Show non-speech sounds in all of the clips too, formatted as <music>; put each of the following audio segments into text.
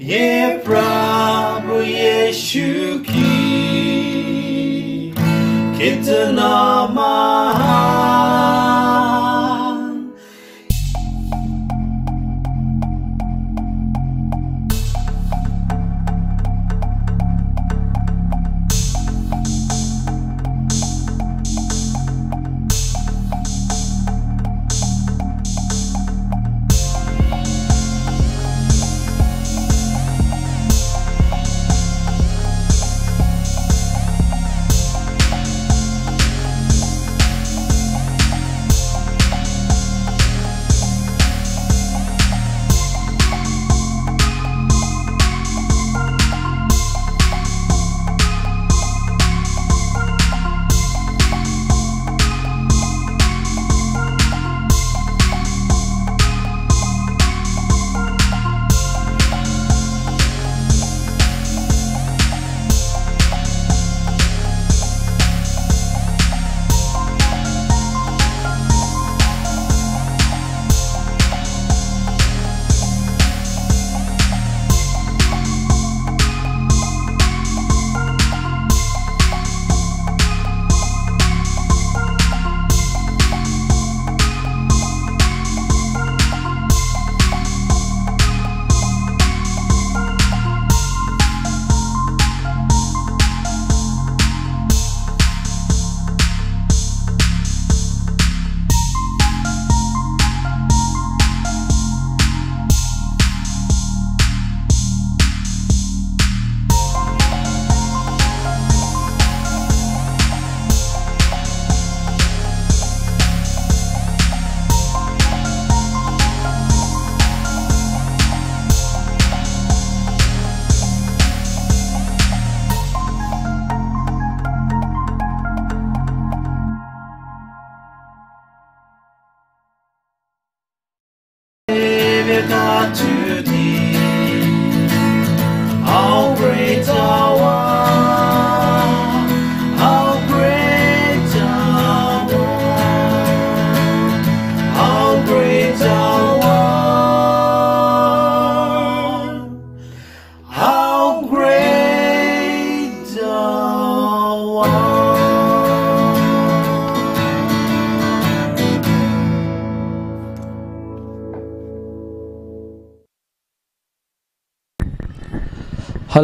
Є право Єщуки, китна ма.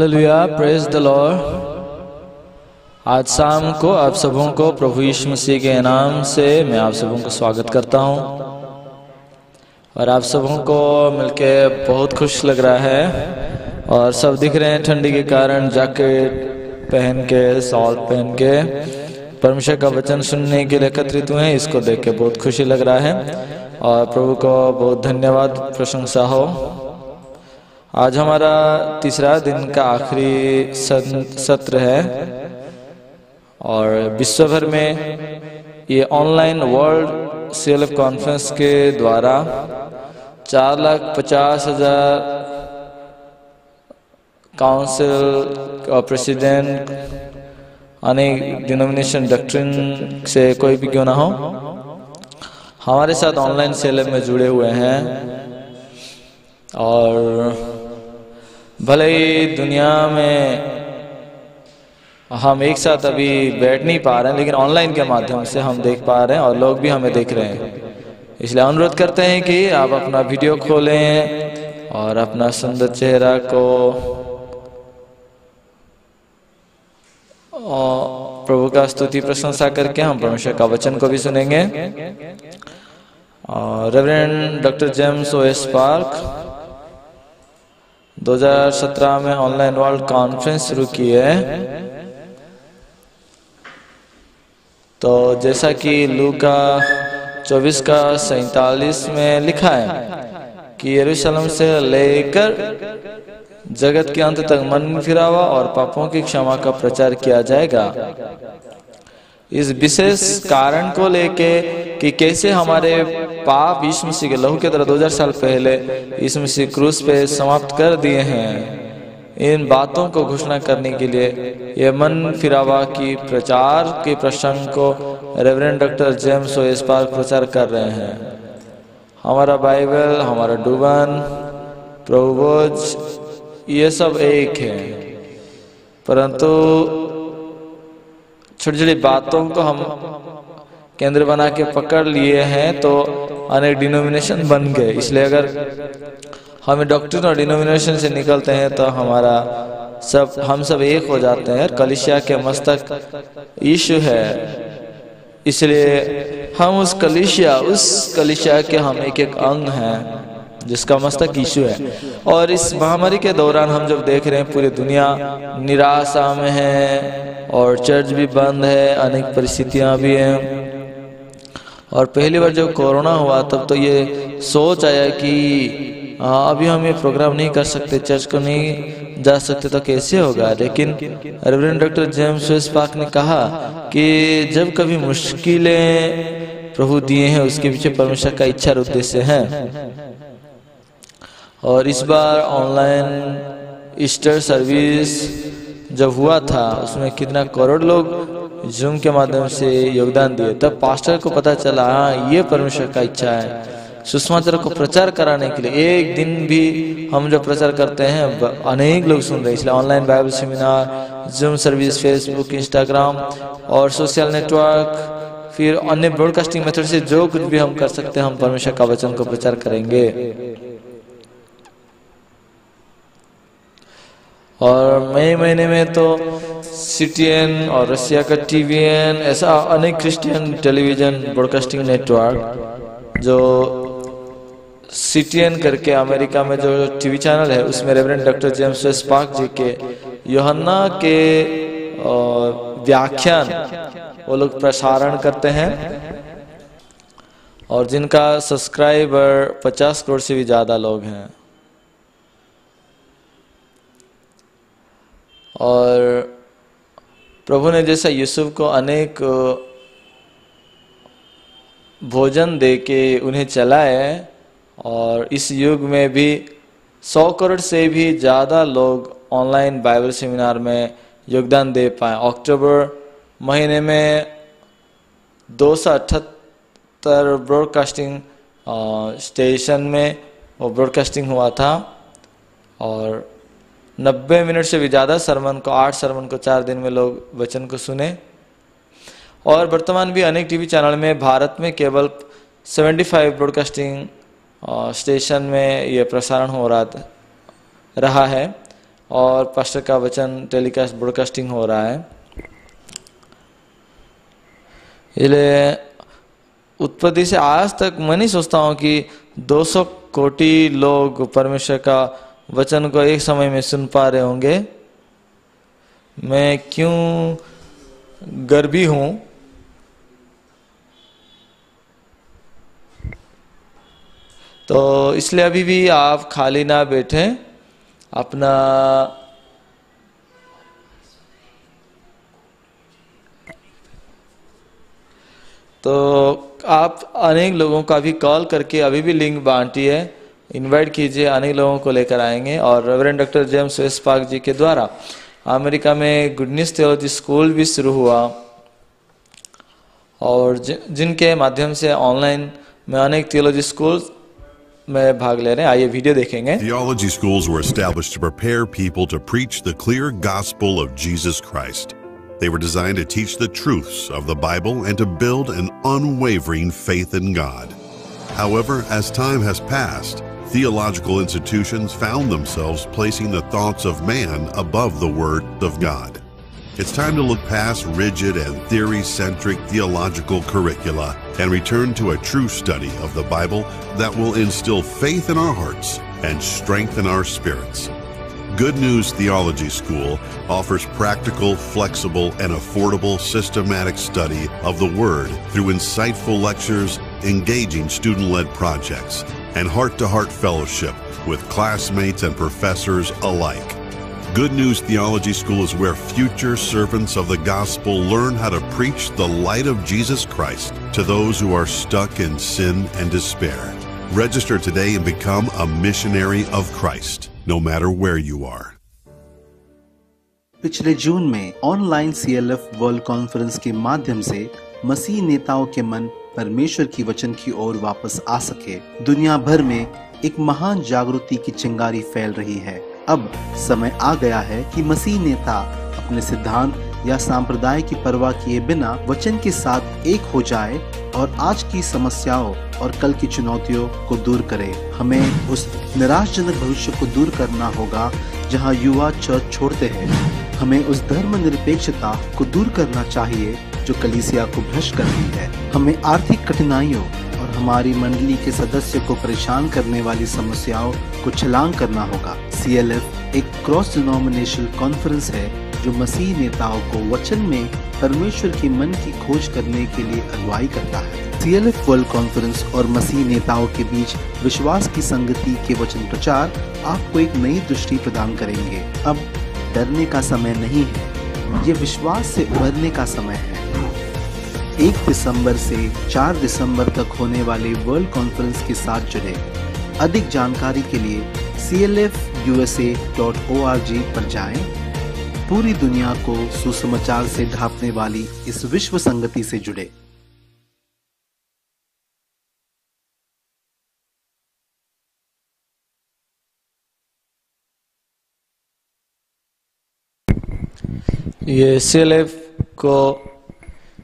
Hallelujah praise the Lord आज शाम को आप सबों को प्रभु यीशु मसीह के नाम से मैं आप सबों को स्वागत करता हूं और आप सबों को मिलके बहुत खुश लग रहा है और सब दिख रहे हैं ठंडी के कारण जैकेट पहन के सॉल पहन के परमेश्वर का वचन सुनने के लिए एकत्रित हुए हैं इसको देख के बहुत खुशी लग रहा है और प्रभु को बहुत धन्यवाद प्रशंसा हो आज हमारा तीसरा दिन का आखिरी सत्र है और विश्व भर में ये ऑनलाइन वर्ल्ड सेल कॉन्फ्रेंस के द्वारा चार लाख पचास हजार काउंसिल और प्रेसिडेंट अनेक डिनोमिनेशन डॉक्ट्रिन से कोई भी क्यों ना हो हमारे साथ ऑनलाइन सेल में जुड़े हुए हैं और भले ही दुनिया में हम एक साथ अभी बैठ नहीं पा रहे हैं लेकिन ऑनलाइन के माध्यम से हम देख पा रहे हैं और लोग भी हमें देख रहे हैं इसलिए अनुरोध करते हैं कि आप अपना वीडियो खोलें और अपना सुंदर चेहरा को और प्रभु का स्तुति प्रशंसा करके हम परमेश्वर का वचन को भी सुनेंगे और reverend doctor James O S Park 2017 में ऑनलाइन वर्ल्ड कॉन्फ्रेंस शुरू की है तो जैसा कि लू का चौबीस का सैतालीस में लिखा है कि यरूशलेम से लेकर जगत के अंत तक मन फिरावा और पापों की क्षमा का प्रचार किया जाएगा इस विशेष कारण को लेके कि कैसे हमारे पाप यीशु के लहू के तरह हजार साल पहले यीशु क्रूस पे समाप्त कर दिए हैं इन बातों को घोषणा करने के लिए ये मन फिरावा की प्रचार के प्रसंग को reverend doctor James O Park प्रचार कर रहे हैं हमारा बाइबल हमारा डुबन प्रभुभोज ये सब एक है परंतु छोटी छोटी बातों को हम केंद्र बना के पकड़ लिए हैं तो अनेक डिनोमिनेशन बन गए इसलिए अगर हम डॉक्टर और डिनोमिनेशन से निकलते हैं तो हमारा सब हम सब एक हो जाते हैं कलिशिया के मस्तक ईशु है इसलिए हम उस कलिशिया उस कलिशिया के हम एक एक अंग हैं जिसका मस्तक यीशु है और इस महामारी के दौरान हम जब देख रहे हैं पूरी दुनिया निराशा में है और चर्च भी बंद है अनेक परिस्थितियां भी हैं और पहली बार जब कोरोना हुआ तब तो ये सोच आया कि हाँ, अभी हम ये प्रोग्राम नहीं कर सकते चर्च को नहीं जा सकते तो कैसे होगा लेकिन रेवरेंड डॉक्टर जेम्स वेस पाक ने कहा कि जब कभी मुश्किलें प्रभु दिए हैं उसके पीछे परमेश्वर का इच्छा उद्देश्य है और इस बार ऑनलाइन ईस्टर सर्विस जब हुआ था उसमें कितना करोड़ लोग जूम के माध्यम से योगदान दिए तब पास्टर को पता चला हाँ ये परमेश्वर का इच्छा है सुषमाचार को प्रचार कराने के लिए एक दिन भी हम जो प्रचार करते हैं अनेक लोग सुन रहे हैं इसलिए online Bible seminar Zoom service Facebook Instagram और सोशल नेटवर्क फिर अन्य ब्रॉडकास्टिंग मेथड से जो कुछ भी हम कर सकते हैं हम परमेश्वर का वचन को प्रचार करेंगे और मई महीने में तो सिटीएन और रशिया का टीवीएन ऐसा अनेक क्रिश्चियन टेलीविज़न ब्रॉडकास्टिंग नेटवर्क जो सिटीएन करके अमेरिका में जो टीवी चैनल है उसमें reverend doctor James Park ji के योहन्ना के व्याख्यान वो लोग प्रसारण करते हैं और जिनका सब्सक्राइबर 50 करोड़ से भी ज़्यादा लोग हैं और प्रभु ने जैसा यूसुफ को अनेक भोजन दे के उन्हें चलाए और इस युग में भी सौ करोड़ से भी ज़्यादा लोग ऑनलाइन बाइबल सेमिनार में योगदान दे पाए अक्टूबर महीने में दो सौ अठहत्तर ब्रॉडकास्टिंग स्टेशन में वो ब्रॉडकास्टिंग हुआ था और नब्बे मिनट से भी ज़्यादा सरमन को आठ सरमन को चार दिन में लोग वचन को सुने और वर्तमान भी अनेक टीवी चैनल में भारत में केवल 75 ब्रॉडकास्टिंग स्टेशन में यह प्रसारण हो रहा था रहा है और पास्टर का वचन टेलीकास्ट ब्रॉडकास्टिंग हो रहा है इसलिए उत्पत्ति से आज तक मैं नहीं सोचता हूँ कि 200 कोटि लोग परमेश्वर का वचन को एक समय में सुन पा रहे होंगे मैं क्यों गर्भी हूं तो इसलिए अभी भी आप खाली ना बैठे अपना तो आप अनेक लोगों का भी कॉल करके अभी भी लिंक बांटी है इनवाइट कीजिए अनेक लोगों को लेकर आएंगे और reverend doctor James West Park ji के द्वारा अमेरिका में गुडनेस थियोलॉजी स्कूल भी शुरू हुआ और जिनके माध्यम से ऑनलाइन में अनेक थियोलॉजी स्कूल में भाग ले रहे हैं आइए वीडियो देखेंगे Theology schools were established to prepare people to preach the clear gospel of Jesus Christ. They were designed to teach the truths of the Bible and to build an unwavering faith in God. However, as time has passed, theological institutions found themselves placing the thoughts of man above the Word of God. It's time to look past rigid and theory centric theological curricula and return to a true study of the Bible that will instill faith in our hearts and strengthen our spirits. Good News Theology School offers practical, flexible, and affordable systematic study of the Word through insightful lectures, engaging student led projects, and heart to heart fellowship with classmates and professors alike. Good News Theology School is where future servants of the gospel learn how to preach the light of Jesus Christ to those who are stuck in sin and despair. Register today and become a missionary of Christ, no matter where you are. पिछले जून में online CLF world conference के माध्यम से मसीह नेताओं के मन परमेश्वर की वचन की ओर वापस आ सके दुनिया भर में एक महान जागृति की चिंगारी फैल रही है अब समय आ गया है कि मसीह नेता अपने सिद्धांत या सांप्रदाय की परवाह किए बिना वचन के साथ एक हो जाए और आज की समस्याओं और कल की चुनौतियों को दूर करे हमें उस निराशजनक भविष्य को दूर करना होगा जहां युवा चर्च छोड़ते हैं हमें उस धर्म निरपेक्षता को दूर करना चाहिए जो कलीसिया को भ्रष्ट करती है हमें आर्थिक कठिनाइयों और हमारी मंडली के सदस्य को परेशान करने वाली समस्याओं को छलांग करना होगा सी एक क्रॉस डिनोमिनेशन कॉन्फ्रेंस है जो मसीह नेताओं को वचन में परमेश्वर के मन की खोज करने के लिए अगुवाई करता है C L F world conference और मसीह नेताओं के बीच विश्वास की संगति के वचन प्रचार आपको एक नई दृष्टि प्रदान करेंगे अब डरने का समय नहीं है ये विश्वास से उभरने का समय है एक दिसंबर से चार दिसंबर तक होने वाले वर्ल्ड कॉन्फ्रेंस के साथ जुड़े अधिक जानकारी के लिए C L F U S A dot O R G पर जाएं, पूरी दुनिया को सुसमाचार से ढांपने वाली इस विश्व संगति से जुड़े ये सीएलएफ को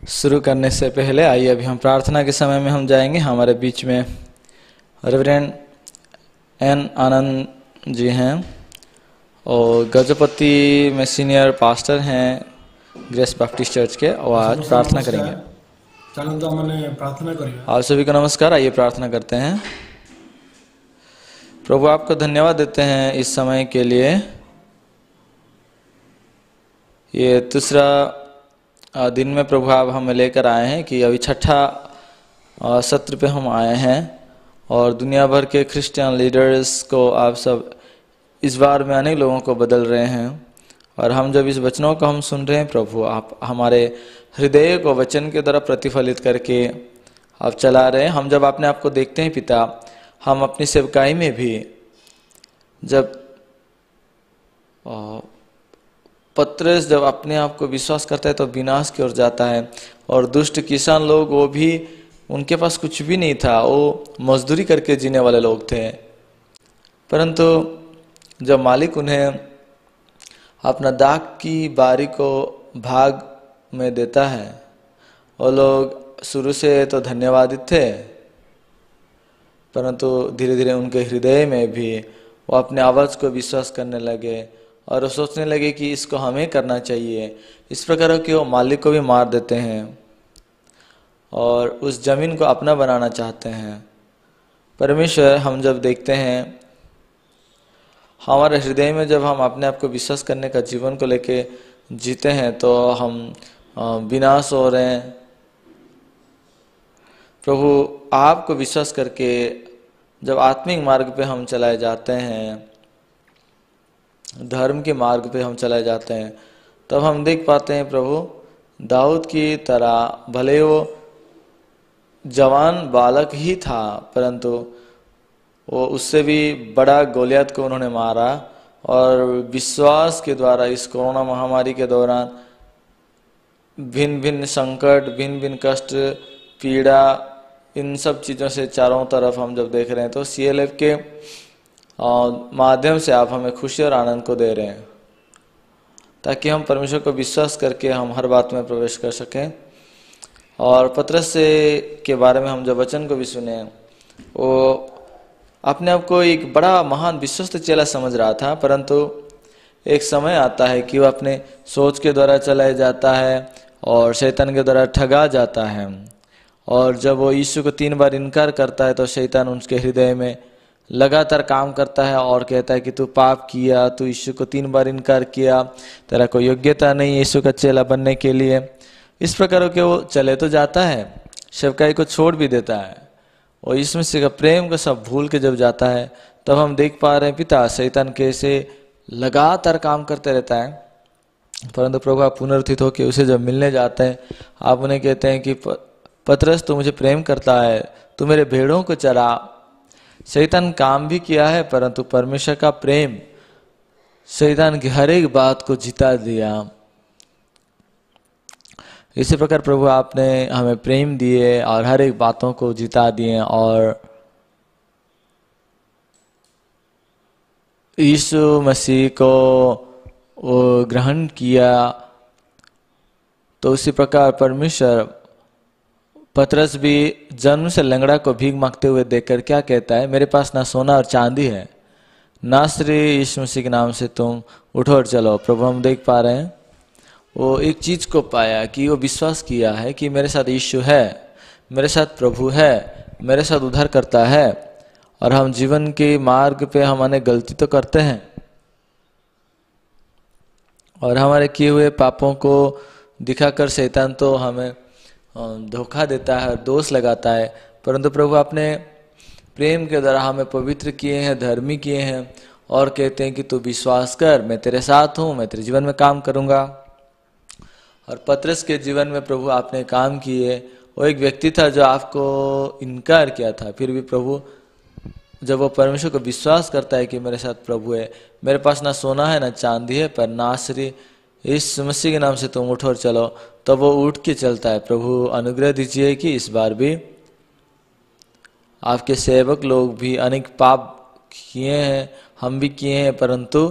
शुरू करने से पहले आइए अभी हम प्रार्थना के समय में हम जाएंगे हमारे बीच में रेवरेंड एन आनंद जी हैं और गजपति में सीनियर पास्टर हैं ग्रेस बाप्टिस्ट चर्च के और आज प्रार्थना करेंगे तो प्रार्थना आप सभी को नमस्कार आइए प्रार्थना करते हैं प्रभु आपको धन्यवाद देते हैं इस समय के लिए ये दूसरा दिन में प्रभु आप हमें लेकर आए हैं कि अभी छठा सत्र पे हम आए हैं और दुनिया भर के क्रिश्चियन लीडर्स को आप सब इस बार में अनेक लोगों को बदल रहे हैं और हम जब इस वचनों को हम सुन रहे हैं प्रभु आप हमारे हृदय को वचन के द्वारा प्रतिफलित करके आप चला रहे हैं हम जब अपने आप को देखते हैं पिता हम अपनी सेवकाई में भी जब पत्रस जब अपने आप को विश्वास करता है तो विनाश की ओर जाता है और दुष्ट किसान लोग वो भी उनके पास कुछ भी नहीं था वो मजदूरी करके जीने वाले लोग थे परंतु जब मालिक उन्हें अपना दाग की बारी को भाग में देता है वो लोग शुरू से तो धन्यवादित थे परंतु धीरे धीरे उनके हृदय में भी वो अपने आवाज़ को विश्वास करने लगे और सोचने लगे कि इसको हमें करना चाहिए इस प्रकार कि वो मालिक को भी मार देते हैं और उस जमीन को अपना बनाना चाहते हैं परमेश्वर हम जब देखते हैं हमारे हृदय में जब हम अपने आप को विश्वास करने का जीवन को लेके जीते हैं तो हम विनाश हो रहे हैं प्रभु आपको विश्वास करके जब आत्मिक मार्ग पे हम चलाए जाते हैं धर्म के मार्ग पे हम चले जाते हैं तब हम देख पाते हैं प्रभु दाऊद की तरह भले वो जवान बालक ही था परंतु वो उससे भी बड़ा गोलियत को उन्होंने मारा और विश्वास के द्वारा इस कोरोना महामारी के दौरान भिन्न भिन्न संकट भिन्न भिन्न कष्ट पीड़ा इन सब चीज़ों से चारों तरफ हम जब देख रहे हैं तो सीएलएफ के और माध्यम से आप हमें खुशी और आनंद को दे रहे हैं ताकि हम परमेश्वर को विश्वास करके हम हर बात में प्रवेश कर सकें और पत्र से के बारे में हम जो वचन को भी सुने वो अपने आप को एक बड़ा महान विश्वस्त चेला समझ रहा था परंतु एक समय आता है कि वह अपने सोच के द्वारा चलाया जाता है और शैतान के द्वारा ठगा जाता है और जब वो यीशु को तीन बार इनकार करता है तो शैतान उसके हृदय में लगातार काम करता है और कहता है कि तू पाप किया तू यीशु को तीन बार इनकार किया तेरा कोई योग्यता नहीं यीशु का चेला बनने के लिए इस प्रकार के वो चले तो जाता है शिवकाई को छोड़ भी देता है और इसमें से का प्रेम को सब भूल के जब जाता है तब हम देख पा रहे हैं पिता शैतान कैसे लगातार काम करते रहता है परंतु प्रभु आप पुनर्थित होकर उसे जब मिलने जाते हैं आप उन्हें कहते हैं कि पतरस तू मुझे प्रेम करता है तू मेरे भेड़ों को चरा शैतान काम भी किया है परंतु परमेश्वर का प्रेम शैतान की हर एक बात को जिता दिया इसी प्रकार प्रभु आपने हमें प्रेम दिए और हर एक बातों को जिता दिए और यीशु मसीह को ग्रहण किया तो उसी प्रकार परमेश्वर पतरस भी जन्म से लंगड़ा को भीख मांगते हुए देखकर क्या कहता है मेरे पास ना सोना और चांदी है ना श्री यीशु मसीह के नाम से तुम उठो और चलो प्रभु हम देख पा रहे हैं वो एक चीज़ को पाया कि वो विश्वास किया है कि मेरे साथ यीशु है मेरे साथ प्रभु है मेरे साथ उद्धार करता है और हम जीवन के मार्ग पे हम अनेक गलती तो करते हैं और हमारे किए हुए पापों को दिखाकर शैतान तो हमें धोखा देता है दोष लगाता है परंतु प्रभु आपने प्रेम के द्वारा हमें पवित्र किए हैं धर्मी किए हैं और कहते हैं कि तू विश्वास कर मैं तेरे साथ हूँ मैं तेरे जीवन में काम करूँगा और पत्रस के जीवन में प्रभु आपने काम किए वो एक व्यक्ति था जो आपको इनकार किया था फिर भी प्रभु जब वो परमेश्वर को विश्वास करता है कि मेरे साथ प्रभु है मेरे पास ना सोना है ना चांदी है पर ना श्री इस मसीह के नाम से तुम उठो और चलो तब तो वो उठ के चलता है प्रभु अनुग्रह दीजिए कि इस बार भी आपके सेवक लोग भी अनेक पाप किए हैं हम भी किए हैं परंतु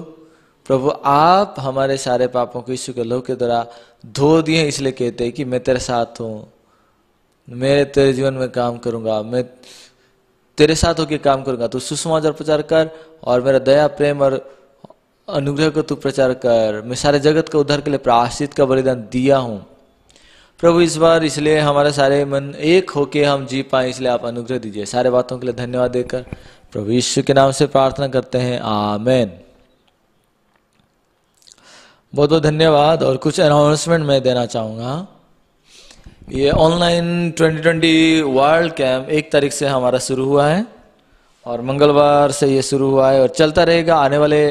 प्रभु आप हमारे सारे पापों को ईश्वर के लोह के द्वारा धो दिए इसलिए कहते हैं कि मैं तेरे साथ हूँ मैं तेरे जीवन में काम करूँगा मैं तेरे साथ होकर काम करूँगा तो सुषमाचार प्रचार कर और मेरा दया प्रेम और अनुग्रह को तू प्रचार कर मैं सारे जगत को उद्धार के लिए प्राश्चित का बलिदान दिया हूँ प्रभु इस बार इसलिए हमारे सारे मन एक होके हम जी पाए इसलिए आप अनुग्रह दीजिए सारे बातों के लिए धन्यवाद देकर प्रभु यीशु के नाम से प्रार्थना करते हैं आमेन बहुत बहुत धन्यवाद और कुछ अनाउंसमेंट मैं देना चाहूँगा ये ऑनलाइन 2020 वर्ल्ड कैंप एक तारीख से हमारा शुरू हुआ है और मंगलवार से ये शुरू हुआ है और चलता रहेगा आने वाले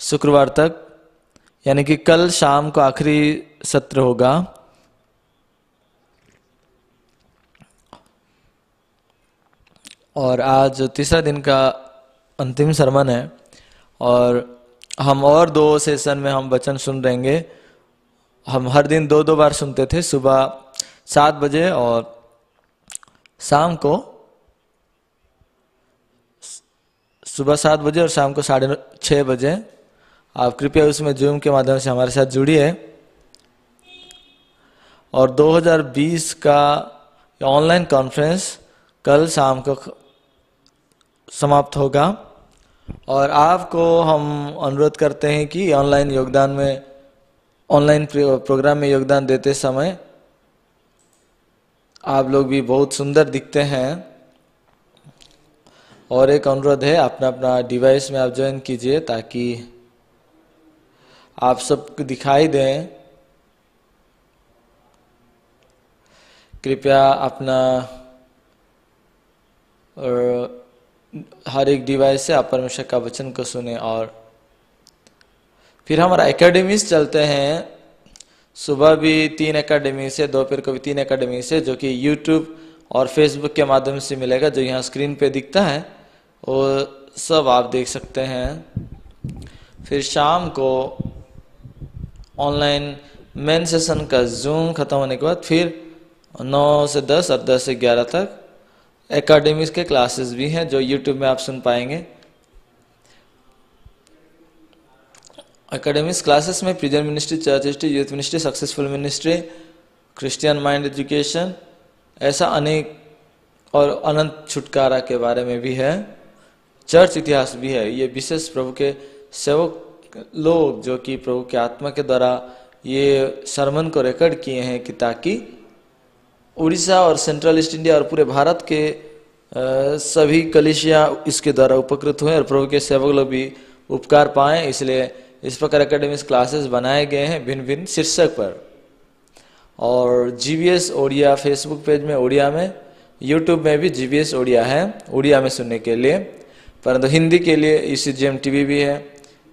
शुक्रवार तक यानी कि कल शाम को आखिरी सत्र होगा और आज तीसरा दिन का अंतिम सरमन है और हम और दो सेशन में हम वचन सुन रहेंगे हम हर दिन दो दो बार सुनते थे सुबह सात बजे और शाम को सुबह सात बजे और शाम को साढ़े छः बजे आप कृपया उसमें जूम के माध्यम से हमारे साथ जुड़िए और 2020 का ऑनलाइन कॉन्फ्रेंस कल शाम को समाप्त होगा और आपको हम अनुरोध करते हैं कि ऑनलाइन योगदान में ऑनलाइन प्रोग्राम में योगदान देते समय आप लोग भी बहुत सुंदर दिखते हैं और एक अनुरोध है अपना अपना डिवाइस में आप ज्वाइन कीजिए ताकि आप सब दिखाई दें कृपया अपना और हर एक डिवाइस से आप परमेश्वर का वचन को सुने और फिर हमारा एकेडमीज चलते हैं सुबह भी तीन एकेडमी से दोपहर को भी तीन एकेडमी से जो कि यूट्यूब और फेसबुक के माध्यम से मिलेगा जो यहाँ स्क्रीन पे दिखता है वो सब आप देख सकते हैं फिर शाम को ऑनलाइन मेन सेशन का जूम ख़त्म होने के बाद फिर 9 से 10 और 10 से 11 तक एकेडमीज के क्लासेस भी हैं जो यूट्यूब में आप सुन पाएंगे एकेडमीज क्लासेस में prison ministry church history youth ministry successful ministry Christian mind education ऐसा अनेक और अनंत छुटकारा के बारे में भी है चर्च इतिहास भी है ये विशेष प्रभु के सेवक लोग जो कि प्रभु के आत्मा के द्वारा ये शर्मन को रिकॉर्ड किए हैं कि ताकि उड़ीसा और सेंट्रल ईस्ट इंडिया और पूरे भारत के सभी कलिशिया इसके द्वारा उपकृत हुए और प्रभु के सेवक लोग भी उपकार पाए इसलिए इस प्रकार अकेडमिक क्लासेस बनाए गए हैं भिन्न भिन्न शीर्षक पर और G B S Odia Facebook page में ओडिया में यूट्यूब में भी जी बी एस ओडिया है ओडिया में सुनने के लिए परंतु हिंदी के लिए E C G M T V भी है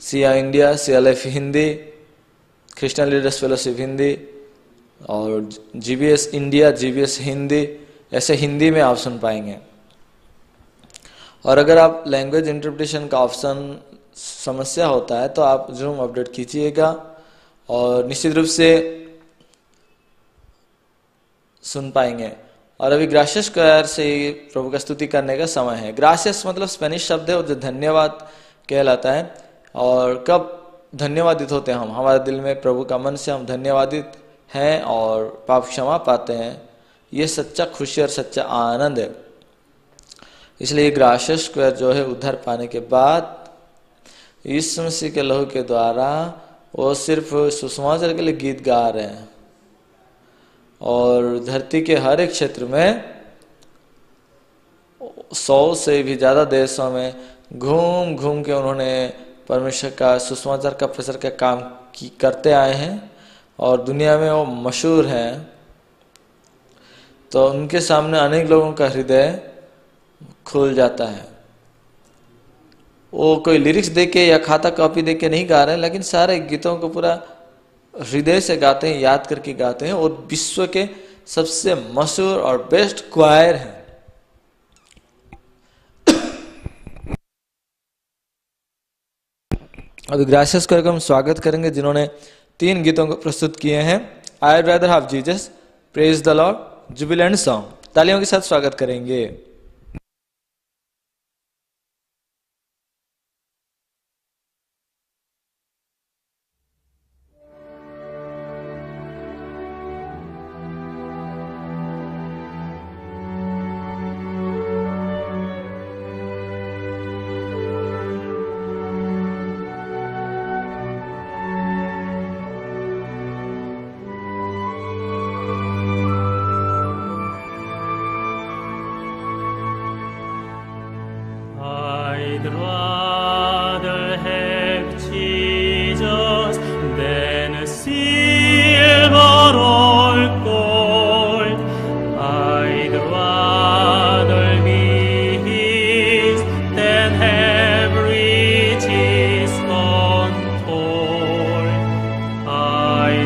सिया India F Hindi Christian leaders fellowship Hindi और जीबीएस इंडिया जीबीएस हिंदी ऐसे हिंदी में आप सुन पाएंगे और अगर आप लैंग्वेज इंटरप्रिटेशन का ऑप्शन समस्या होता है तो आप जूम अपडेट कीजिएगा और निश्चित रूप से सुन पाएंगे और अभी ग्राशियस क्वायर से प्रभु का स्तुति करने का समय है ग्राशियस मतलब स्पेनिश शब्द है और जो धन्यवाद कहलाता है और कब धन्यवादित होते हैं हम हमारे दिल में प्रभु का मन से हम धन्यवादित हैं और पाप क्षमा पाते हैं ये सच्चा खुशी और सच्चा आनंद है इसलिए ग्रास स्क्वायर जो है उद्धार पाने के बाद यीशु मसीह के लहू के द्वारा वो सिर्फ सुषमाचार के लिए गीत गा रहे हैं और धरती के हर एक क्षेत्र में सौ से भी ज़्यादा देशों में घूम घूम के उन्होंने परमेश्वर का सुषमाचार का प्रसार का काम की करते आए हैं और दुनिया में वो मशहूर हैं तो उनके सामने अनेक लोगों का हृदय खुल जाता है वो कोई लिरिक्स दे के या खाता कॉपी दे के नहीं गा रहे हैं लेकिन सारे गीतों को पूरा हृदय से गाते हैं याद करके गाते हैं और विश्व के सबसे मशहूर और बेस्ट क्वायर हैं अभिग्रासियस करके हम स्वागत करेंगे जिन्होंने तीन गीतों को प्रस्तुत किए हैं I rather have Jesus praise the Lord jubilant song तालियों के साथ स्वागत करेंगे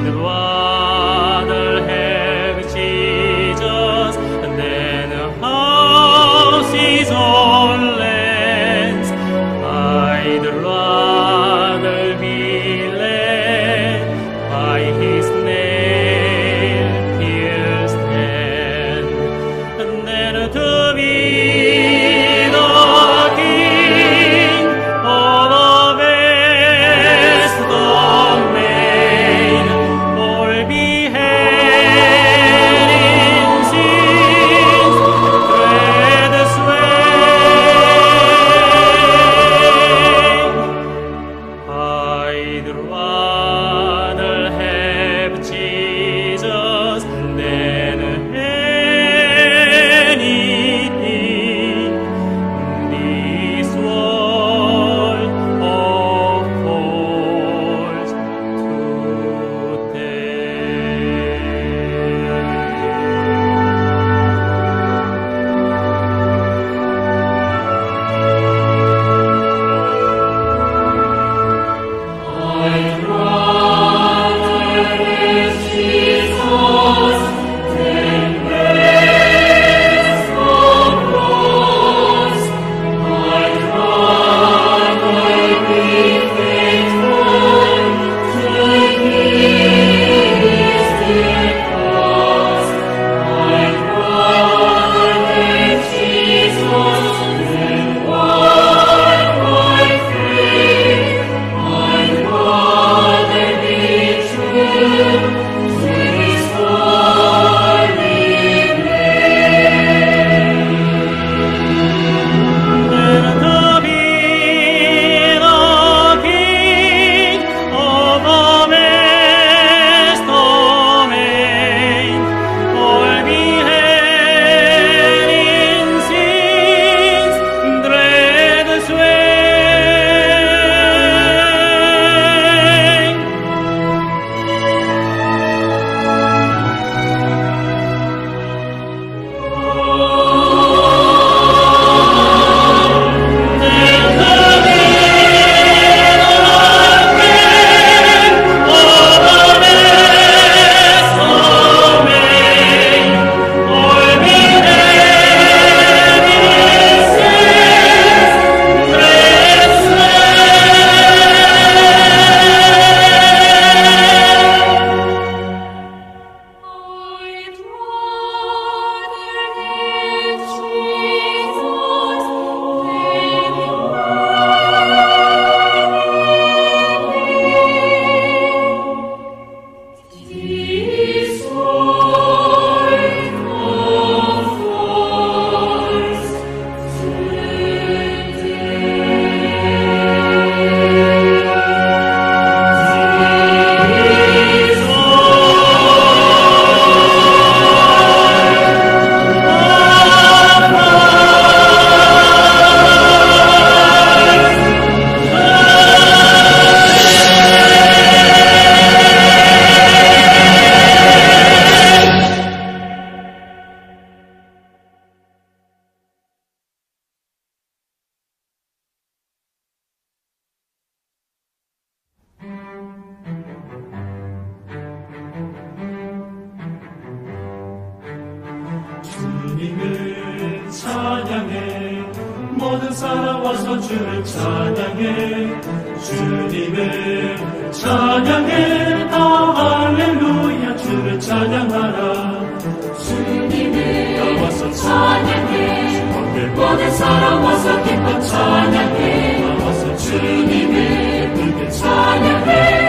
the world. 살아와서 주를 찬양해 주님을 찬양해 아 할렐루야 주를 찬양하라 주님을 나와서 찬양해 모든 사람 와서 기뻐 찬양해 나와서 주님을 찬양해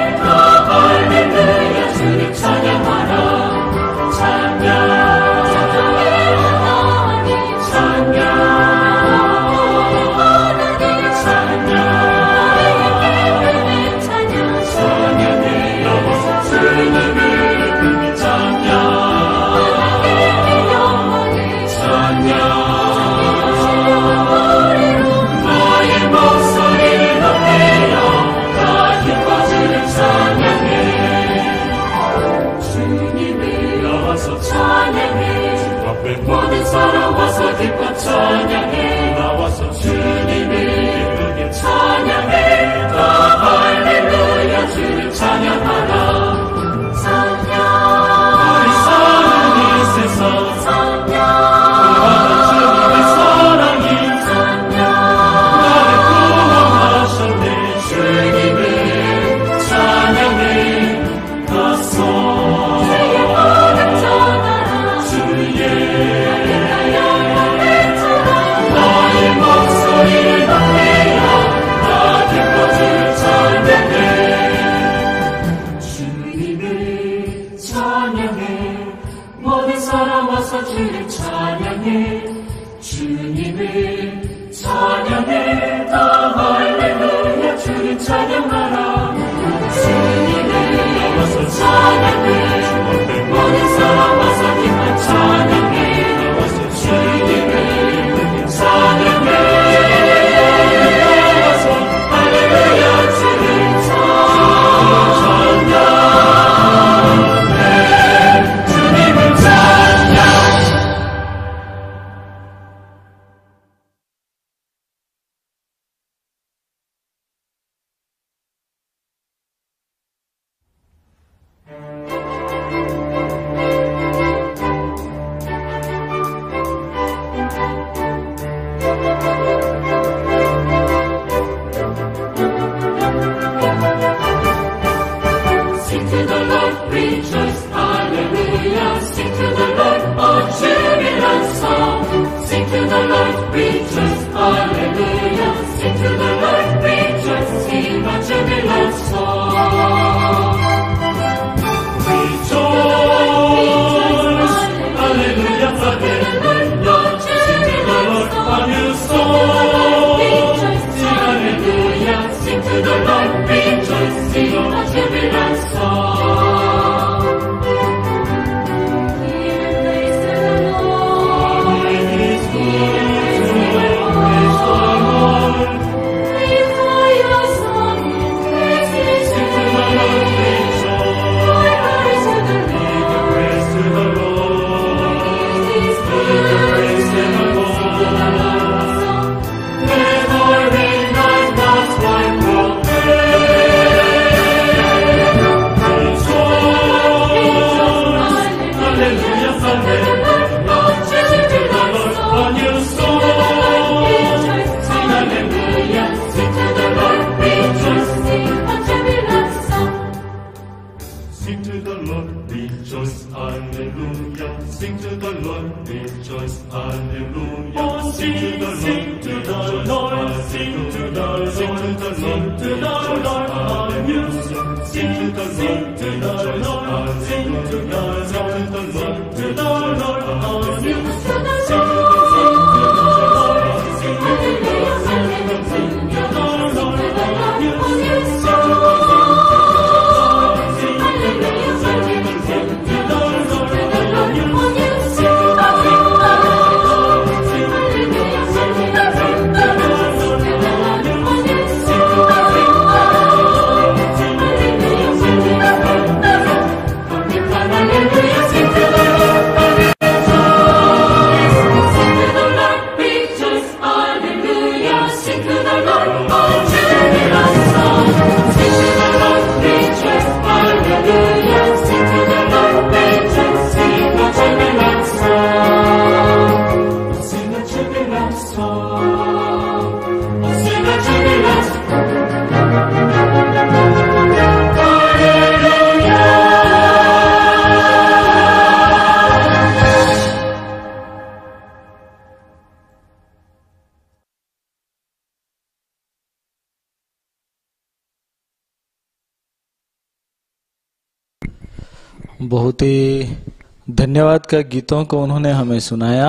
का गीतों को उन्होंने हमें सुनाया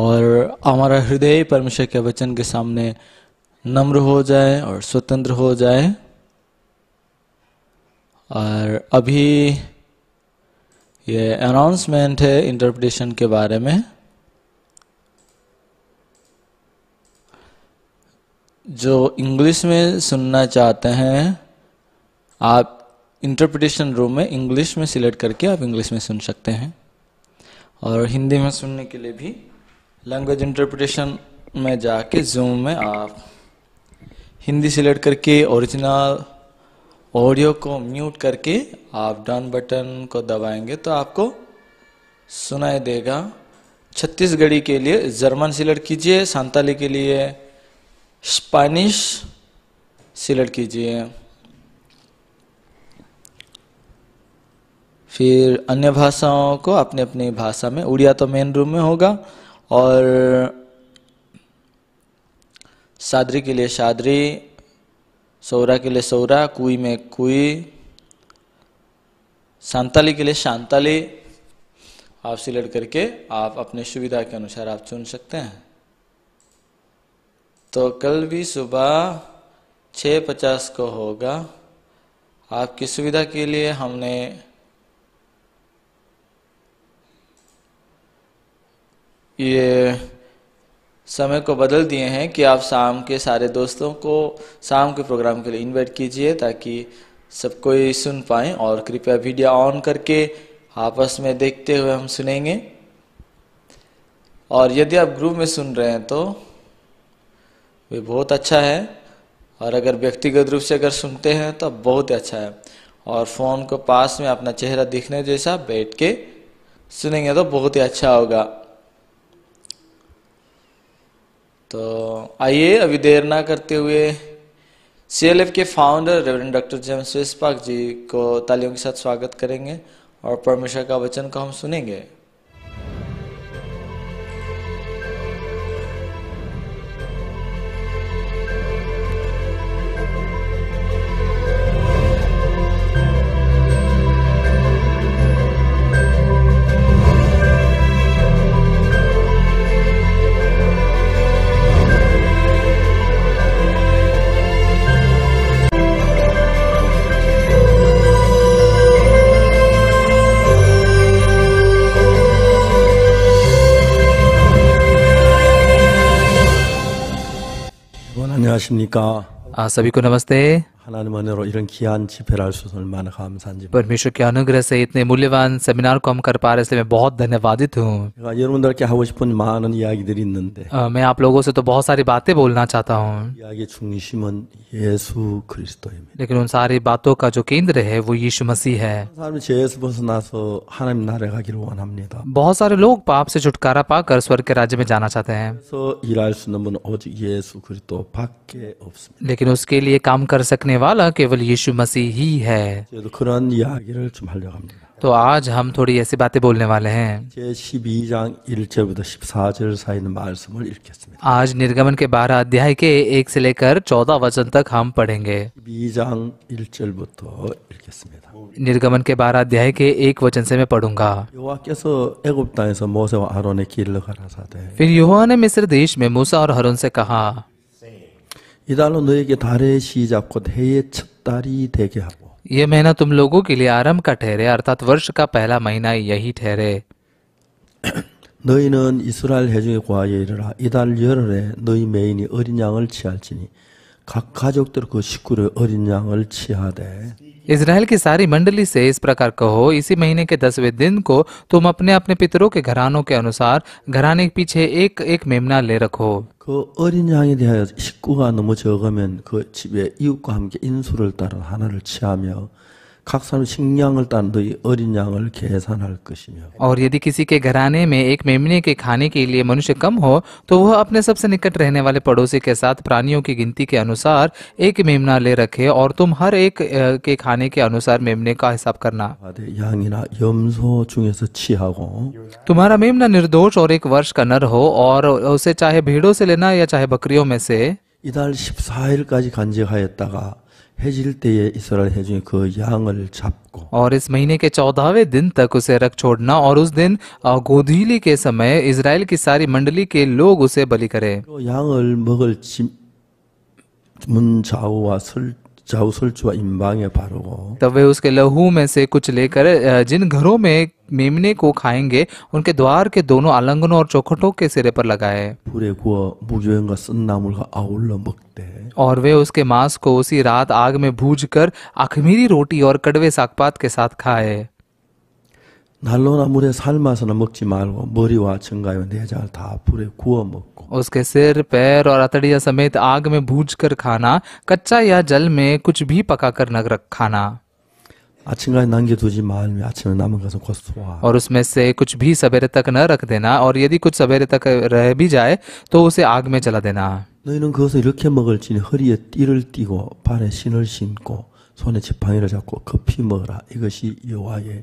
और हमारा हृदय परमेश्वर के वचन के सामने नम्र हो जाए और स्वतंत्र हो जाए और अभी ये अनाउंसमेंट है इंटरप्रिटेशन के बारे में जो इंग्लिश में सुनना चाहते हैं आप इंटरप्रिटेशन रूम में इंग्लिश में सिलेक्ट करके आप इंग्लिश में सुन सकते हैं और हिंदी में सुनने के लिए भी लैंग्वेज इंटरप्रिटेशन में जाके जूम में आप हिंदी सिलेक्ट करके ओरिजिनल ऑडियो को म्यूट करके आप डन बटन को दबाएंगे तो आपको सुनाई देगा छत्तीसगढ़ी के लिए जर्मन सिलेक्ट कीजिए सांताली के लिए स्पैनिश सिलेक्ट कीजिए फिर अन्य भाषाओं को अपने अपने भाषा में उड़िया तो मेन रूम में होगा और शादरी के लिए शादरी सौरा के लिए सौरा कुई में कुई शांताली के लिए शांताली आप सिलेक्ट करके आप अपने सुविधा के अनुसार आप चुन सकते हैं तो कल भी सुबह छः पचास को होगा आपकी सुविधा के लिए हमने ये समय को बदल दिए हैं कि आप शाम के सारे दोस्तों को शाम के प्रोग्राम के लिए इनवाइट कीजिए ताकि सब कोई सुन पाए और कृपया वीडियो ऑन करके आपस में देखते हुए हम सुनेंगे और यदि आप ग्रुप में सुन रहे हैं तो वे बहुत अच्छा है और अगर व्यक्तिगत रूप से अगर सुनते हैं तो बहुत अच्छा है और फ़ोन को पास में अपना चेहरा दिखने जैसा बैठ के सुनेंगे तो बहुत ही अच्छा होगा तो आइए अभी देर ना करते हुए सी के फाउंडर रेवरेंड डॉक्टर जेम्स पाक जी को तालियों के साथ स्वागत करेंगे और परमेश्वर का वचन को हम सुनेंगे प्रकाश निका सभी को नमस्ते 하나님 이런 귀한 집회를 있어서 얼마나 감사한지. परमेश्वर के अनुग्रह से इतने मूल्यवान सेमिनार को हम कर पा रहे इसलिए मैं बहुत धन्यवादित हूँ मैं आप लोगों से तो बहुत सारी बातें बोलना चाहता हूँ. लेकिन उन सारी बातों का जो केंद्र है वो यीशु मसीह है. बहुत सारे लोग पाप से छुटकारा पाकर स्वर्ग के राज्य में जाना चाहते हैं. लेकिन उसके लिए काम कर सकने वाला केवल यीशु मसीह ही है तो आज हम थोड़ी ऐसी बातें बोलने वाले हैं आज निर्गमन के बारह अध्याय के एक से लेकर चौदह वचन तक हम पढ़ेंगे निर्गमन के बारह अध्याय के एक वचन से मैं पढ़ूंगा फिर युवा ने मिस्र देश में मूसा और हरुन से कहा 이 달로 너에게 달의 시작 곧 해의 첫 달이 되게 하고 य महीना तुम लोगों के लिए आरंभ का ठहरे अर्थात वर्ष का पहला महीना यही ठहरे 너희는 이스라엘 회중에 고하여 이르라 이달 열흘에 너희 매인이 어린 양을 치할지니 각 가족들 그 식구를 어린 양을 치하되 इसराइल की सारी मंडली से इस प्रकार कहो इसी महीने के दसवें दिन को तुम अपने अपने पितरों के घरानों के अनुसार घराने के पीछे एक एक मेमना ले रखो 그 어린 양에 대하여 식구가 그 집에 이웃과 함께 인수를 따라 하나를 취하며 각 사람 식량을 어린 양을 계산할 것이며. और यदि किसी के घराने में एक मेमने के खाने के लिए मनुष्य कम हो तो वह अपने सबसे निकट रहने वाले पड़ोसी के साथ प्राणियों की गिनती के अनुसार एक मेमना ले रखे और तुम हर एक के खाने के अनुसार मेमने का हिसाब करना तुम्हारा मेमना निर्दोष और एक वर्ष का नर हो और उसे चाहे भेड़ों से लेना या चाहे बकरियों में से 이달 14일까지 간직하였다가 और इस महीने के चौदहवें दिन तक उसे रख छोड़ना और उस दिन गोधीली के समय इसराइल की सारी मंडली के लोग उसे बलि करें तब वे उसके लहू में से कुछ लेकर जिन घरों में मेमने को खाएंगे उनके द्वार के दोनों आलंगनों और चौखटों के सिरे पर लगाए पूरे और वे उसके मांस को उसी रात आग में भूज कर अखमीरी रोटी और कड़वे सागपात के साथ खाए उसके सिर पैर और अतड़िया समेत आग में भूज कर खाना कच्चा या जल में कुछ भी पका कर न रख खाना और उसमें से कुछ भी सवेरे तक न रख देना और यदि कुछ सवेरे तक रह भी जाए तो उसे आग में जला देना 너희는 그것을 이렇게 먹을지니 허리에 띠를 띠고 발에 신을 신고 손에 지팡이를 잡고 급히 먹으라 이것이 여호와의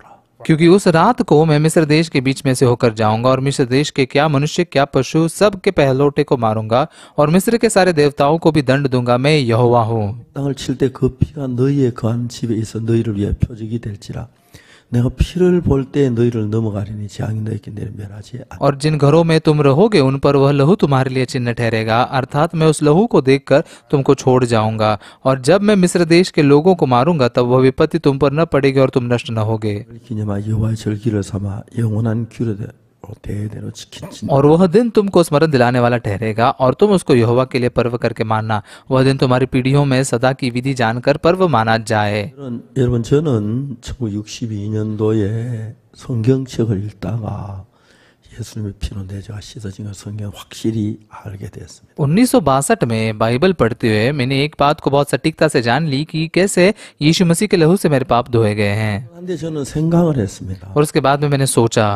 क्योंकि उस रात को मैं मिस्र देश के बीच में से होकर जाऊंगा और मिस्र देश के क्या मनुष्य क्या पशु सब के पहलोटे को मारूंगा और मिस्र के सारे देवताओं को भी दंड दूंगा मैं यहोवा हूँ 내가 피를 너희를 넘어가리니 और जिन घरों में तुम रहोगे उन पर वह लहू तुम्हारे लिए चिन्ह ठहरेगा अर्थात मैं उस लहू को देखकर तुमको छोड़ जाऊंगा और जब मैं मिस्र देश के लोगों को मारूंगा तब वह विपत्ति तुम पर न पड़ेगी और तुम नष्ट न होगे और वह दिन तुमको स्मरण दिलाने वाला ठहरेगा और तुम उसको यहोवा के लिए पर्व करके मानना वह दिन तुम्हारी पीढ़ियों में सदा की विधि जानकर पर्व माना जाए उन्नीस सौ बासठ में बाइबल पढ़ते हुए मैंने एक बात को बहुत सटीकता से जान ली कि कैसे यीशु मसीह के लहू से मेरे पाप धोए गए हैं. और उसके बाद में मैंने सोचा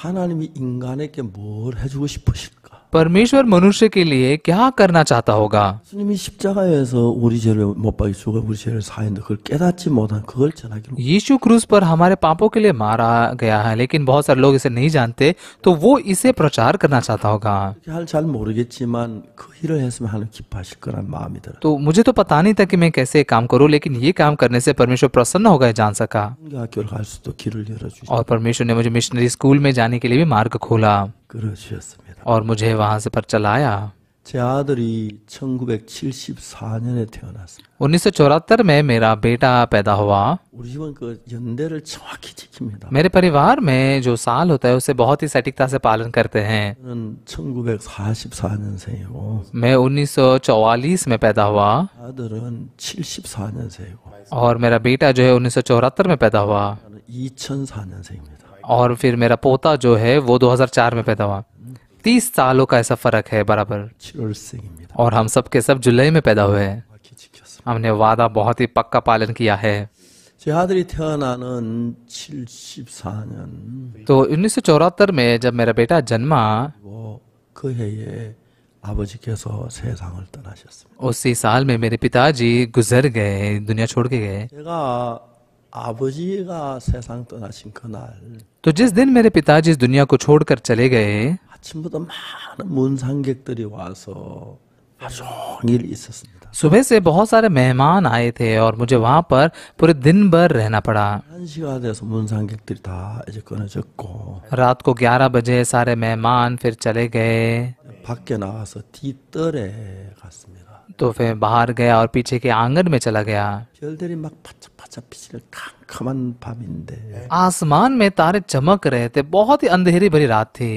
하나님이 인간에게 뭘 해주고 싶으실까? परमेश्वर मनुष्य के लिए क्या करना चाहता होगा यीशु क्रूस पर हमारे पापों के लिए मारा गया है लेकिन बहुत सारे लोग इसे नहीं जानते तो वो इसे प्रचार करना चाहता होगा तो मुझे तो पता नहीं था कि मैं कैसे काम करूं लेकिन ये काम करने से परमेश्वर प्रसन्न हो गए जान सका और परमेश्वर ने मुझे मिशनरी स्कूल में जाने के लिए भी मार्ग खोला और मुझे वहाँ से पर चलाया 제 아들이 में मेरा बेटा पैदा हुआ. मेरे परिवार में जो साल होता है उसे बहुत ही सटीकता से पालन करते हैं. मैं 1944 में पैदा हुआ. और मेरा बेटा जो है 1974 में पैदा हुआ. और फिर मेरा पोता जो है वो 2004 में पैदा हुआ. तीस सालों का ऐसा फर्क है बराबर और हम सब के सब जुलाई में पैदा हुए हैं हमने वादा बहुत ही पक्का पालन किया है तो उन्नीस सौ चौहत्तर में जब मेरा बेटा जन्मा उसी साल में मेरे पिताजी गुजर गए दुनिया छोड़ के गए तो जिस दिन मेरे पिताजी इस दुनिया को छोड़कर चले गए 아침부터 많은 문상객들이 와서 सुबह से बहुत सारे मेहमान आए थे और मुझे वहाँ पर पूरे दिन भर रहना पड़ा रात को 11 बजे सारे मेहमान फिर चले गए तो फिर बाहर गया और पीछे के आंगन में चला गया आसमान में तारे चमक रहे थे बहुत ही अंधेरी भरी रात थी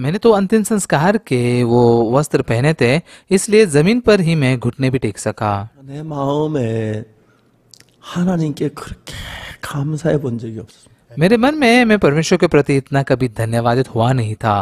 मैंने तो अंतिम संस्कार के वो वस्त्र पहने थे इसलिए जमीन पर ही मैं घुटने भी टेक सका मेरे मन में मैं परमेश्वर के प्रति इतना कभी धन्यवादित हुआ नहीं था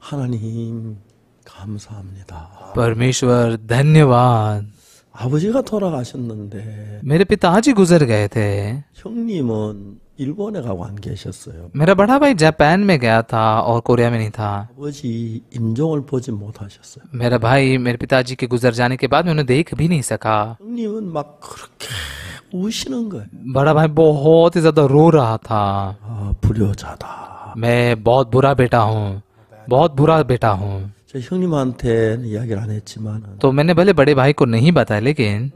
하나님 감사합니다. परमेश्वर धन्यवाद 아버지가 돌아가셨는데 मेरे पिता आज ही गुजर गए थे 형님은 일본에 가고 안 계셨어요. मेरा बड़ा भाई जापान में गया था और कोरिया में नहीं था 아버지 임종을 보지 못하셨어요. मेरा भाई मेरे पिताजी के गुजर जाने के बाद मैं उन्हें देख भी नहीं सका 형님은 막 그렇게 우시는 거예요. बड़ा भाई बहुत ही ज्यादा रो रहा था 아, 불효자다. मैं बहुत बुरा बेटा हूँ बहुत बुरा बेटा हूँ तो मैंने भले बड़े भाई को नहीं बताया लेकिन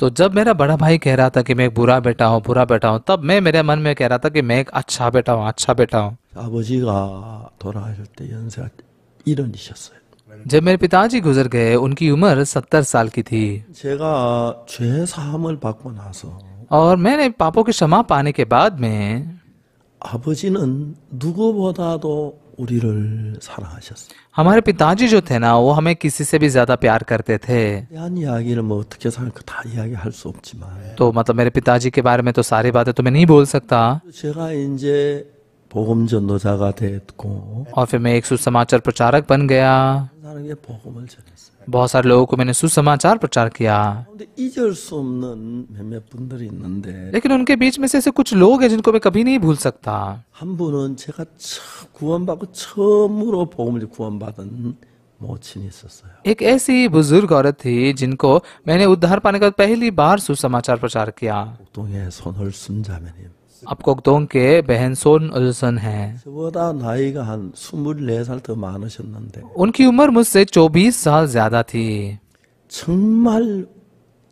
तो जब मेरा बड़ा भाई कह रहा था कि मैं एक बुरा बेटा हूँ बुरा बेटा हूँ तब मैं मेरे मन में कह रहा था कि मैं एक अच्छा बेटा हूँ अच्छा बेटा हूँ जब मेरे पिताजी गुजर गए उनकी उम्र सत्तर साल की थी और मैंने पापों की क्षमा पाने के बाद में 아버지는 누구보다도 우리를 사랑하셨어요. हमारे पिताजी जो थे ना वो हमें किसी से भी ज्यादा प्यार करते थे तो मतलब मेरे पिताजी के बारे में तो सारी बातें तो मैं नहीं बोल सकता तो 복음 전도자가 को और फिर मैं एक सुसमाचार प्रचारक बन गया बहुत सारे लोगों को मैंने सुसमाचार प्रचार किया लेकिन उनके बीच में से ऐसे कुछ लोग हैं जिनको मैं कभी नहीं भूल सकता हम एक ऐसी बुजुर्ग औरत थी जिनको मैंने उद्धार पाने के बाद पहली बार सुसमाचार प्रचार किया 압곡동계 배헨손 어르신 हैं उनकी उम्र मुझसे 24 साल ज्यादा थी 정말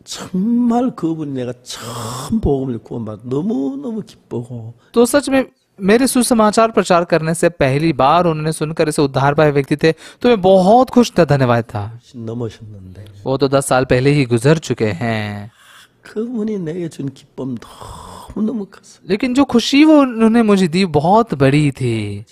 정말 그분 내가 처음 복음을 구원받 너무너무 기쁘고 또 सच में मेरे सुसमाचार प्रचार करने से पहली बार उन्होंने सुनकर इसे उद्धार पाए व्यक्ति थे तो मैं बहुत खुश था धन्यवाद था वो तो दस साल पहले ही गुजर चुके हैं 그분이 내게 준 기쁨 너무너무 컸어요. लेकिन जो खुशी वो उन्होंने मुझे दी बहुत बड़ी थी.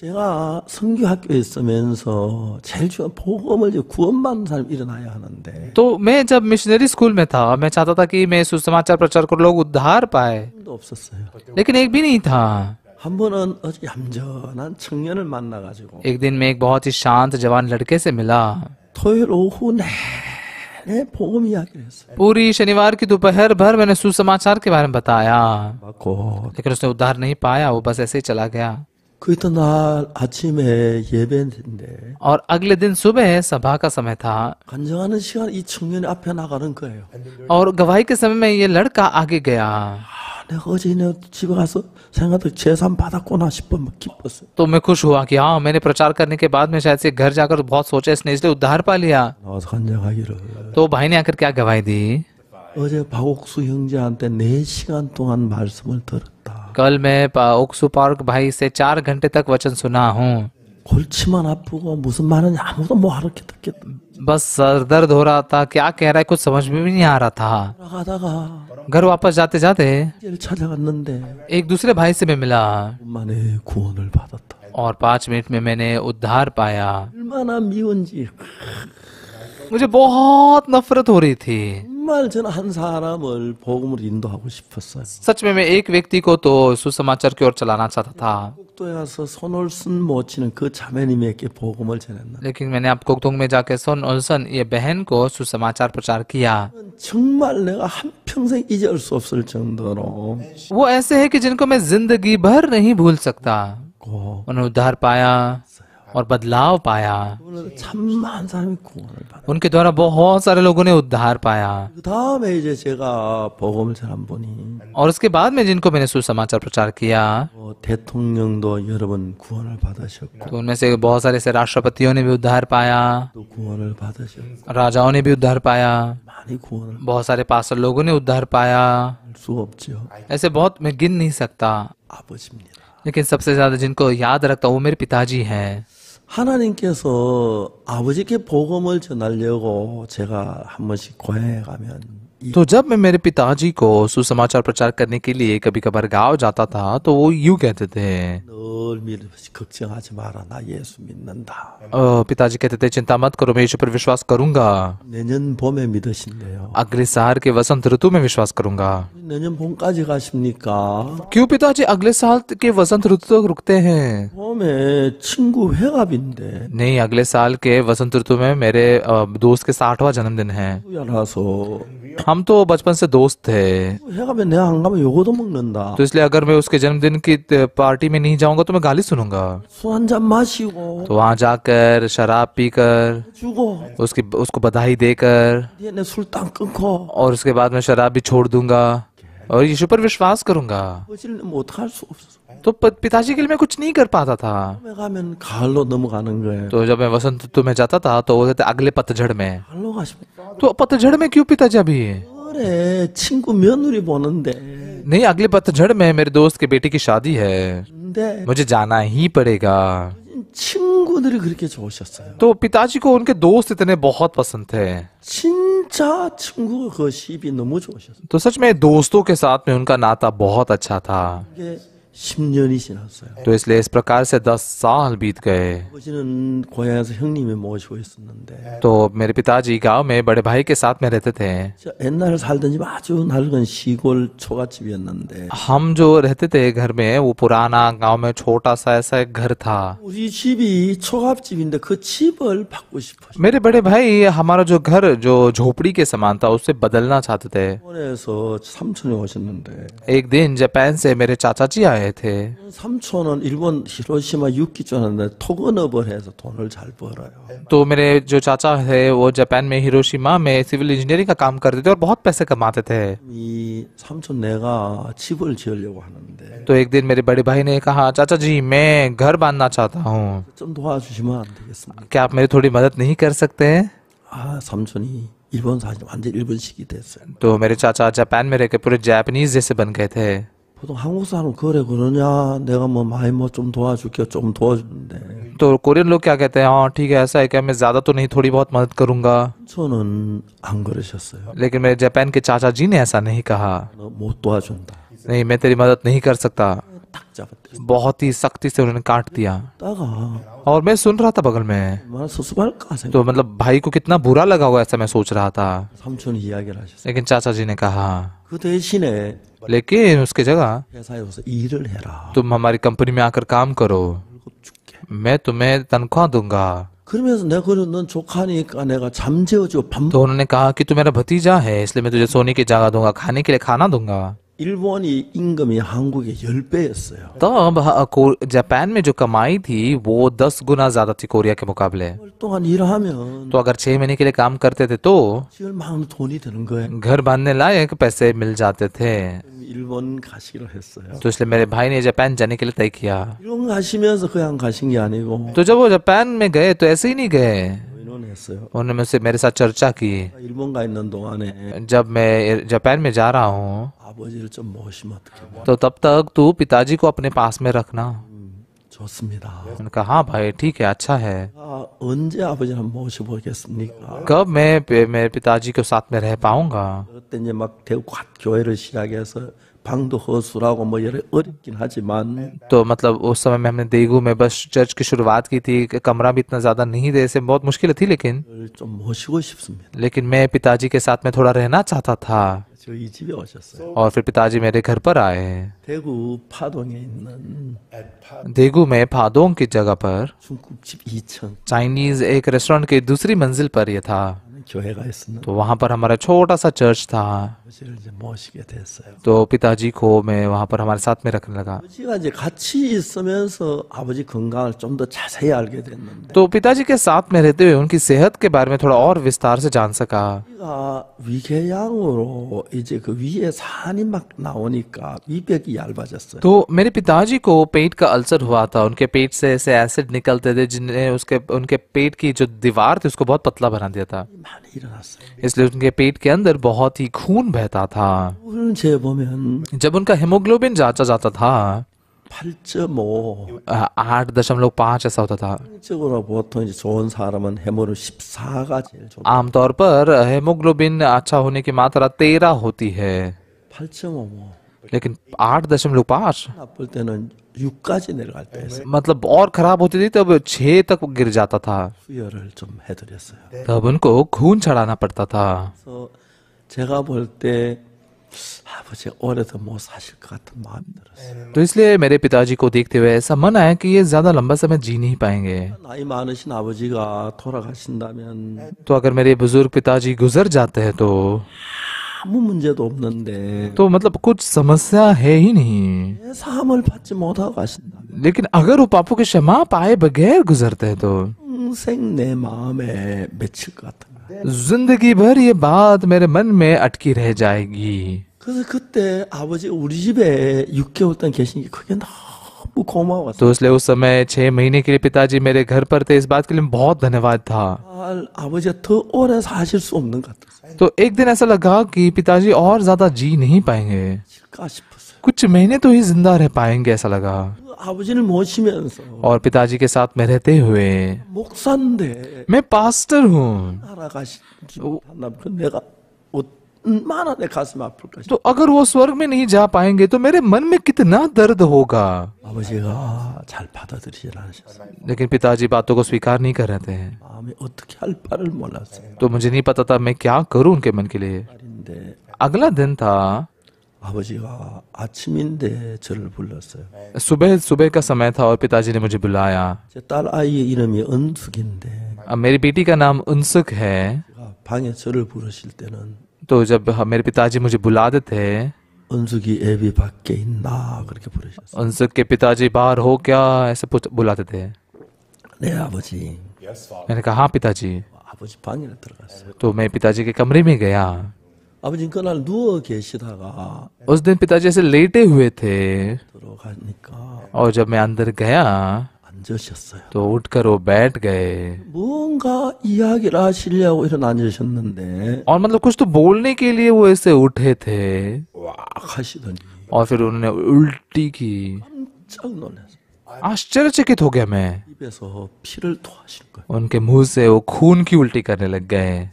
तो मैं जब मिशनरी स्कूल में था मैं चाहता था कि मैं सुसमाचार प्रचार कर लोग उद्धार पाए. 없었어요. लेकिन एक भी नहीं था. हम 번은 아주 얌전한 एक दिन मैं एक बहुत ही शांत जवान लड़के से मिला. 토요일 오후 내 पूरी शनिवार की दोपहर भर मैंने सुसमाचार के बारे में बताया लेकिन उसने उद्धार नहीं पाया वो बस ऐसे ही चला गया और अगले दिन सुबह सभा का समय था और गवाही के समय में ये लड़का आगे गया हाँ। 내가 어제 내 집에 가서 생각도 재산 받았구나 싶어 막 기뻤어요. 또 तो मैं खुश हुआ कि हां मैंने प्रचार करने के बाद में शायद से घर जाकर बहुत सोचा इसने इसलिए उद्धार पा लिया 나와서 간증하기를 तो भाई ने आकर क्या गवाही दी 어제 박옥수 형제한테 4시간 동안 말씀을 들었다. कल मैं पाओक्सु पार्क भाई से 4 घंटे तक वचन सुना हूं. 골치만 아프고 무슨 말은 아무도 못 알아듣겠다. बस सर दर्द हो रहा था क्या कह रहा है कुछ समझ में भी नहीं आ रहा था घर वापस जाते जाते एक दूसरे भाई से मैं मिला और पांच मिनट में मैंने उद्धार पाया मुझे बहुत नफरत हो रही थी 정말 저는 한 사람을 복음으로 인도하고 싶었어요. सच में मैं एक व्यक्ति को तो सुसमाचार की ओर चलाना चाहता था. 국도에 가서 손올순 모치는 그 자매님에게 복음을 전했나. लेकिन मैंने आपको कुकदोंग में जाके सोन ओलसन ये बहन को सुसमाचार प्रचार किया. 정말 내가 한 평생 잊을 수 없을 정도로. वो ऐसे हैं कि जिनको मैं जिंदगी भर नहीं भूल सकता. उन्होंने उद्धार पाया. और बदलाव पाया उनके द्वारा बहुत सारे लोगों ने उद्धार पाया और उसके बाद में जिनको मैंने सुसमाचार प्रचार किया तो उनमें से बहुत सारे से राष्ट्रपतियों ने भी उद्धार पाया राजाओं ने भी उद्धार पाया बहुत सारे पास लोगों ने उद्धार पाया ऐसे बहुत मैं गिन नहीं सकता लेकिन सबसे ज्यादा जिनको याद रखता हूँ वो मेरे पिताजी हैं 하나님께서 아버지께 복음을 전하려고 제가 한 번씩 고향에 가면 तो जब मैं मेरे पिताजी को सुसमाचार प्रचार करने के लिए कभी कभार गांव जाता था तो वो यू कहते थे पिताजी कहते थे चिंता मत करो मैं यीशु पर विश्वास करूंगा अगले साल के वसंत ऋतु में विश्वास करूंगा क्यों पिताजी अगले साल के वसंत ऋतु तक रुकते हैं नहीं अगले साल के वसंत ऋतु में मेरे दोस्त के साठवा जन्मदिन है हम तो बचपन से दोस्त थे तो, तो इसलिए अगर मैं उसके जन्मदिन की पार्टी में नहीं जाऊंगा तो मैं गाली सुनूंगा तो, तो वहाँ जाकर शराब पीकर उसकी उसको बधाई देकर और उसके बाद मैं शराब भी छोड़ दूंगा और यीशु पर विश्वास करूंगा तो पिताजी के लिए मैं कुछ नहीं कर पाता था तो जब मैं वसंत ऋतु में जाता था तो वो कहते अगले पतझड़ में तो पतझड़ में क्यों पिताजी अभी नहीं अगले पतझड़ में मेरे दोस्त के बेटे की शादी है मुझे जाना ही पड़ेगा तो पिताजी को उनके दोस्त इतने बहुत पसंद थे. तो सच में दोस्तों के साथ में उनका नाता बहुत अच्छा था. तो इसलिए इस प्रकार से दस साल बीत गए तो मेरे पिताजी गांव में बड़े भाई के साथ में रहते थे हम जो रहते थे घर में वो पुराना गांव में छोटा सा ऐसा एक घर था मेरे बड़े भाई हमारा जो घर जो झोपड़ी के समान था उससे बदलना चाहते थे एक दिन जापान से मेरे चाचा जी आए 来थे 3천원 일본 히로시마 토건업을 해서 돈을 잘 벌어요. तो मेरे जो चाचा है वो जापान में हिरोशिमा में सिविल इंजीनियरिंग का काम करते थे और बहुत पैसे कमाते थे. 내가 집을 지으려고 하는데. तो एक दिन मेरे बड़े भाई ने कहा चाचा जी मैं घर बांधना चाहता हूँ. क्या आप मेरी थोड़ी मदद नहीं कर सकते हैं? 일본 사실 완전 일본식이 됐어요. तो मेरे चाचा जापान में रहकर पूरे जापानीज जैसे बन गए थे. 보통 한국 사람 그래 그러냐 내가 뭐 많이 뭐좀 도와줄게 좀 도와주는데 तो कोरियन लोग क्या कहते हैं ठीक है ऐसा है क्या मैं ज्यादा तो नहीं थोड़ी बहुत मदद करूंगा 저는 안 그러셨어요 लेकिन मेरे जापान के चाचा जी ने ऐसा नहीं कहा 못 도와준다 नहीं मैं तेरी मदद नहीं कर सकता बहुत ही सख्ती से उन्होंने काट दिया और मैं सुन रहा था बगल में तो मतलब भाई को कितना बुरा लगा हुआ ऐसा मैं सोच रहा था लेकिन चाचा जी ने कहा लेकिन उसके जगह तुम हमारी कंपनी में आकर काम करो मैं तुम्हें तनख्वाह दूंगा तो उन्होंने कहा कि तू मेरा भतीजा है इसलिए मैं तुझे सोने की जगह दूंगा खाने के लिए खाना दूंगा 일본이 임금이 한국의 10배였어요. तब जापान में जो कमाई थी वो 10 गुना ज्यादा थी कोरिया के मुकाबले 동안 일하면 또 अगर 6 महीने के लिए काम करते थे तो 지을 돈이 되는 거예요. घर बांधने लायक पैसे मिल जाते थे 일본 가시기로 했어요. तो इसलिए मेरे भाई ने जापान जाने के लिए तय किया 일본 가시면서 그냥 가신 게 아니고 또 जब वो जापान में गए तो ऐसे ही नहीं गए उन्होंने मेरे साथ चर्चा की तो जब मैं जापान में जा रहा हूँ तो तब तक तू पिताजी को अपने पास में रखना हम्म, मैंने कहा हाँ भाई ठीक है अच्छा है हाँ, कब मैं मेरे पिताजी के साथ में रह पाऊंगा तो मतलब उस समय में हमने देगू में बस चर्च की शुरुआत की थी कमरा भी इतना ज्यादा नहीं दे से बहुत मुश्किल थी लेकिन तो लेकिन मैं पिताजी के साथ में थोड़ा रहना चाहता था अच्छा, और फिर पिताजी मेरे घर पर आए देगू में फादोंग की जगह पर चाइनीज एक रेस्टोरेंट की दूसरी मंजिल पर यह था तो वहाँ पर हमारा छोटा सा चर्च था तो पिताजी को मैं वहाँ पर हमारे साथ में रखने लगा तो पिताजी के साथ में रहते हुए उनकी सेहत के बारे में थोड़ा और विस्तार से जान सका तो मेरे पिताजी को पेट का अल्सर हुआ था उनके पेट से ऐसे एसिड निकलते थे जिन्हें उसके उनके पेट की जो दीवार थी उसको बहुत पतला बना दिया था हाँ, इसलिए उनके पेट के अंदर बहुत ही खून बहता था जब उनका हेमोग्लोबिन जांचा जाता था आठ दशमलव पांच ऐसा होता था आमतौर पर हेमोग्लोबिन अच्छा होने की मात्रा तेरह होती है लेकिन आठ दशमलव पास युक्का से निकालते हैं मतलब और खराब होती थी तब छह तक गिर जाता था तो तब उनको खून चढ़ाना पड़ता था जगह बोलते हाँ, तो इसलिए मेरे पिताजी को देखते हुए ऐसा मन आया कि ये ज्यादा लंबा समय जी नहीं पाएंगे तो अगर मेरे बुजुर्ग पिताजी गुजर जाते हैं तो 아무 문제도 없는데 तो मतलब कुछ समस्या है ही नहीं 사함을 받지 못하고 가신다. लेकिन अगर वो पापों के क्षमा पाए बगैर गुजरते हैं तो 평생 내 마음에 जिंदगी भर ये बात मेरे मन में अटकी रह जाएगी 그래서 그때 아버지가 우리 집에 6개월 동안 계신 게 그게 너무 तो इसलिए उस समय छह महीने के लिए पिताजी मेरे घर पर थे इस बात के लिए बहुत धन्यवाद था तो एक दिन ऐसा लगा कि पिताजी और ज्यादा जी नहीं पाएंगे कुछ महीने तो ही जिंदा रह पाएंगे ऐसा लगा और पिताजी के साथ में रहते हुए मैं पास्टर हूँ तो अगर वो स्वर्ग में नहीं जा पाएंगे तो मेरे मन में कितना दर्द होगा हाँ, तो लेकिन पिताजी बातों को स्वीकार नहीं कर रहे हैं तो मुझे नहीं पता था मैं क्या करूं उनके मन के लिए अगला दिन हाँ, था सुबह सुबह का समय था और पिताजी ने मुझे बुलाया अब मेरी बेटी का नाम उनसुक है हाँ, तो जब मेरे पिताजी मुझे बुलाते थे हैं के पिताजी बाहर हो क्या ऐसे बुलाते थे हाँ, मैंने कहा हाँ पिताजी हाँ, तो मैं पिताजी के कमरे में गया उस दिन पिताजी ऐसे लेटे हुए थे तो और जब मैं अंदर गया 앉으셨어요. 또 옷가로 बैठ गए. 뭔가 이야기를 하시려고 일어나 앉으셨는데. और मतलब कुछ तो बोलने के लिए वो ऐसे उठे थे. 와 하시더니. और फिर उन्होंने उल्टी की. 깜짝 놀랐어. आश्चर्यचकित हो गया मैं उनके मुंह से वो खून की उल्टी करने लग गए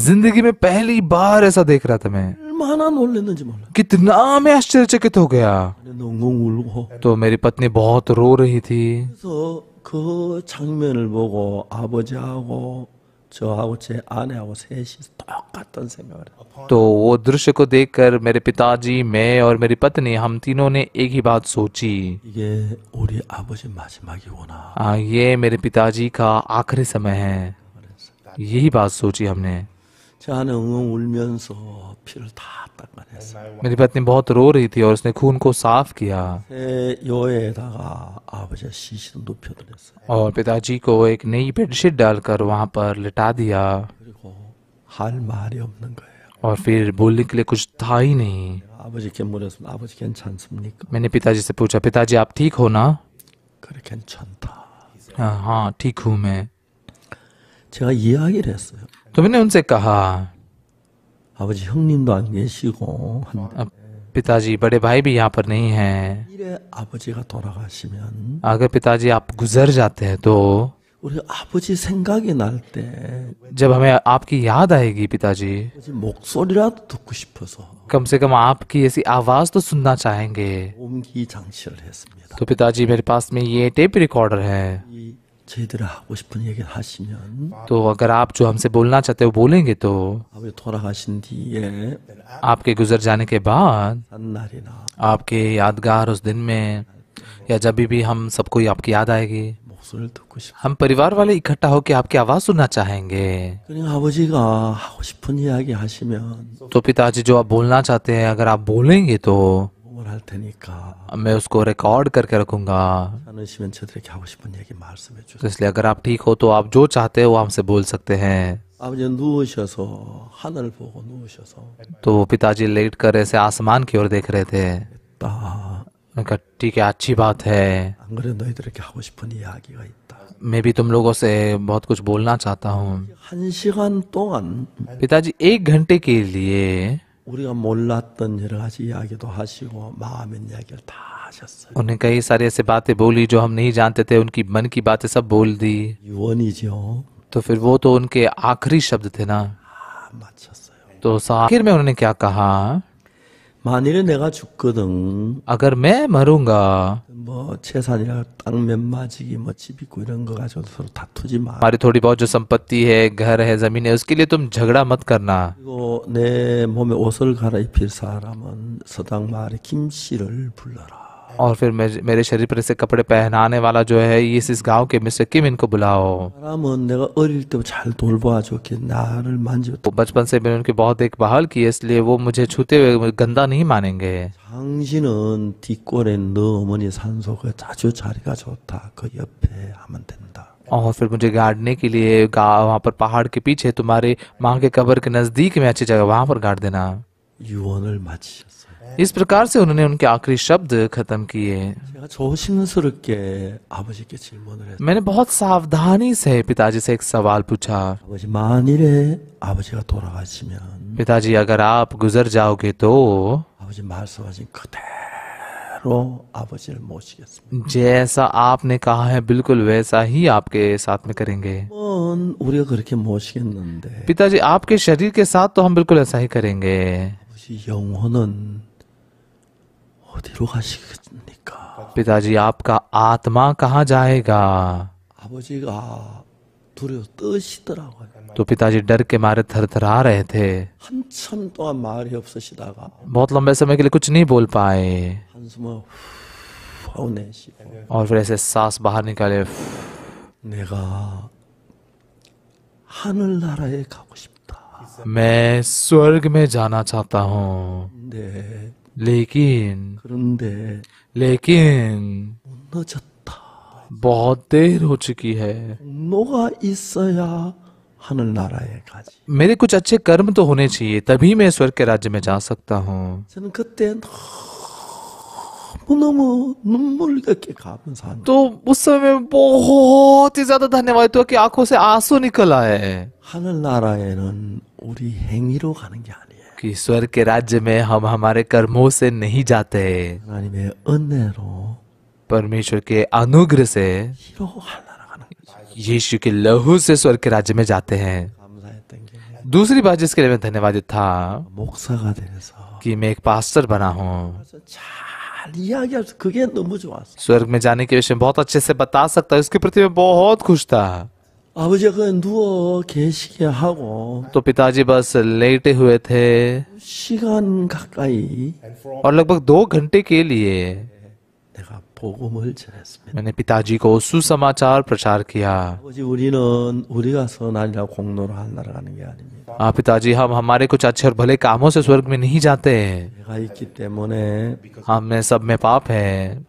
जिंदगी में पहली बार ऐसा देख रहा था मैं 얼마나 놀랐는지 몰라 कितना मैं आश्चर्यचकित हो गया 엉엉 울고 तो मेरी पत्नी बहुत रो रही थी 그래서 그 장면을 보고 아버지하고 저하고 제 아내하고 셋이 똑같던 생각을 तो वो दृश्य को देखकर मेरे पिताजी मैं और मेरी पत्नी हम तीनों ने एक ही बात सोची 이게 우리 아버지 마지막이구나 आ, हाँ, ये मेरे पिताजी का आखिरी समय है यही बात सोची हमने मेरी पत्नी बहुत रो रही थी और उसने खून को साफ किया और पिताजी को एक नई बेडशीट डालकर वहां पर लिटा दिया और फिर बोलने के लिए कुछ था ही नहीं मैंने पिताजी से पूछा पिताजी आप ठीक हो ना हाँ ठीक हूँ मैं 제가 이야기를 했어요. तो मैंने उनसे कहा अब पिताजी बड़े भाई भी यहाँ पर नहीं है अगर पिताजी आप गुजर जाते हैं तो जब हमें आपकी याद आएगी पिताजी कम से कम आपकी ऐसी आवाज तो सुनना चाहेंगे तो पिताजी मेरे पास में ये टेप रिकॉर्डर है तो अगर आप जो हमसे बोलना चाहते हो बोलेंगे तो आपके गुजर जाने के बाद आपके यादगार उस दिन में या जब भी हम सबको आपकी याद आएगी हम परिवार वाले इकट्ठा होकर आपकी आवाज सुनना चाहेंगे तो पिताजी जो आप बोलना चाहते हैं अगर आप बोलेंगे तो मैं उसको रिकॉर्ड करके रखूंगा तो इसलिए अगर आप ठीक हो तो आप जो चाहते हो हमसे बोल सकते हैं तो वो पिताजी लेट कर ऐसे आसमान की ओर देख रहे थे ठीक है अच्छी बात है मैं भी तुम लोगों से बहुत कुछ बोलना चाहता हूँ पिताजी एक घंटे के लिए 우리가 몰랐던 여러 가지 이야기도 하시고 마음의 이야기를 다 하셨어요. 오늘 कई सारी ऐसी बातें बोली जो हम नहीं जानते थे उनकी मन की बातें सब बोल दी 유언이죠. तो फिर वो तो उनके आखिरी शब्द थे ना 맞췄어요. तो आखिर में उन्होंने क्या कहा 만일에 내가 죽거든. 아 ग र मैं म 뭐 재산이랑 땅몇 마지기 뭐집 있고 이런 거 가지고 서로 다투지 마. 말이 ा र ी थोड़ी बहुत जो संपत्ति है, घर है, जमीन है, उसके लिए तुम झगड़ा मत करना. 그리고 내 몸에 옷을 갈아입힐 사람은 서당 마을에 김 씨를 불러라. और फिर मेरे शरीर पर ऐसे कपड़े पहनाने वाला जो है इस इस गांव के मिस्टर किम इनको बुलाओ तो बचपन से मैंने उनकी बहुत देखभाल की इसलिए वो मुझे छूते हुए गंदा नहीं मानेंगे और फिर मुझे गाड़ने के लिए वहाँ पर पहाड़ के पीछे तुम्हारे माँ के कब्र के नज़दीक में अच्छी जगह वहाँ पर गाड़ देना इस प्रकार से उन्होंने उनके आखिरी शब्द खत्म किए मैंने बहुत सावधानी से पिताजी से एक सवाल पूछा पिताजी अगर आप गुजर जाओगे तो जैसा आपने कहा है बिल्कुल वैसा ही आपके साथ में करेंगे पिताजी आपके शरीर के साथ तो हम बिल्कुल ऐसा ही करेंगे 어디로 가시겠습니까? पिताजी आपका आत्मा 가하 जाएगा 아버지가 두려워 떠시더라고요. तो पिताजी डर के मारे थरथरा रहे थे 한참 동안 말이 없으시다가 बहुत लंबे समय के लिए कुछ नहीं बोल पाए 한숨을 내쉬고 और फिर ऐसे सांस बाहर निकाले 내가 하늘나라에 가고 싶다. मैं स्वर्ग में जाना चाहता हूँ 네, लेकिन लेकिन बहुत देर हो चुकी है मेरे कुछ अच्छे कर्म तो होने चाहिए तभी मैं स्वर्ग के राज्य में जा सकता हूँ तो उस समय मैं बहुत ही ज्यादा धन्यवाद हुआ कि आंखों से आंसू निकल आए हनल 우리 कि स्वर्ग के राज्य में हम हमारे कर्मों से नहीं जाते परमेश्वर के अनुग्रह से यीशु के लहू से स्वर्ग के राज्य में जाते हैं दूसरी बात जिसके लिए मैं धन्यवाद था कि मैं एक पास्टर बना हूँ स्वर्ग में जाने के विषय में बहुत अच्छे से बता सकता उसके प्रति मैं बहुत खुश था तो पिताजी बस लेटे हुए थे और लगभग दो घंटे के लिए मैंने पिताजी को सुसमाचार प्रचार किया हाँ पिताजी हम हमारे कुछ अच्छे और भले कामों से स्वर्ग में नहीं जाते हमने सब में पाप है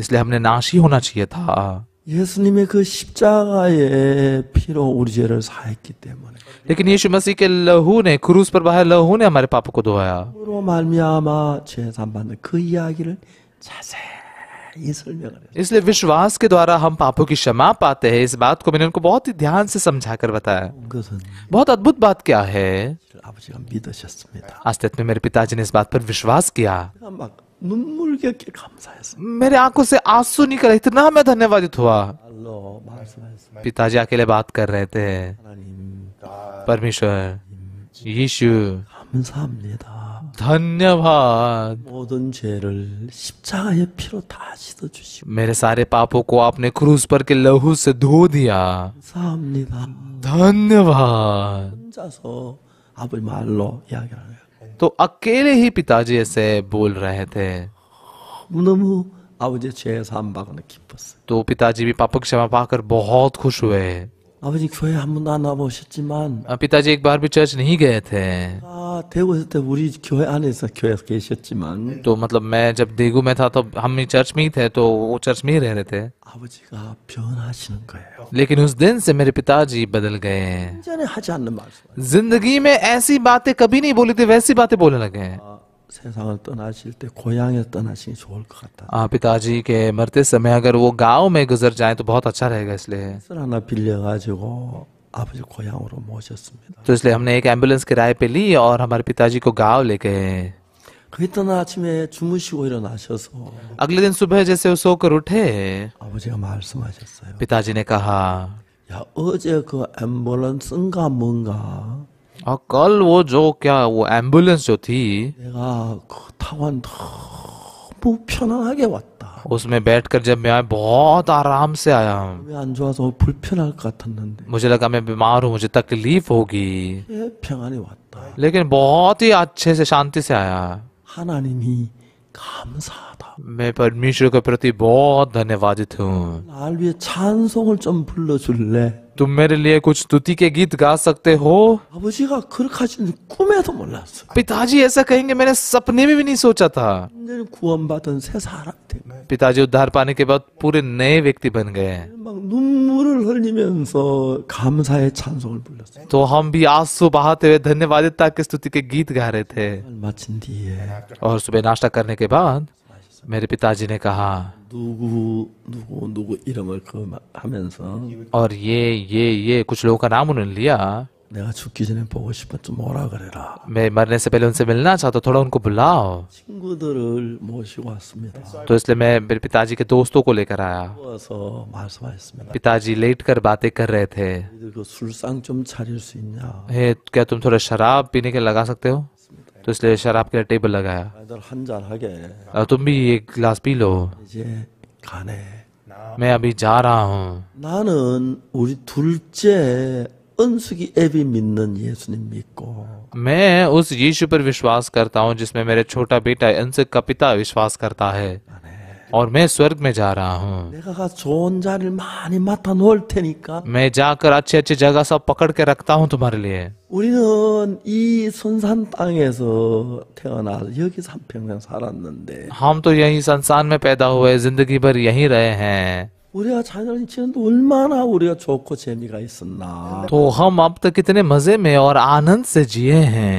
इसलिए हमने नाश ही होना चाहिए था 예수님의 그 십자가의 피로 우리 죄를 사했기 때문에. लेकिन यीशु मसीह के लहू ने क्रूस पर बहाया लहू ने हमारे पापों को धोया. 그로 말미암아 죄 받는 그 이야기를 자세히 설명을 해요. इसलिए विश्वास के द्वारा हम पापों की क्षमा पाते हैं इस बात को मैंने उनको बहुत ही ध्यान से समझाकर बताया. बहुत अद्भुत बात क्या है? 아버지가 믿으셨습니다. आस्तित्व में मेरे पिताजी ने इस बात पर विश्वास किया. 눈물겹게 감사했어요. मेरे आंखों से आंसू निकला इतना मैं धन्यवादित हुआ 알로 पिताजी अकेले बात कर रहे थे 하나님 परमेश्वर यीशु 감사합니다. धन्यवाद 모든 죄를 십자가의 피로 다 씻어 주시고 मेरे सारे पापों को आपने क्रूस पर के लहू से धो दिया 감사합니다. धन्यवाद 혼자서 아버지 말로 이야기하는 तो अकेले ही पिताजी ऐसे बोल रहे थे तो पिताजी भी पापा की क्षमा पाकर बहुत खुश हुए पिताजी एक बार भी चर्च नहीं गए थे तो मतलब मैं जब देगू में था तो हम ही चर्च में ही थे तो वो चर्च में ही रह रहे थे लेकिन उस दिन से मेरे पिताजी बदल गए हैं. जिंदगी में ऐसी बातें कभी नहीं बोली थी वैसी बातें बोलने लगे हैं. 세상을 떠나실 때 고향에 떠나시는 좋을 것 같다. 아, पिताजी के मरते समय अगर वो गांव में गुजर जाए तो बहुत अच्छा रहेगा इसलिए. 하나 빌려 가지고 아버지 고향으로 모셨습니다. तो हमने एक एम्बुलेंस किराए पे ली और हमारे पिताजी को गांव ले गए. 그랬던 아침에 일어나셔서 अगले दिन सुबह जैसे वो सोकर उठे 아버지가 말씀하셨어요. पिताजी ने कहा 야, 어제 그 앰뷸런스인가 뭔가 और हाँ, कल वो जो क्या वो एम्बुलेंस जो थी उसमें बैठकर जब मैं आया बहुत आराम से आया हूँ मुझे लगा मैं बीमार हूँ मुझे तकलीफ होगी लेकिन बहुत ही अच्छे से शांति से आया 하나님이 मैं परमेश्वर के प्रति बहुत धन्यवादित हूँ तुम मेरे लिए कुछ स्तुति के गीत गा सकते हो पिताजी ऐसा कहेंगे मैंने सपने में भी नहीं सोचा था पिताजी उद्धार पाने के बाद पूरे नए व्यक्ति बन गए तो हम भी आंसू बहाते हुए धन्यवादिता की स्तुति के गीत गा रहे थे और सुबह नाश्ता करने के बाद मेरे पिताजी ने कहा और ये ये ये कुछ लोगों का नाम उन्होंने लिया मैं मरने से पहले उनसे मिलना चाहता थोड़ा उनको बुलाओ. तो इसलिए मैं मेरे पिताजी के दोस्तों को लेकर आया. पिताजी लेट कर बातें कर रहे थे. क्या तुम थोड़ा शराब पीने के लगा सकते हो? तो इसलिए शराब के लिए टेबल लगाया और तुम भी एक गिलास पी लो खाने मैं अभी जा रहा हूँ मैं उस यीशु पर विश्वास करता हूँ जिसमें मेरे छोटा बेटा अंसक का पिता विश्वास करता है और मैं स्वर्ग में जा रहा हूँ मैं जाकर अच्छे अच्छे जगह सब पकड़ के रखता हूँ तुम्हारे लिए हम तो यही संसार में पैदा हुए जिंदगी भर यही रहे हैं 우리가 자녀를 지는데 얼마나 우리가 좋고 재미가 있었나. तो हम अब तक कितने मजे में और आनंद से जिए हैं.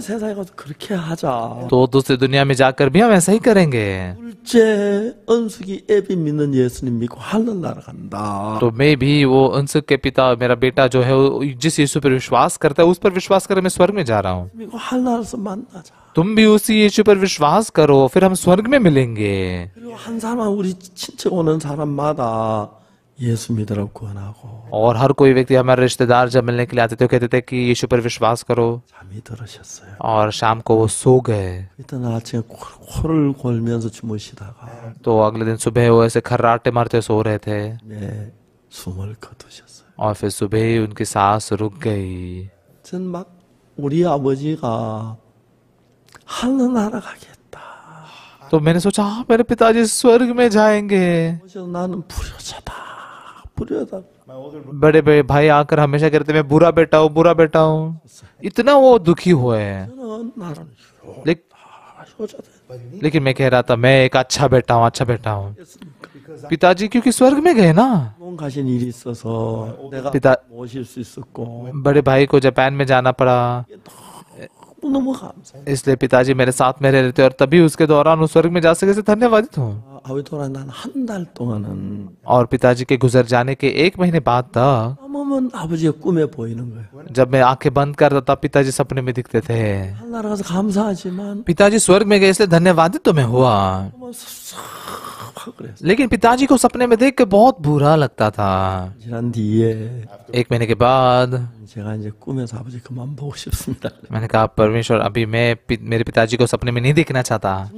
세상에 가서 그렇게 하자. 또 두세 दुनिया में भी हम ऐसा ही करेंगे 둘째 은숙이 애비 믿는 예수님 믿고 하늘나라 간다. तो मैं भी वो अंशुक के पिता मेरा बेटा जो है जिस यीशु पर विश्वास करता है उस पर विश्वास कर मैं स्वर्ग में जा रहा हूँ 믿고 하늘나라에서 만나자. तुम भी उसी यीशु पर विश्वास करो फिर हम स्वर्ग में मिलेंगे. 한 사람 우리 친척 오는 사람마다 यीशु में को और हर कोई व्यक्ति हमारे रिश्तेदार जब मिलने के लिए आते थे कहते थे कि यीशु पर विश्वास करो तो और शाम को वो सो गए तो अगले दिन सुबह वो ऐसे खर्राटे मारते सो रहे थे तो और फिर सुबह ही उनकी सांस रुक गई तो मैंने सोचा हाँ, मेरे पिताजी स्वर्ग में जाएंगे तो बड़े बड़े भाई आकर हमेशा कहते मैं बुरा बेटा हूँ बुरा बेटा हूँ इतना वो दुखी हुए लेकिन मैं कह रहा था मैं एक अच्छा बेटा हूँ अच्छा बेटा हूँ पिताजी क्योंकि स्वर्ग में गए ना पिता बड़े भाई को जापान में जाना पड़ा तो इसलिए पिताजी मेरे साथ में रह रहे थे और तभी उसके दौरान उस स्वर्ग में जा सके से धन्यवादित हूँ तो तो और पिताजी के गुजर जाने के एक महीने बाद तक जब मैं आंखें बंद करता था पिताजी सपने में दिखते थे पिताजी स्वर्ग में गए इसलिए धन्यवाद तो मैं हुआ लेकिन पिताजी को सपने में देख के बहुत बुरा लगता था एक महीने के बाद मैंने कहा परमेश्वर अभी मैं मेरे पिताजी को सपने में नहीं देखना चाहता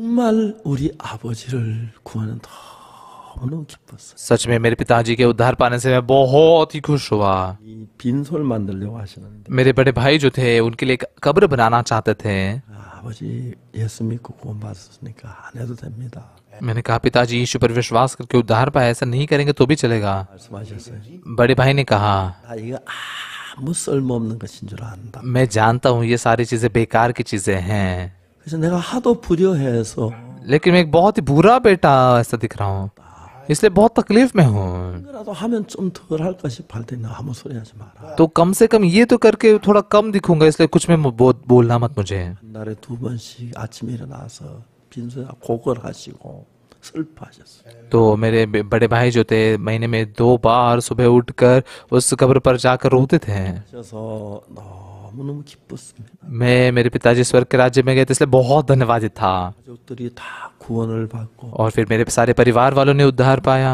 सच में मेरे पिताजी के उद्धार पाने से मैं बहुत ही खुश हुआ मेरे बड़े भाई जो थे उनके लिए कब्र बनाना चाहते थे हाँ, मैंने कहा पिताजी यीशु पर विश्वास करके उद्धार पाए ऐसा नहीं करेंगे तो भी चलेगा बड़े भाई ने कहा मैं जानता हूँ ये सारी चीजें बेकार की चीजें हैं लेकिन मैं एक बहुत ही बुरा बेटा ऐसा दिख रहा हूँ इसलिए बहुत तकलीफ में हूँ तो, तो, तो कम से कम ये तो करके थोड़ा कम दिखूंगा इसलिए कुछ में बोलना मत मुझे तो मेरे बड़े भाई जो थे महीने में दो बार सुबह उठकर उस कब्र पर जाकर रोते थे मैं मेरे पिताजी स्वर्ग के राज्य में गए थे इसलिए बहुत धन्यवादित था और फिर मेरे सारे परिवार वालों ने उद्धार पाया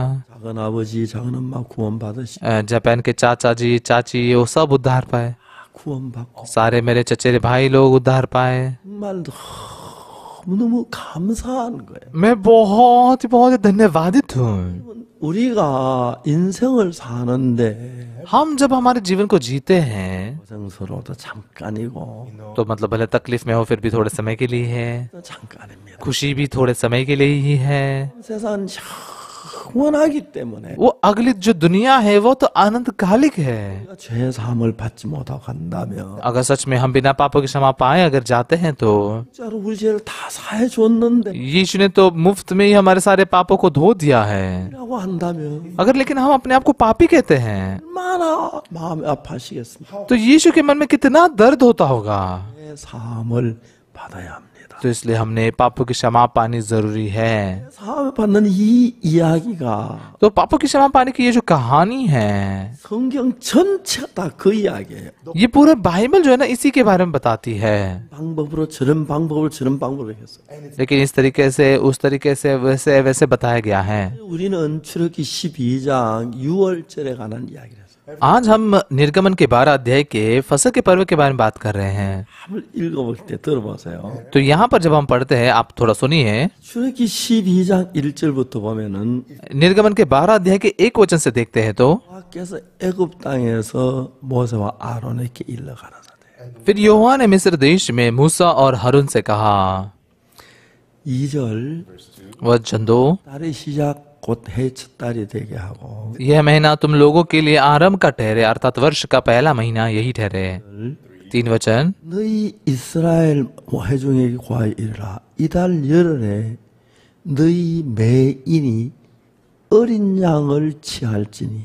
जापान के चाचा जी चाची वो सब उद्धार पाए सारे मेरे चचेरे भाई लोग उद्धार पाए 너무너무 감사한 거예요. 매 बहुत बहुत धन्यवादित हूँ 우리가 인생을 사는데 हम जब हमारे जीवन को जीते हैं तो 잠깐이고 तो मतलब भले तकलीफ में हो फिर भी थोड़े समय के लिए है खुशी भी थोड़े समय के लिए ही है 구원하기 때문에 वो अगली जो दुनिया है वो तो आनंदकालिक है 죄의 사함을 받지 못하고 간다면 अगर सच में हम बिना पापों की क्षमा पाए अगर जाते हैं तो 진짜로 우리 죄를 다 사해 줬는데 यीशु ने तो मुफ्त में ही हमारे सारे पापों को धो दिया है 라고 한다면 अगर लेकिन हम अपने आप को पापी कहते हैं 얼마나 마음이 아파시겠습니까 तो यीशु के मन में कितना दर्द होता होगा 죄의 사함을 받아야 합니다 तो इसलिए हमने पापों की क्षमा पानी जरूरी है हाँ, तो पापों की क्षमा पाने की ये जो कहानी है ये पूरा बाइबल जो है ना इसी के बारे में बताती है लेकिन इस तरीके से उस तरीके से वैसे वैसे बताया गया है आज हम निर्गमन के बारह अध्याय के फसल के पर्व के बारे में बात कर रहे हैं तो यहाँ पर जब हम पढ़ते हैं आप थोड़ा सुनिए निर्गमन के बारह अध्याय के एक वचन से देखते हैं तो फिर योहा ने मिस्र देश में मूसा और हरुण से कहा वचन दो यह महीना तुम लोगों के लिए आरंभ का ठहरे अर्थात वर्ष का पहला महीना यही ठहरे तीन वचन इसराइल 어린 양을 치할지니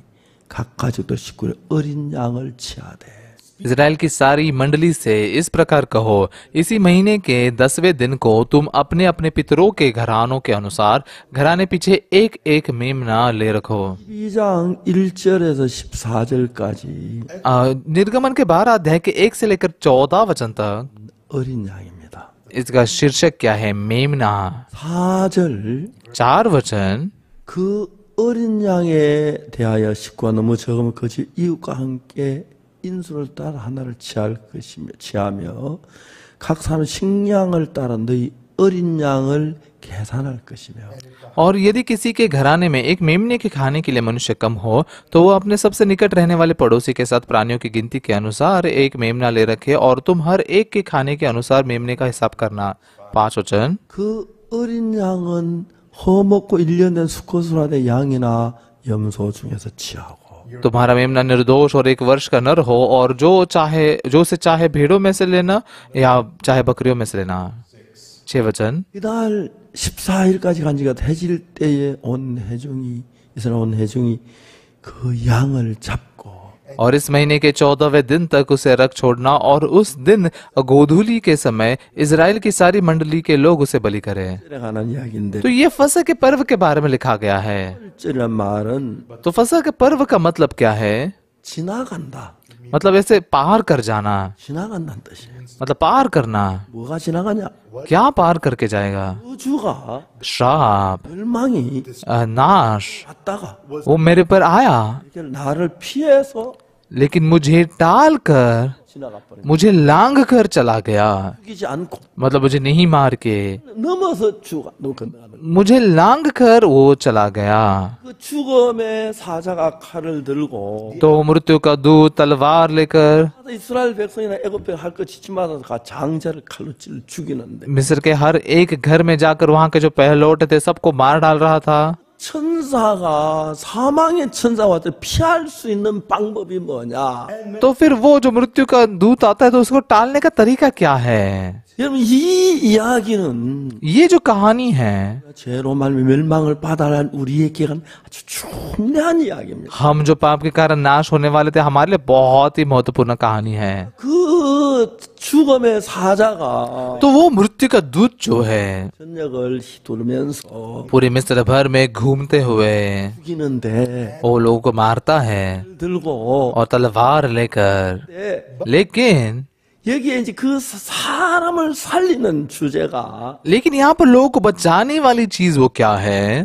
각가족도 식구를 어린 양을 치하되 इसराइल की सारी मंडली से इस प्रकार कहो इसी महीने के दसवें दिन को तुम अपने अपने पितरों के घरानों के अनुसार घराने पीछे एक एक मेमना ले रखो निर्गमन के बारह अध्याय के एक से लेकर चौदह वचन तक इसका शीर्षक क्या है मेमना चार वचन 그 어린 양에 대하여 적으면 이웃과 함께 인수를 따라 하나를 취할 것이며 취하며 각 사람의 식량을 따라 너희 어린 양을 계산할 것이며 और यदि किसी के घराने में एक मेमने के खाने के लिए मनुष्य कम हो तो वो अपने सबसे निकट रहने वाले पड़ोसी के साथ प्राणियों की गिनती के अनुसार एक मेमना ले रखे और तुम हर एक के खाने के अनुसार मेमने का हिसाब करना पांच वचन 그 1년 된 수컷으로 된 양이나 염소 중에서 취하고 तुम्हारा मेमना निर्दोष और एक वर्ष का नर हो और जो चाहे जो से चाहे भेड़ों में से लेना या चाहे बकरियों में से लेना छह वचन 이달 14일까지 간지가 해질 때에 온 해중이 이스라엘 온 해중이 그 양을 잡 और इस महीने के चौदहवें दिन तक उसे रख छोड़ना और उस दिन गोधूली के समय इसराइल की सारी मंडली के लोग उसे बलि करे तो ये फसल के पर्व के बारे में लिखा गया है तो फसह के पर्व का मतलब क्या है मतलब ऐसे पार कर जाना मतलब पार करना क्या पार करके जाएगा श्राप नाश वो मेरे पर आया लेकिन मुझे टाल कर मुझे लांग कर चला गया मतलब मुझे नहीं मार के मुझे लांग कर वो चला गया तो मृत्यु का दूध तलवार लेकर मिस्र के हर एक घर में जाकर वहाँ के जो पहलोट थे सबको मार डाल रहा था तो फिर वो जो मृत्यु का दूत आता है तो उसको टालने का तरीका क्या है ये जो कहानी है हम जो पाप के कारण नाश होने वाले थे हमारे लिए बहुत ही महत्वपूर्ण कहानी है तो वो मृत्यु का दूत जो है पूरे मिस्र भर में घूम घूमते हुए वो लोगों को मारता है और तलवार लेकर लेकिन लेकिन यहाँ पर लोगों को बचाने वाली चीज वो क्या है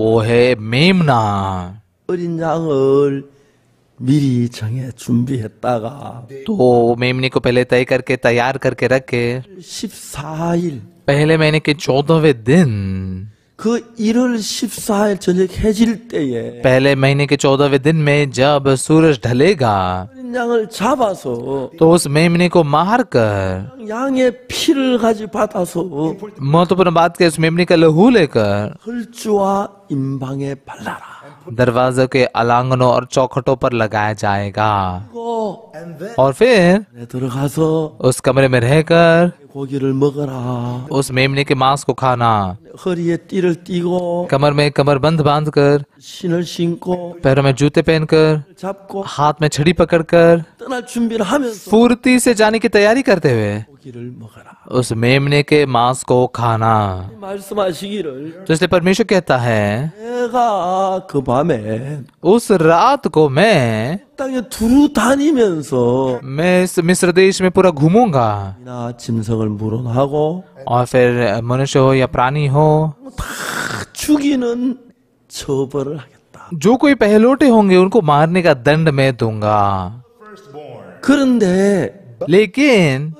वो है मेमना तो मेमने को पहले तय करके तैयार करके रखे पहले महीने के चौदहवे दिन पहले महीने के चौदहवें दिन में जब सूरज ढलेगा तो उस मेमने को मार कर महत्वपूर्ण बात के उस मेमने का लहू लेकर दरवाजों के अलांगनों और चौखटों पर लगाया जाएगा और फिर तो उस कमरे में रहकर उस मेमने के मांस को खाना कमर में कमर बंद बांध कर पैरों में जूते पहनकर हाथ में छड़ी पकड़कर फूर्ति से जाने की तैयारी करते हुए उस मेमने के मांस को खाना तो इसलिए परमेश्वर कहता है उस रात को मैं मैं इस मिस्र देश में पूरा घूमूंगा और फिर मनुष्य हो या प्राणी हो जो कोई पहलोटे होंगे उनको मारने का दंड मैं दूंगा 그런데 लेकिन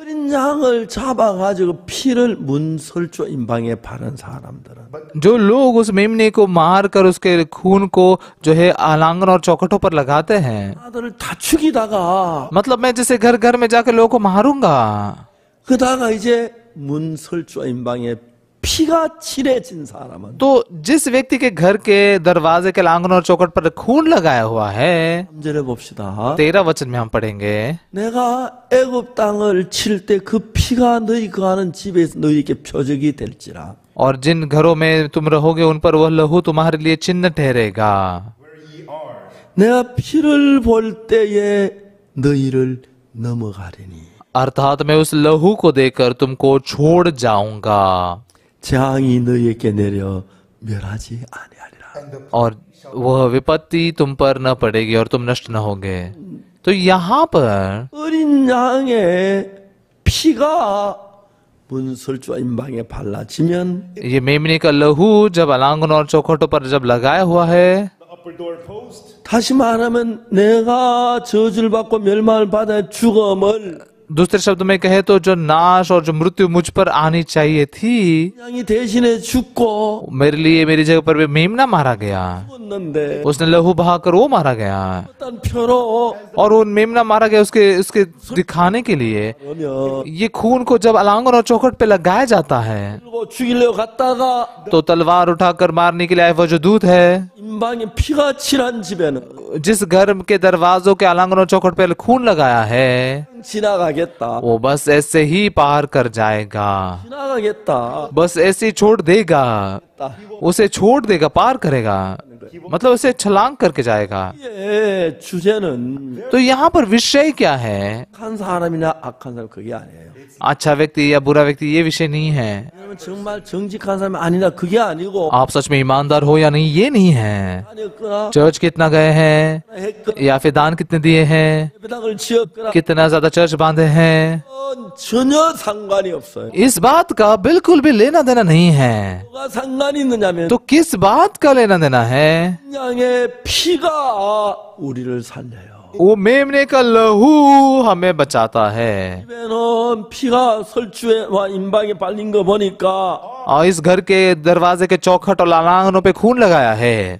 जो लोग उस मेमने को मार कर उसके खून को जो है आलांगन और चौकटों पर लगाते हैं मतलब मैं जैसे घर घर में जाकर लोगों को मारूंगा 그다가 이제 임방에 तो जिस व्यक्ति के घर के दरवाजे के लांगन और चौकट पर खून लगाया हुआ है हाँ। तेरा वचन में हम पढ़ेंगे और जिन घरों में तुम रहोगे उन पर वह लहू तुम्हारे लिए चिन्ह ठहरेगा अर्थात मैं उस लहू को देकर तुमको छोड़ जाऊंगा 재앙이 너희에게 내려 멸하지 아니하리라. और वह विपत्ति तुम पर न पड़ेगी और तुम नष्ट न होंगे तो यहाँ पर 어린 양의 피가 ये मेमने का लहू जब अलांगन और चौखटो पर जब लगाया हुआ है 다시 말하면 내가 저주를 받고 멸망을 받아 죽음을 दूसरे शब्द में कहे तो जो नाश और जो मृत्यु मुझ पर आनी चाहिए थी मेरे लिए मेरी जगह पर भी मेमना मारा गया उसने लहू बहाकर वो मारा गया और वो मेमना मारा गया उसके उसके दिखाने के लिए ये खून को जब अलांगन और चौखट पे लगाया जाता है तो तलवार उठाकर मारने के लिए आए वो जो दूध है जिस घर के दरवाजों के अलांगन और चौखट पे खून लगाया है वो बस ऐसे ही पार कर जाएगा बस ऐसे छोड़ देगा उसे छोड़ देगा पार करेगा मतलब उसे छलांग करके जाएगा तो यहाँ पर विषय क्या है अच्छा व्यक्ति या बुरा व्यक्ति ये विषय नहीं है आप सच में ईमानदार हो या नहीं ये नहीं है चर्च कितना गए हैं या फिर दान कितने दिए हैं कितना ज्यादा चर्च बांधे हैं 전혀 상관이 없어요. इस बात का बिल्कुल भी 상관이 있느냐면 तो किस बात का ल 양의 피가 우리를 살려요. वो मेमने का लहू ह म े는 피가 설주에 와, 임방에 발린 거 보니까 और इस घर के दरवाजे के चौखट और लालांगनों पे खून लगाया है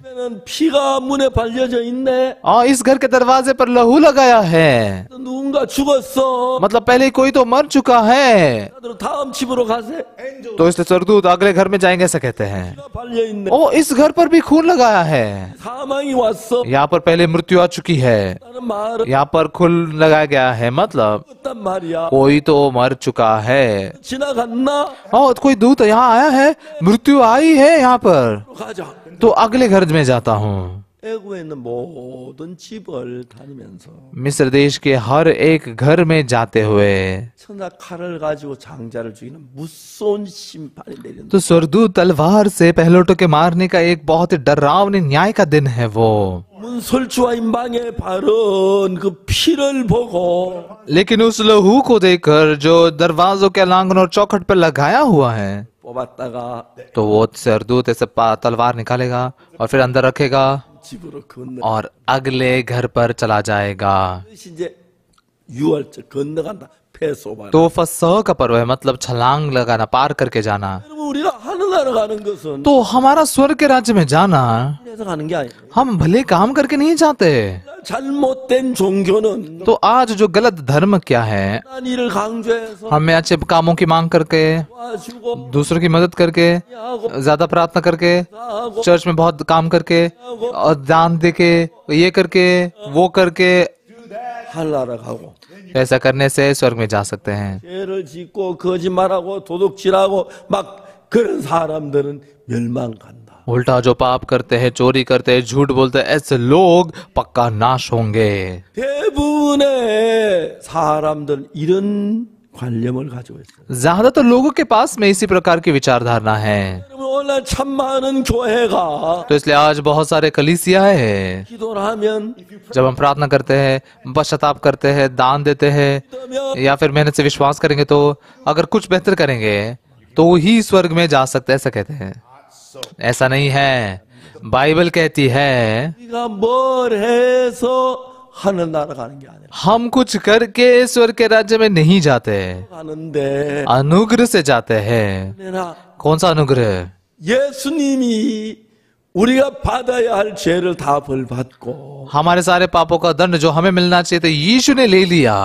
और इस घर के दरवाजे पर लहू लगाया है मतलब पहले कोई तो मर चुका है तो इसलिए सरदूत अगले घर में जाएंगे ऐसा कहते हैं ओ इस घर पर भी खून लगाया है यहाँ पर पहले मृत्यु आ चुकी है यहाँ पर खून लगाया गया है मतलब कोई तो मर चुका है और कोई दूत यहाँ आया है मृत्यु आई है यहाँ पर तो अगले घर में जाता हूँ मिस्र देश के हर एक घर में जाते हुए तो स्वर्गदूत तलवार से पहलोटों के मारने का एक बहुत डरावने न्याय का दिन है वो लेकिन उस लहू को देखकर जो दरवाजों के लांगन और चौखट पर लगाया हुआ है तो वो सरदूत ऐसे तलवार निकालेगा और फिर अंदर रखेगा और अगले घर पर चला जाएगा तो फसह का पर्व है मतलब छलांग लगाना पार करके जाना तो हमारा स्वर्ग के राज्य में जाना हम भले काम करके नहीं जाते तो आज जो गलत धर्म क्या है हमें अच्छे कामों की मांग करके हाँ, दूसरों की मदद करके ज्यादा प्रार्थना करके चर्च में बहुत काम करके और दान दे के ये करके वो करके ऐसा करने से स्वर्ग में जा सकते हैं उल्टा जो पाप करते हैं चोरी करते हैं झूठ बोलते हैं ऐसे लोग पक्का नाश होंगे ज्यादा तो लोगों के पास में इसी प्रकार की विचारधारणा है तो इसलिए आज बहुत सारे कलीसिया है जब हम प्रार्थना करते हैं बशताप करते हैं दान देते हैं या फिर मेहनत से विश्वास करेंगे तो अगर कुछ बेहतर करेंगे तो ही स्वर्ग में जा सकते ऐसा कहते हैं ऐसा नहीं है बाइबल कहती है बोर है सो 하늘 हम कुछ करके ईश्वर के राज्य में नहीं जाते आनंद अनुग्रह से जाते हैं कौन सा अनुग्रह ये 우리가 हमारे सारे पापों का दंड जो हमें मिलना चाहिए था तो यीशु ने ले लिया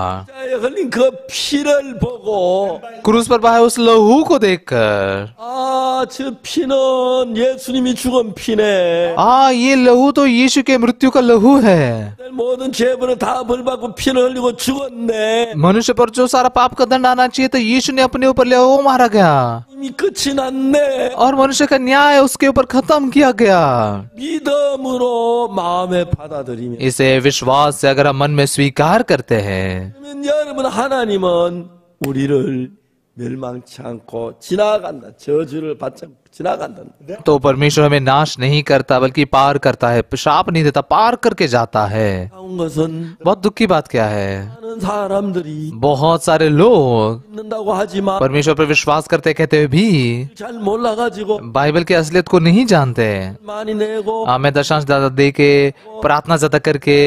क्रूस पर बाहर उस लहू को देखकर आ 즉 피는 예수님이 죽은 피네. 아, 이 लहू तो यीशु के मृत्यु का लहू है. 모든 죄분은 다 벌받고 피를 흘리고 죽었네. मनुष्य पर जो सारा पाप का दंड आना चाहिए तो यीशु ने अपने ऊपर लिया वो मारा गया. और मनुष्य का न्याय उसके ऊपर खत्म किया गया. इसे विश्वास से अगर हम मन में स्वीकार करते हैं. 우리를 멸망치 않고 지나간다. 저주를 받자 तो परमेश्वर हमें नाश नहीं करता बल्कि पार करता है पिशाप नहीं देता पार करके जाता है बहुत दुख की बात क्या है बहुत सारे लोग परमेश्वर पर विश्वास करते कहते हुए भी बाइबल की असलियत को नहीं जानते हमें हाँ, दशांश दादा दे के प्रार्थना ज्यादा करके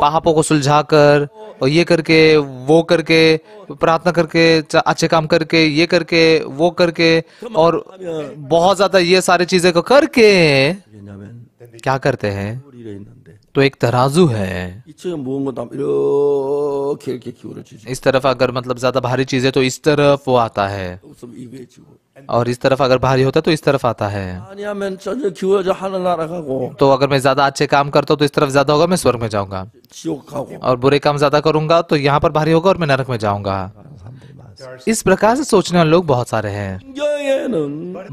पापों को सुलझा कर और ये करके वो करके प्रार्थना करके अच्छे काम करके ये करके वो करके और बहुत बहुत ज्यादा ये सारी चीजें को करके क्या करते हैं तो एक तराजू है इस तरफ अगर मतलब ज्यादा भारी चीजें तो इस तरफ वो आता है और इस तरफ अगर भारी होता है तो इस तरफ आता है तो अगर मैं ज्यादा अच्छे काम करता हूँ तो इस तरफ ज्यादा होगा मैं स्वर्ग में जाऊंगा और बुरे काम ज्यादा करूंगा तो यहाँ पर भारी होगा और मैं नरक में जाऊंगा इस प्रकार से सोचने वाले लोग बहुत सारे हैं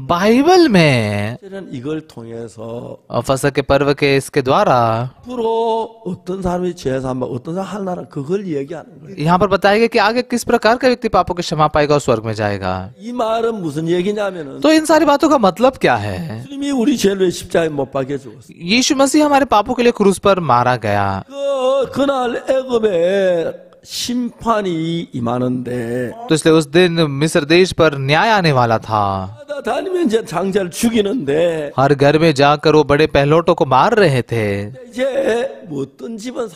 बाइबल में फसल के पर्व के इसके द्वारा यहाँ पर बताया गया कि आगे किस प्रकार का व्यक्ति पापों के क्षमा पाएगा और स्वर्ग में जाएगा तो इन सारी बातों का मतलब क्या है यीशु मसीह हमारे पापों के लिए क्रूस पर मारा गया 심판이 임하는데 तो इसलिए उस दिन मिस्र देश पर न्याय आने वाला था 다니면 이제 장자를 죽이는데 हर घर में जाकर वो बड़े पहलोटों को मार रहे थे 이제 어떤 집은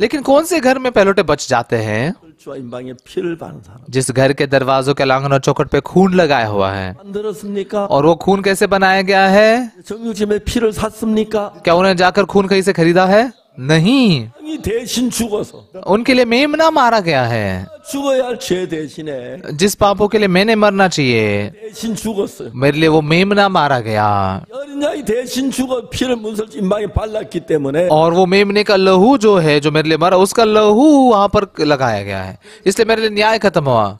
लेकिन कौन से घर में पहलोटे बच जाते हैं जिस घर के दरवाजों के लांगन और चौखट पे खून लगाया हुआ है और वो खून कैसे बनाया गया है क्या उन्हें जाकर खून कहीं से खरीदा है नहीं उनके लिए मेमना मारा गया है जिस पापों के लिए मैंने मरना चाहिए मेरे लिए वो मेमना मारा गया और वो मेमने का लहू जो है जो मेरे लिए मरा उसका लहू वहाँ पर लगाया गया है इसलिए मेरे लिए न्याय खत्म हुआ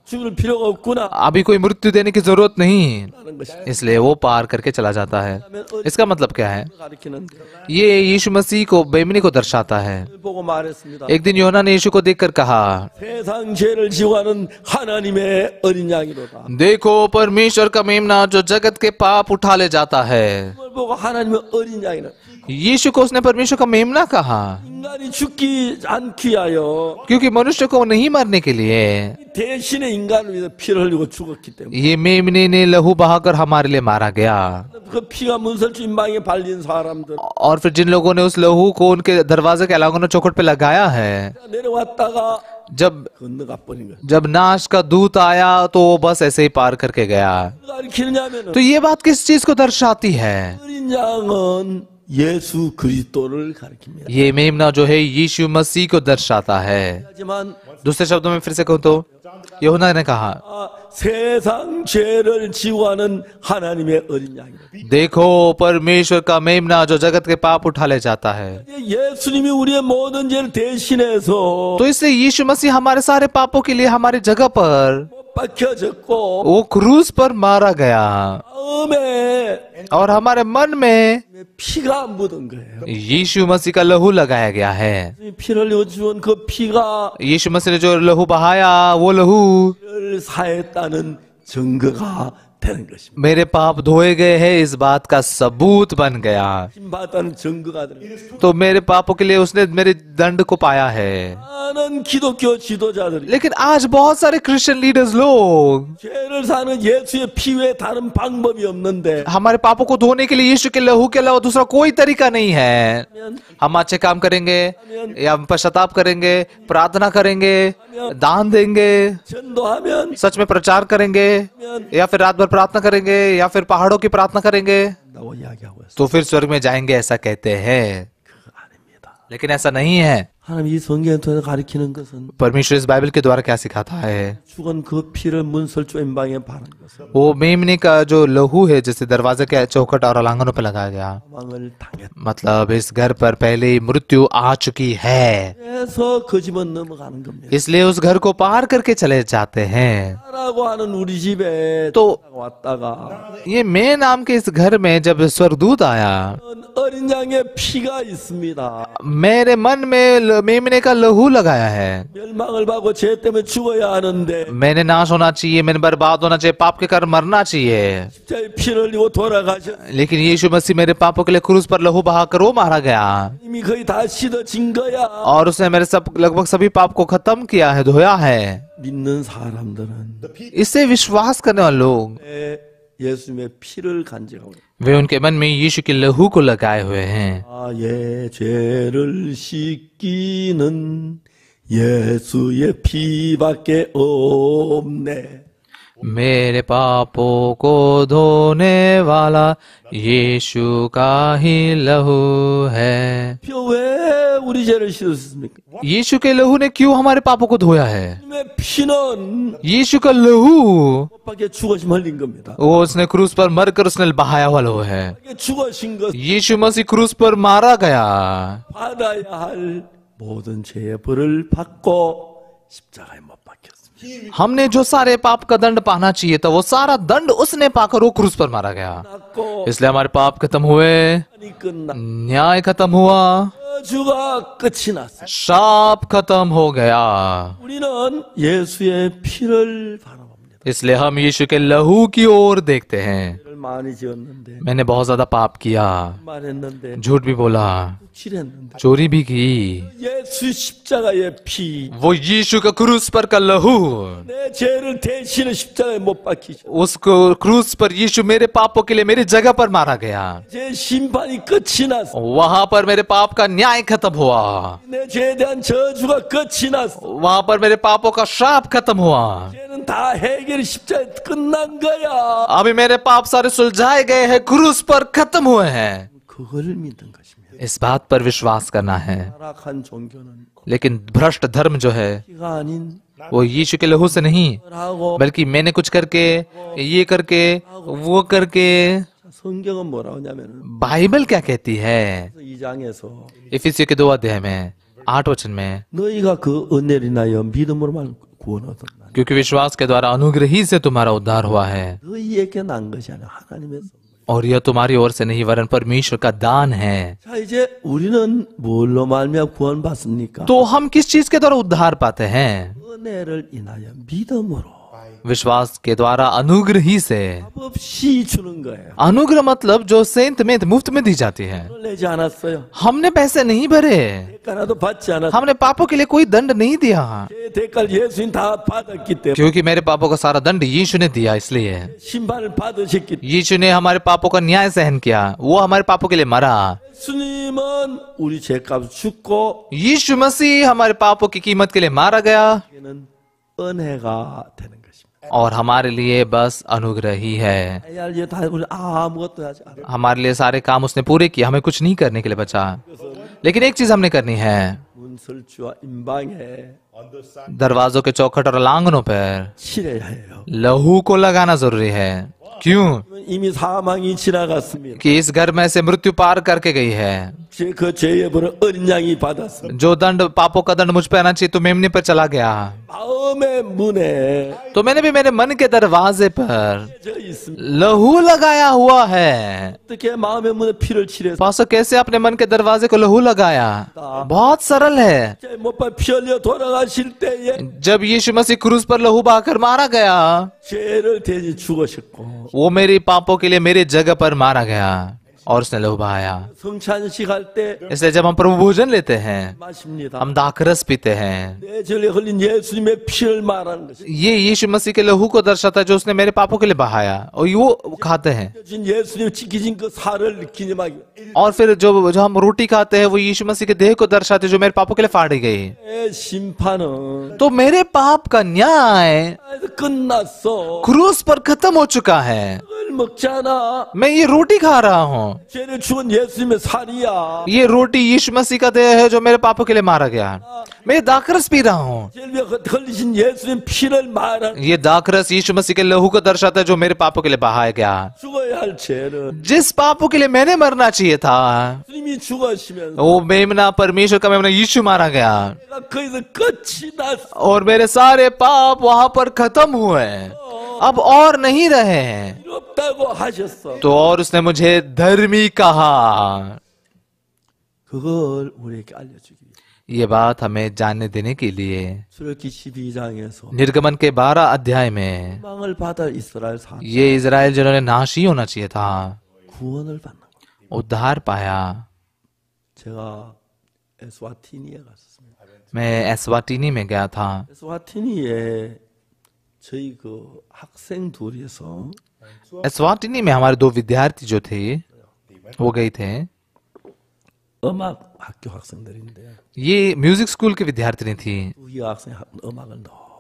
अभी कोई मृत्यु देने की जरूरत नहीं इसलिए वो पार करके चला जाता है इसका मतलब क्या है ये यीशु मसीह को बेमनी को दर्शाता है एक दिन योना ने यीशु को देखकर कहा देखो परमेश्वर का मेमना जो जगत के पाप उठा ले जाता है यीशु को उसने परमेश्वर का मेमना कहा क्योंकि मनुष्य को नहीं मारने के लिए ये मेमने ने लहू बहाकर हमारे लिए मारा गया और फिर जिन लोगों ने उस लहू को उनके दरवाजे के अलांगनों चौखट पे लगाया है जब जब नाश का दूत आया तो वो बस ऐसे ही पार करके गया तो ये बात किस चीज को दर्शाती है यीशु ये मेमना जो है यीशु मसीह को दर्शाता है दूसरे शब्दों में फिर से कहूँ तो यहुना ने कहा देखो परमेश्वर का मेमना जो जगत के पाप उठा ले जाता है तो इसलिए यीशु मसीह हमारे सारे पापों के लिए हमारे जगह पर वो क्रूस पर मारा गया और हमारे मन में यीशु मसीह का लहू लगाया गया है यीशु मसीह ने जो लहू बहाया वो लहू मेरे पाप धोए गए हैं इस बात का सबूत बन गया तो मेरे पापों के लिए उसने मेरे दंड को पाया है लेकिन आज बहुत सारे क्रिश्चियन लीडर्स लोग हमारे पापों को धोने के लिए यीशु के लहू के अलावा दूसरा कोई तरीका नहीं है हम अच्छे काम करेंगे या पश्चाताप करेंगे प्रार्थना करेंगे दान देंगे सच में प्रचार करेंगे या फिर रात भर प्रार्थना करेंगे या फिर पहाड़ों की प्रार्थना करेंगे तो फिर स्वर्ग में जाएंगे ऐसा कहते हैं लेकिन ऐसा नहीं है परमेश्वर इस बाइबल के द्वारा क्या सिखाता है वो मेमने का जो लहू है जिसे दरवाजे के चौखट और अलांगनों पर लगाया गया मतलब इस घर पर पहले ही मृत्यु आ चुकी है इसलिए उस घर को पार करके चले जाते हैं तो ये मे नाम के इस घर में जब स्वर्गदूत आया मेरे मन में मेमने का लहू लगाया है मैंने नाश होना चाहिए मैंने बर्बाद होना चाहिए पाप के कर मरना चाहिए लेकिन यीशु मसीह मेरे पापों के लिए क्रूस पर लहू बहा कर वो मारा गया तो और उसने मेरे सब लगभग सभी पाप को खत्म किया है धोया है इससे विश्वास करने वाले लोग वे उनके मन में यीशु के लहू को लगाए हुए हैं 예수의 ओम ने मेरे पापों को धोने वाला यीशु का ही लहू है यीशु के लहू ने क्यों हमारे पापों को धोया है यीशु का लहू वो उसने क्रूस पर मर कर उसने बहाया हुआ लहू है यीशु मसीह क्रूस पर मारा गया 모든 죄의 십자가에 हमने जो सारे पाप का दंड पाना चाहिए था वो सारा दंड उसने पाकर वो क्रूस पर मारा गया इसलिए हमारे पाप खत्म हुए न्याय खत्म हुआ शाप खत्म हो गया इसलिए हम यीशु के लहू की ओर देखते हैं मैंने बहुत ज्यादा पाप किया झूठ भी बोला चोरी भी की वो यीशु का क्रूस पर का लहू उसको क्रूस पर यीशु मेरे पापों के लिए मेरी जगह पर मारा गया वहाँ पर मेरे पाप का न्याय खत्म हुआ वहाँ पर मेरे पापों का श्राप खत्म हुआ अभी मेरे पाप सारे और सुलझाए गए हैं क्रूस पर खत्म हुए हैं इस बात पर विश्वास करना है लेकिन भ्रष्ट धर्म जो है वो यीशु के लहू से नहीं बल्कि मैंने कुछ करके ये करके वो करके बाइबल क्या कहती है के दो अध्याय में आठ वचन में क्योंकि विश्वास के द्वारा अनुग्रह ही से तुम्हारा उद्धार हुआ है और यह तुम्हारी ओर से नहीं वरन परमेश्वर का दान है तो हम किस चीज के द्वारा उद्धार पाते हैं विश्वास के द्वारा अनुग्रह ही से अनुग्रह मतलब जो सेंत में मुफ्त में दी जाती है हमने पैसे नहीं भरे तो हमने पापों के लिए कोई दंड नहीं दिया क्योंकि मेरे पापों का सारा दंड यीशु ने दिया इसलिए यीशु ने हमारे पापों का न्याय सहन किया वो हमारे पापों के लिए मरा यीशु मसीह हमारे पापों की कीमत के लिए मारा गया और हमारे लिए बस अनुग्रह ही है तो तो हमारे लिए सारे काम उसने पूरे किए हमें कुछ नहीं करने के लिए बचा लेकिन एक चीज हमने करनी है दरवाजों के चौखट और लांगनों पर लहू को लगाना जरूरी है क्यों कि इस घर में से मृत्यु पार करके गई है जो दंड पापों का दंड मुझ पर आना चाहिए तो मेमने पर चला गया तो मैंने भी मेरे मन के दरवाजे पर लहू लगाया हुआ है तो पासो कैसे आपने मन के दरवाजे को लहू लगाया हाँ। बहुत सरल है जब यीशु मसीह क्रूज पर लहू बहाकर मारा गया वो मेरे पापों के लिए मेरे जगह पर मारा गया और उसने बहाया इसलिए जब हम प्रभु भोजन लेते हैं हम दाखरस पीते हैं ये यीशु मसीह के लहू को दर्शाता है जो उसने मेरे पापों के लिए बहाया और वो खाते हैं और फिर जो जो हम रोटी खाते हैं वो यीशु मसीह के देह को दर्शाते जो मेरे पापों के लिए फाड़ी गई तो मेरे पाप का न्याय क्रूस पर खत्म हो चुका है मैं ये रोटी खा रहा हूँ ये रोटी यीशु मसीह का देह है जो मेरे पापों के लिए मारा गया है मैं दाखरस पी रहा हूँ ये दाखरस यीशु मसीह के लहू को दर्शाता है जो मेरे पापों के लिए बहाया गया जिस पापों के लिए मैंने मरना चाहिए था वो मेमना परमेश्वर का मेमना यीशु मारा गया तो और मेरे सारे पाप वहाँ पर खत्म हुए अब और नहीं रहे हैं तो और उसने मुझे धर फिल्मी कहा 그걸 우리에게 ये बात हमें जानने देने के लिए निर्गमन के बारह अध्याय में ये इसराइल जिन्होंने नाश ही होना चाहिए था उद्धार पाया मैं एसवाटिनी में गया था एसवाटिनी में हमारे दो विद्यार्थी जो थे वो हाँ। गए थे ये म्यूजिक स्कूल के विद्यार्थी थी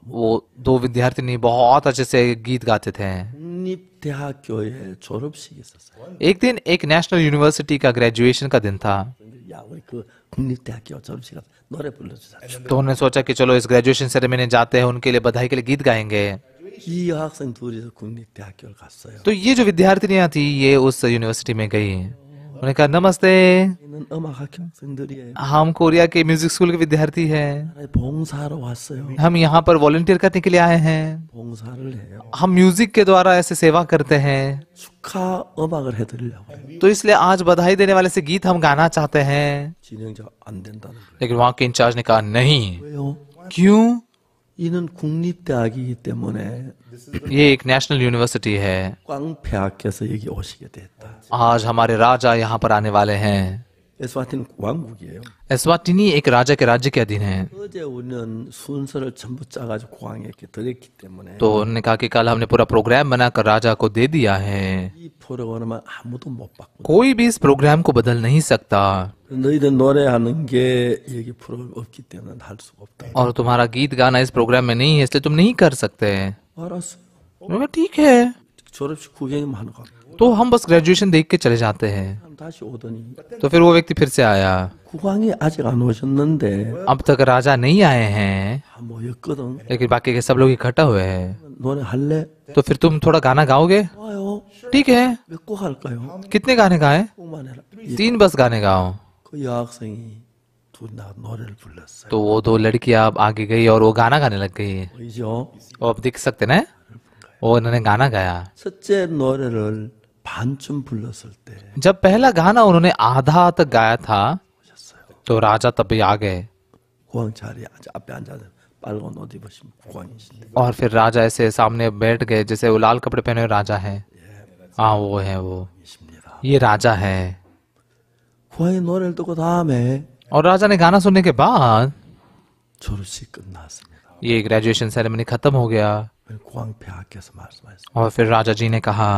वो दो विद्यार्थी बहुत अच्छे से गीत गाते थे एक दिन एक नेशनल यूनिवर्सिटी का ग्रेजुएशन का दिन था तो उन्होंने सोचा कि चलो इस ग्रेजुएशन सेरेमनी जाते हैं उनके लिए बधाई के लिए गीत गाएंगे तो ये जो विद्यार्थी थी ये उस यूनिवर्सिटी में गई उन्होंने कहा नमस्ते हम कोरिया के म्यूजिक स्कूल के विद्यार्थी हैं हम यहाँ पर वॉलंटियर करने के लिए आए हैं हम म्यूजिक के द्वारा ऐसे सेवा करते हैं तो, तो इसलिए आज बधाई देने वाले से गीत हम गाना चाहते हैं लेकिन वहाँ के इंचार्ज ने कहा नहीं क्यूँ क्यों 이는 국립대학이기 때문에 ये एक नेशनल यूनिवर्सिटी है 여기 오시게 됐다. आज हमारे राजा यहाँ पर आने वाले हैं 에스와틴 एक राजा के राज्य के अधीन है. तो उन्होंने कहा कि कल हमने पूरा प्रोग्राम बनाकर राजा को दे दिया है. कोई भी इस प्रोग्राम को बदल नहीं सकता. और तुम्हारा गीत गाना इस प्रोग्राम में नहीं है इसलिए तुम नहीं कर सकते. 알았어. ठीक है. तो हम बस ग्रेजुएशन देख के चले जाते हैं तो फिर वो व्यक्ति फिर से आया अब तक राजा नहीं आए हैं तो। लेकिन बाकी के सब लोग इकट्ठा हुए हैं तो फिर तुम थोड़ा गाना गाओगे ठीक है कितने गाने गाए तीन बस गाने गाओ तो वो दो लड़कियां अब आगे गई और वो गाना गाने लग गई वो अब देख सकते ना वो उन्होंने गाना गाया जब पहला गाना उन्होंने आधा तक गाया था तो राजा तभी आ गए और फिर राजा ऐसे सामने बैठ गए जैसे वो लाल कपड़े पहने राजा हैं हाँ वो है वो ये राजा है और राजा ने गाना सुनने के बाद ये ग्रेजुएशन सेरेमनी खत्म हो गया और फिर राजा जी ने कहा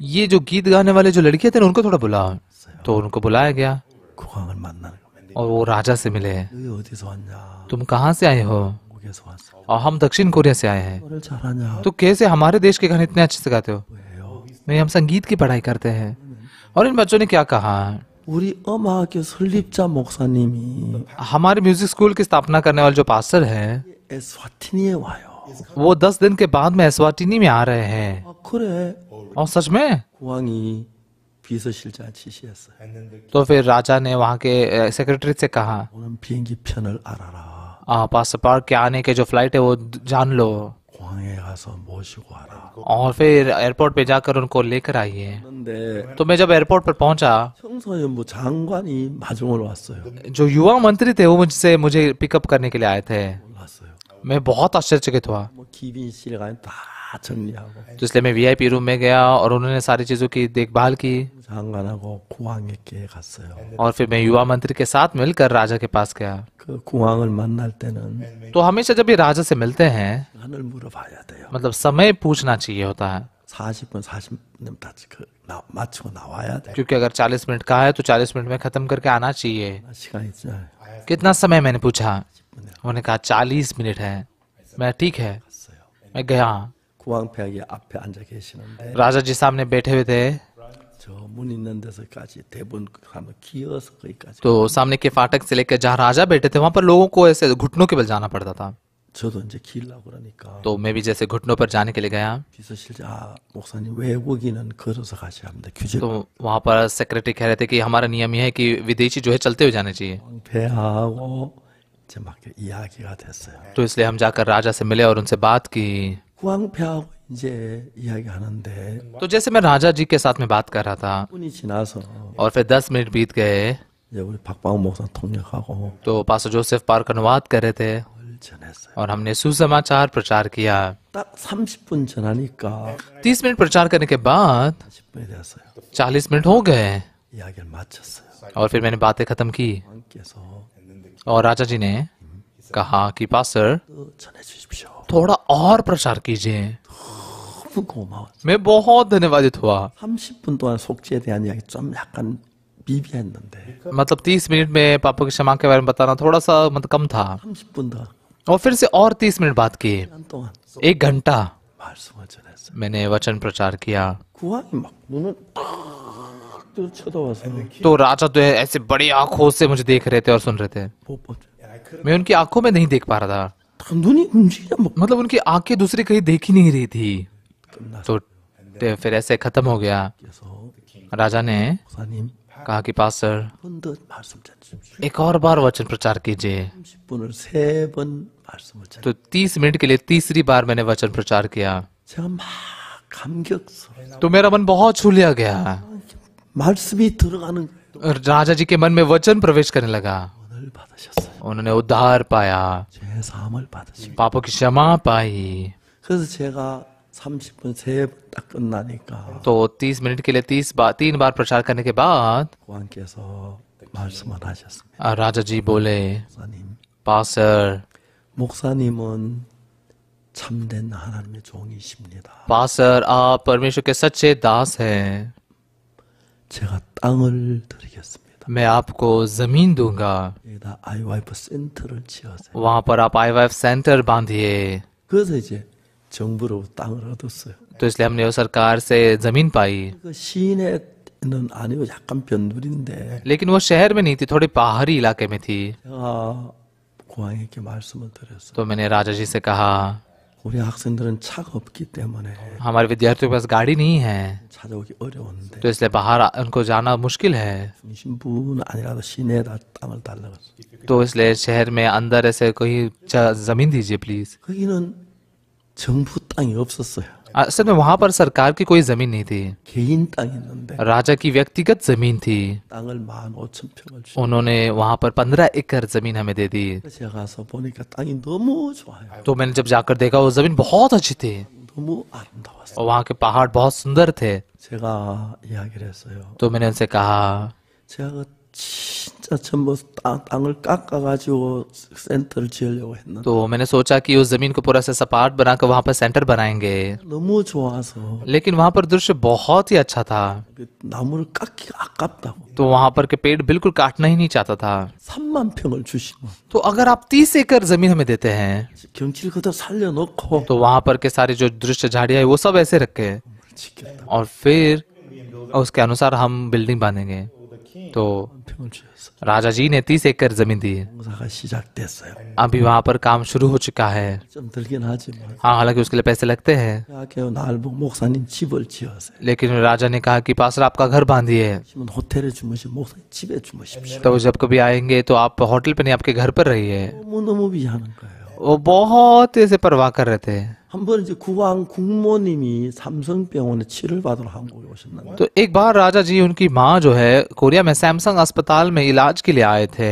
ये जो गीत गाने वाले जो लड़के थे उनको थोड़ा बुलाओ तो उनको बुलाया गया और वो राजा से मिले तुम कहाँ से आए हो और हम दक्षिण कोरिया से आए हैं तो कैसे हमारे देश के गाने इतने अच्छे से गाते हो नहीं हम संगीत की पढ़ाई करते हैं और इन बच्चों ने क्या कहा हमारे म्यूजिक स्कूल की स्थापना करने वाले जो पास्टर हैं वो दस दिन के बाद में एस्वाटिनी में आ रहे हैं और सच में तो फिर राजा ने वहाँ के सेक्रेटरी से कहा पासपार के आने के जो फ्लाइट है वो जान लो हाँ, और फिर एयरपोर्ट पे जाकर उनको लेकर आइए तो मैं जब एयरपोर्ट पर पहुंचा जो युवा मंत्री थे वो मुझसे मुझे पिकअप करने के लिए आए थे मैं बहुत आश्चर्यचकित हुआ तो इसलिए मैं वीआईपी रूम में गया और उन्होंने सारी चीज़ों की देखभाल की और फिर मैं युवा मंत्री के साथ मिलकर राजा के पास गया तो हमेशा जब ये राजा से मिलते हैं मतलब समय पूछना चाहिए होता है क्योंकि अगर 40 मिनट का है तो 40 मिनट में खत्म करके आना चाहिए कितना समय मैंने पूछा उन्होंने कहा चालीस मिनट है मैं ठीक है मैं गया राजा जी सामने बैठे हुए थे तो सामने के फाटक से लेकर जहाँ राजा बैठे थे वहां पर लोगों को ऐसे घुटनों के बल जाना पड़ता था तो, तो मैं भी जैसे घुटनों पर जाने के लिए गया तो, तो वहाँ पर सेक्रेटरी कह रहे थे कि हमारा नियम यह है कि विदेशी जो है चलते हुए जाने चाहिए तो इसलिए हम जाकर राजा से मिले और उनसे बात की तो जैसे मैं राजा जी के साथ में बात कर रहा था और फिर दस मिनट बीत गए तो पास जोसेफ पार्क अनुवाद कर रहे थे और हमने सुसमाचार प्रचार किया तीस मिनट प्रचार करने के बाद चालीस मिनट हो गए और फिर मैंने बातें खत्म की और राजा जी ने कहा कि पासर थोड़ा और प्रचार कीजिए मैं बहुत धन्यवादित हुआ मतलब तीस मिनट में पापा की क्षमा के बारे में बताना थोड़ा सा मतलब कम था और फिर से और तीस मिनट बात की एक घंटा मैंने वचन प्रचार किया तो, तो राजा तो ऐसे बड़ी आंखों से मुझे देख रहे थे और सुन रहे थे मैं उनकी आंखों में नहीं देख पा रहा था मतलब उनकी आंखें दूसरी कहीं देख ही नहीं रही थी तो फिर ऐसे खत्म हो गया राजा ने कहा कि पास सर एक और बार वचन प्रचार कीजिए तो तीस मिनट के लिए तीसरी बार मैंने वचन प्रचार किया तो मेरा मन बहुत छू लिया गया राजा जी के मन में वचन प्रवेश करने लगा उन्होंने उद्धार पाया पापों की क्षमा पाई तो तीस मिनट के लिए तीस बार तीन बार प्रचार करने के बाद राजा जी बोले पासर पासर आप परमेश्वर के सच्चे दास हैं 제가 땅을 드리겠습니다. मैं आपको जमीन दूंगा आईवाइफ 센터를 지어서 와, पर आप आईवाइफ सेंटर 반디에. 그래서 이제 정부로 땅을 얻었어요. तो इसलिए हमने सरकार से जमीन पाई 는 아니고 약간 변두리인데. लेकिन वो शहर में नहीं थी, थोड़ी पहाड़ी इलाके में थी. 말씀을 तो मैंने राजा जी से कहा 우리 학생들은 차가 없기 때문에 हमारे विद्यार्थियों के पास गाड़ी नहीं है 찾아오기 어려운데 तो इसलिए बाहर उनको जाना मुश्किल है 신분 아니라도 시내다 땅을 달라고 तो इसलिए शहर में अंदर ऐसे कोई जमीन दीजिए प्लीज 거기는 정부 땅이 없었어요. असल में वहाँ पर सरकार की कोई जमीन नहीं थी राजा की व्यक्तिगत जमीन थी उन्होंने वहाँ पर पंद्रह एकड़ जमीन हमें दे दी तो मैंने जब जाकर देखा वो जमीन बहुत अच्छी थी और वहाँ के पहाड़ बहुत सुंदर थे तो मैंने उनसे कहा 진짜 전부 땅을 깎아가지고 센터를 지으려고 했는데. तो मैंने सोचा कि उस जमीन को पूरा से सपाट बनाकर वहां पर सेंटर बनाएंगे. 너무 좋아서. लेकिन वहां पर दृश्य बहुत ही अच्छा था. 나무를 깎기 아깝다고. तो वहां पर के पेड़ बिल्कुल काटना ही नहीं चाहता था. 3만 평을 주시고. तो अगर आप 30 एकड़ जमीन हमें देते हैं. क्योंकि 경치를 그대로 살려놓고. तो वहां पर के सारे जो दृश्य झाड़ियां है वो सब ऐसे रखे. और फिर उसके अनुसार हम बिल्डिंग बांधेंगे. तो राजा जी ने तीस एकड़ जमीन दी है अभी वहाँ पर काम शुरू हो चुका है हाँ हालांकि उसके लिए पैसे लगते हैं लेकिन राजा ने कहा कि पासर आपका घर बांधिए तो जब कभी आएंगे तो आप होटल पे नहीं आपके घर पर रहिए वो बहुत ऐसे परवाह कर रहे थे 한번 이제 국왕 국모님이 सैमसंग 병원에 치료를 받으러 한국에 오셨는데 तो एक बार राजा जी उनकी मां जो है कोरिया में सैमसंग अस्पताल में इलाज के लिए आए थे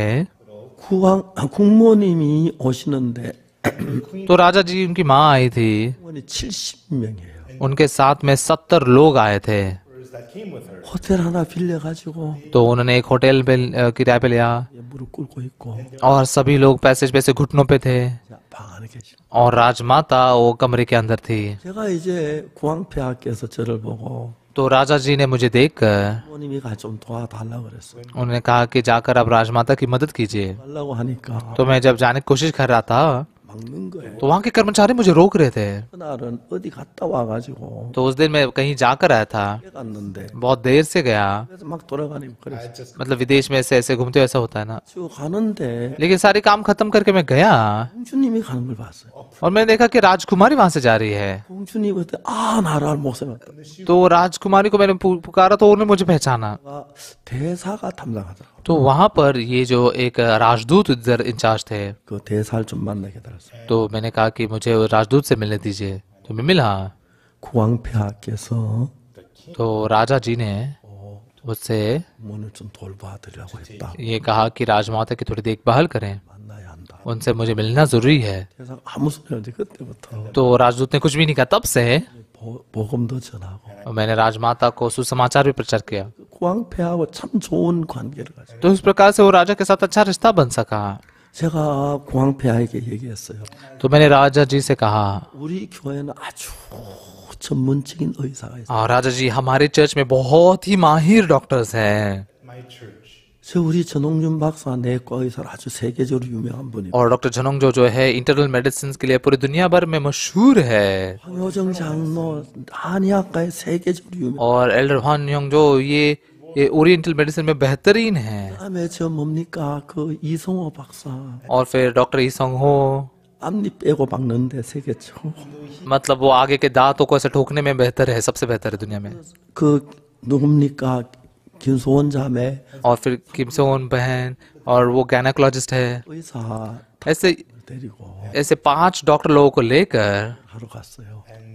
국왕 국모님이 오시는데 <clears throat> तो राजा जी उनकी मां आई थी 70명이에요 उनके साथ में 70 लोग आए थे 호텔 하나 빌려가지고 तो उन्होंने एक होटल पे किराए पे लिया और सभी लोग पैसे पैसे घुटनों पे थे और राजमाता वो कमरे के अंदर थी तो राजा जी ने मुझे देख कर उन्होंने कहा कि जाकर आप राजमाता की मदद कीजिए तो मैं जब जाने की कोशिश कर रहा था तो वहाँ के कर्मचारी मुझे रोक रहे थे तो उस दिन मैं कहीं जाकर आया था बहुत देर से गया मतलब विदेश में ऐसे ऐसे घूमते ऐसा होता है ना लेकिन सारे काम खत्म करके मैं गया और मैंने देखा की राजकुमारी वहाँ से जा रही है तो राजकुमारी को मैंने पुकारा तो उन्होंने मुझे पहचाना तो वहाँ पर ये जो एक राजदूत इधर इंचार्ज थे तो मैंने कहा कि मुझे राजदूत से मिलने दीजिए तो मैं मिला तो राजा जी ने मुझसे ये कहा कि राजमाता की थोड़ी देखभाल करें उनसे मुझे मिलना जरूरी है तो राजदूत ने कुछ भी नहीं कहा तब से मैंने राजमाता को सुसमाचार भी प्रचार किया तो इस प्रकार से वो राजा के साथ अच्छा रिश्ता बन सका तो मैंने राजा जी से कहा और हाँ, राजा जी हमारे चर्च में बहुत ही माहिर डॉक्टर्स हैं 우리 전홍준 박사 내과 아주 세계적으로 유명한 분입니다. और डॉक्टर 전홍조 जो है इंटरनल मेडिसिन के लिए पूरी दुनिया भर में मशहूर है. 황효정 장로 한의학과의 세계적으로 유명. और एल्डर 황용조 ये ये ओरिएंटल मेडिसिन में बेहतरीन है और फिर डॉक्टर ईसोंग 앞니 मतलब वो आगे के दांतों को ऐसे ठोकने में बेहतर है सबसे बेहतर है दुनिया में. किमसोन साहब और फिर किमसोन बहन और वो गैनाकोलॉजिस्ट है ऐसे ऐसे पांच डॉक्टर लोगों को लेकर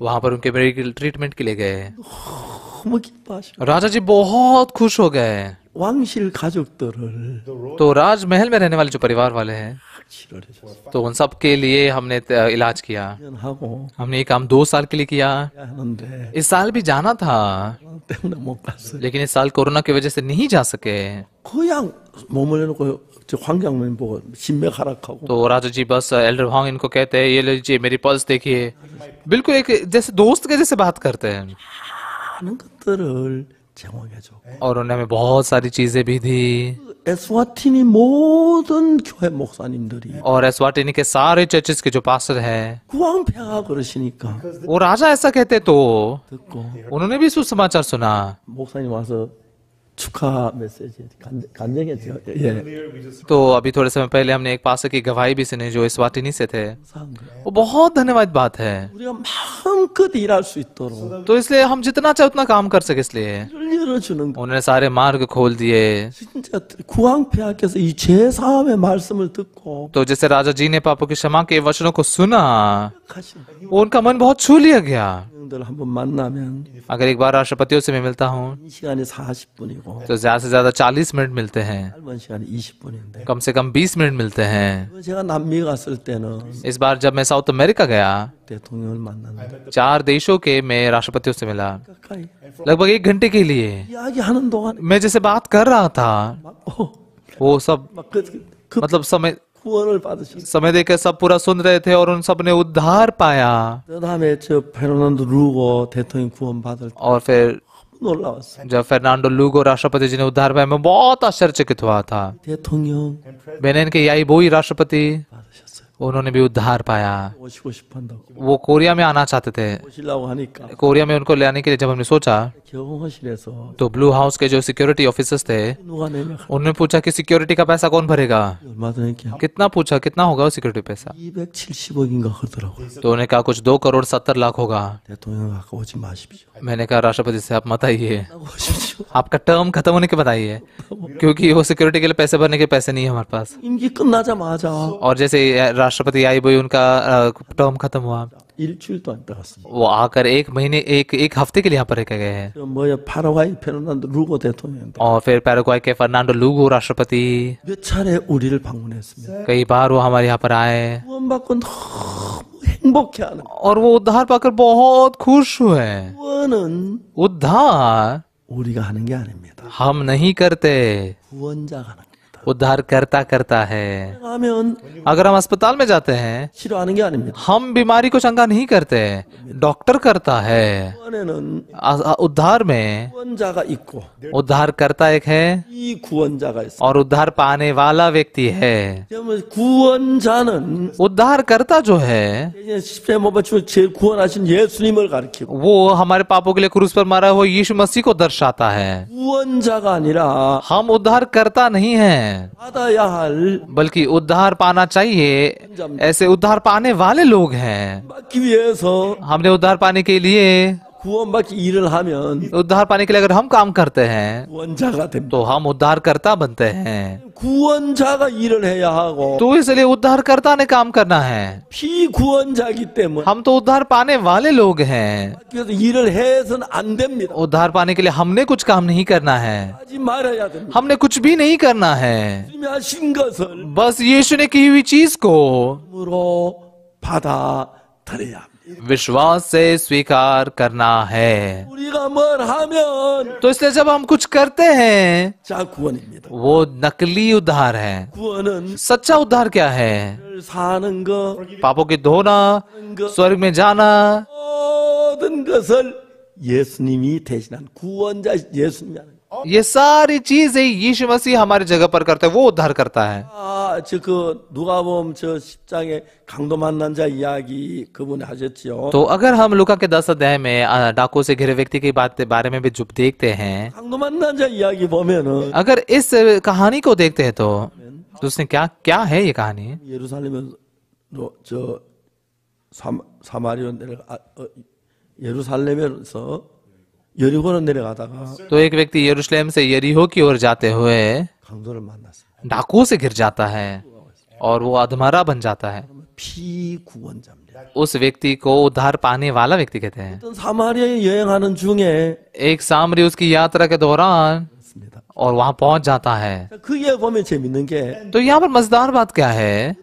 वहां पर उनके मेडिकल ट्रीटमेंट के लिए गए राजा जी बहुत खुश हो गए तो राजमहल में रहने वाले जो परिवार वाले हैं तो उन सब के लिए हमने इलाज किया हमने ये काम दो साल के लिए किया इस साल भी जाना था लेकिन इस साल कोरोना की वजह से नहीं जा सके तो राजू जी बस एल्डर भांग इनको कहते हैं ये लीजिए मेरी पल्स देखिए बिल्कुल एक जैसे दोस्त के जैसे बात करते हैं और उन्हें बहुत सारी चीजें भी दी एस्वाटिनी और एस्वाटिनी के सारे चर्चेस के जो पास्टर है वो राजा ऐसा कहते तो, तो उन्होंने भी सुसमाचार सुना 축하 메시지 간증했죠. 예. तो अभी थोड़े समय पहले हमने एक पास की गवाही भी सुनी जो इस वाटिनी से थे वो बहुत धन्यवाद बात है तो इसलिए हम जितना चाहे उतना काम कर सके इसलिए उन्होंने सारे मार्ग खोल दिए तो जैसे राजा जी ने पापों की क्षमा के वचनों को सुना उनका मन बहुत छू लिया गया अगर एक बार राष्ट्रपतियों से मैं मिलता हूँ तो ज्यादा से ज्यादा चालीस मिनट मिलते हैं कम से कम बीस मिनट मिलते हैं इस बार जब मैं साउथ अमेरिका गया चार देशों के मैं राष्ट्रपतियों से मिला लगभग एक घंटे के लिए मैं जैसे बात कर रहा था वो सब मतलब समय समय देकर सब पूरा सुन रहे थे और उन सब ने उद्धार पाया और फिर जब फर्नांडो लूगो राष्ट्रपति जी ने उद्धार पाया मैं बहुत आश्चर्यचकित हुआ था बेनेन के वो बोई राष्ट्रपति उन्होंने भी उद्धार पाया वो कोरिया में आना चाहते थे कोरिया में उनको लेने के लिए जब हमने सोचा तो ब्लू हाउस के जो सिक्योरिटी ऑफिसर्स थे उन्होंने पूछा कि सिक्योरिटी का पैसा कौन भरेगा कितना पूछा कितना होगा वो सिक्योरिटी पैसा तो उन्होंने कहा कुछ दो करोड़ सत्तर लाख होगा मैंने कहा राष्ट्रपति से आप मत आइए आपका टर्म खत्म होने के बताइए क्योंकि वो सिक्योरिटी के लिए पैसे भरने के पैसे नहीं है हमारे पास और जैसे राष्ट्रपति आई बोई उनका टर्म खत्म हुआ वो आकर एक महीने एक एक हफ्ते के लिए यहाँ पर रह गए हैं और फिर पैराग्वाई के फर्नांडो लूगो राष्ट्रपति कई बार वो हमारे यहाँ पर आए और वो उद्धार पाकर बहुत खुश हुए उद्धार हम नहीं करते उद्धार करता करता है अगर हम अस्पताल में जाते हैं हम बीमारी को चंगा नहीं करते डॉक्टर करता है उद्धार में उद्धार करता एक है और उद्धार पाने वाला व्यक्ति है उद्धार करता जो है वो हमारे पापों के लिए क्रूस पर मारा हुआ यीशु मसीह को दर्शाता है हम उद्धार करता नहीं है बल्कि उद्धार पाना चाहिए ऐसे उद्धार पाने वाले लोग हैं हमने उद्धार पाने के लिए उद्धार पाने के लिए अगर हम काम करते हैं तो हम उद्धारकर्ता बनते हैं 구원자가 일을 तो इसलिए करता ने काम करना है हम तो उद्धार पाने वाले लोग हैं उद्धार पाने के लिए हमने कुछ काम नहीं करना है हमने कुछ भी नहीं करना है बस यीशु ने की हुई चीज को 으로 받아들여야 विश्वास से स्वीकार करना है तो इसलिए जब हम कुछ करते हैं वो नकली उद्धार है सच्चा उद्धार क्या है पापों के धोना स्वर्ग में जाना ये सारी चीजें यीशु मसीह हमारी जगह पर करते हैं वो उद्धार करता है 누가 저 강도 만난 자 이야기 그분 तो अगर हम लुका के 10 अध्याय में डाकू से घिरे व्यक्ति की बात बारे में भी जब देखते हैं अगर इस कहानी को देखते हैं तो तो उसने क्या क्या है ये कहानी तो एक व्यक्ति यरूशलेम से यरीहो की ओर जाते हुए डाकुओं से घिर जाता है और वो अधमरा बन जाता है उस व्यक्ति को उद्धार पाने वाला व्यक्ति कहते हैं तो एक सामरी उसकी यात्रा के दौरान और वहां पहुंच जाता है तो यहाँ पर मजेदार बात क्या है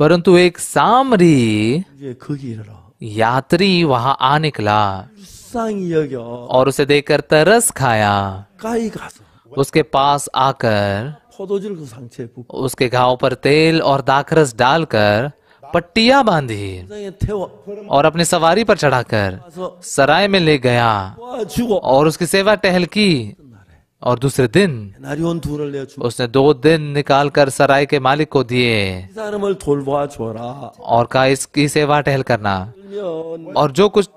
परंतु एक सामरी यात्री वहां आ निकला और उसे देखकर तरस खाया उसके पास आकर उसके घाव पर तेल और दाखरस डालकर पट्टिया बांधी और अपनी सवारी पर चढ़ाकर सराय में ले गया और उसकी सेवा टहल की और दूसरे दिन उसने दो दिन निकालकर सराय के मालिक को दिए और कहा इसकी सेवा टहल करना और जो कुछ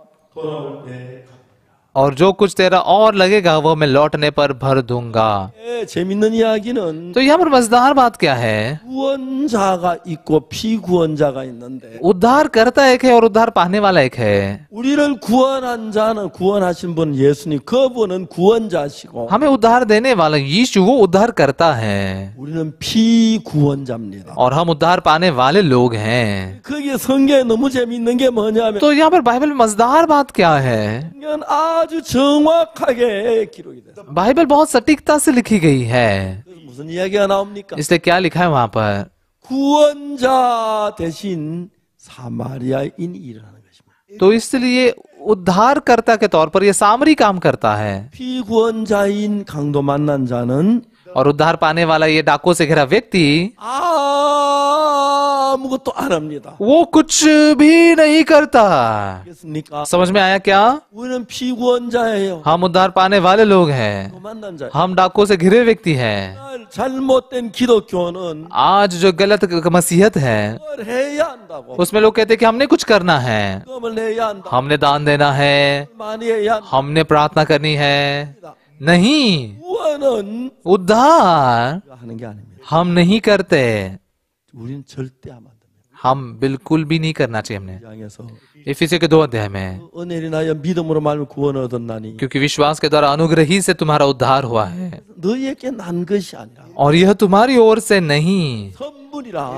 और जो कुछ तेरा और लगेगा वो मैं लौटने पर भर दूंगा तो यहाँ पर मजेदार बात क्या है उद्धार करता एक है और उद्धार पाने वाला एक है हमें उद्धार देने वाला यीशु वो उद्धार करता है और हम उद्धार पाने वाले लोग हैं तो यहाँ पर बाइबल में मजेदार बात क्या है 아주 정확하게 기록이 돼. 바이블 बहुत सटीकता से लिखी गई है. 무슨 이야기가 나옵니까? इसलिए क्या लिखा है वहां पर? 구원자 대신 사마리아인이 것입니다. तो इसलिए उद्धारकर्ता के तौर पर यह सामरी काम करता है. 강도 만난 자는 और उद्धार पाने वाला ये डाको से घिरा व्यक्ति आ 아무것도 안 합니다. वो कुछ भी नहीं करता. 그렇습니까? समझ में आया क्या? 우리는 피구원자예요. हम उद्धार पाने वाले लोग हैं. हम डाकुओं से 잘못된 기독교는 आज जो गलत मसीहत है उसमें लोग कहते कि हमने कुछ करना है हमने दान देना है हमने प्रार्थना करनी है नहीं उद्धार हम नहीं करते हम बिल्कुल भी नहीं करना चाहिए हमने के दो अध्याय में क्योंकि विश्वास के द्वारा अनुग्रह से तुम्हारा उद्धार हुआ है और यह तुम्हारी ओर से नहीं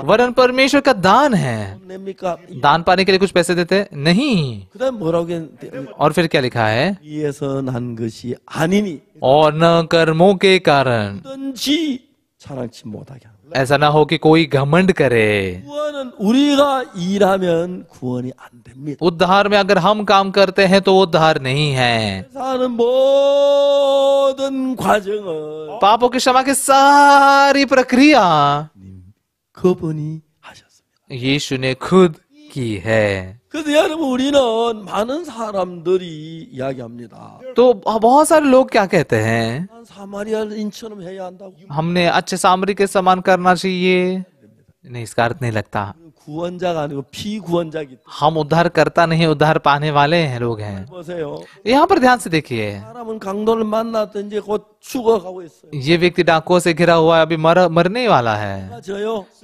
वरन परमेश्वर का दान है दान पाने के लिए कुछ पैसे देते नहीं और फिर क्या लिखा है और न कर्मों के कारण ऐसा ना हो कि कोई घमंड करे उद्धार में अगर हम काम करते हैं तो उद्धार नहीं है पापों की क्षमा की सारी प्रक्रिया यीशु ने खुद की है तो बहुत सारे लोग क्या कहते हैं हमने अच्छे सामरी के समान करना चाहिए नहीं इसका अर्थ नहीं लगता 아니고 हम उद्धार करता नहीं उद्धार पाने वाले हैं लोग हैं यहाँ पर ध्यान से देखिए ये व्यक्ति डाकुओं से घिरा हुआ है अभी मर मरने वाला है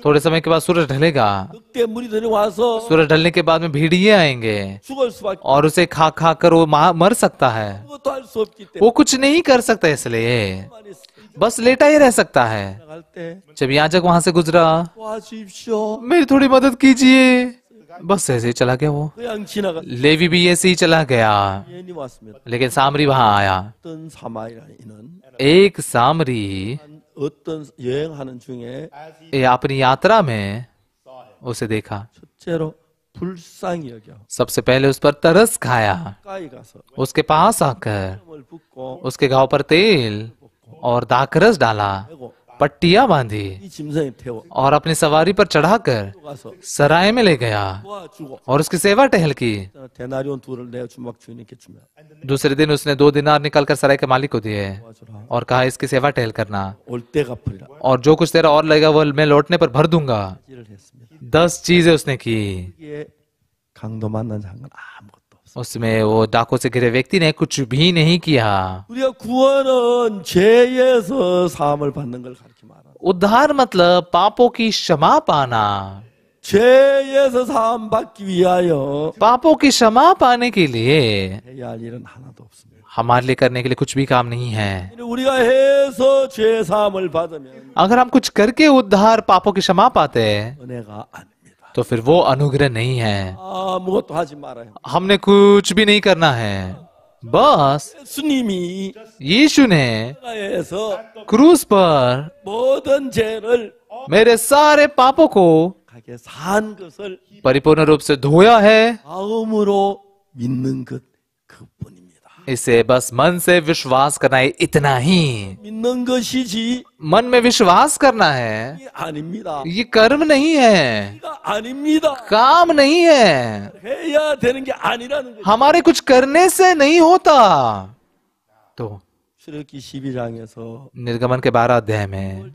थोड़े समय के बाद सूरज ढलेगा सूरज ढलने के बाद में भीड़िए आएंगे और उसे खा खा कर वो मर सकता है वो कुछ नहीं कर सकता इसलिए बस लेटा ही रह सकता है जब याचक वहाँ से गुजरा मेरी थोड़ी मदद कीजिए बस ऐसे ही चला गया वो लेवी भी ऐसे ही चला गया लेकिन सामरी वहाँ आया एक सामरी अपनी यात्रा में उसे देखा सबसे पहले उस पर तरस खाया उसके पास आकर उसके गांव पर तेल और दाकरस डाला पट्टिया बांधी और अपनी सवारी पर चढ़ाकर तो सराय में ले गया तो और उसकी सेवा टहल की तो दूसरे दिन उसने दो दिनार निकालकर सराय के मालिक को दिए और कहा इसकी सेवा टहल करना और जो कुछ तेरा और लगेगा वो मैं लौटने पर भर दूंगा दस चीजें उसने की उसमें वो डाको से घिरे व्यक्ति ने कुछ भी नहीं किया उद्धार मतलब पापों की क्षमा पाना पापों की क्षमा पाने के लिए हमारे लिए करने के लिए कुछ भी काम नहीं है अगर हम कुछ करके उद्धार पापों की क्षमा पाते तो फिर वो अनुग्रह नहीं है हमने कुछ भी नहीं करना है बस यीशु ने क्रूस पर मेरे सारे पापों को परिपूर्ण रूप से धोया है इसे बस मन से विश्वास करना है इतना ही मन में विश्वास करना है ये कर्म नहीं है काम नहीं है हमारे कुछ करने से नहीं होता तो निर्गमन के बारह अध्याय में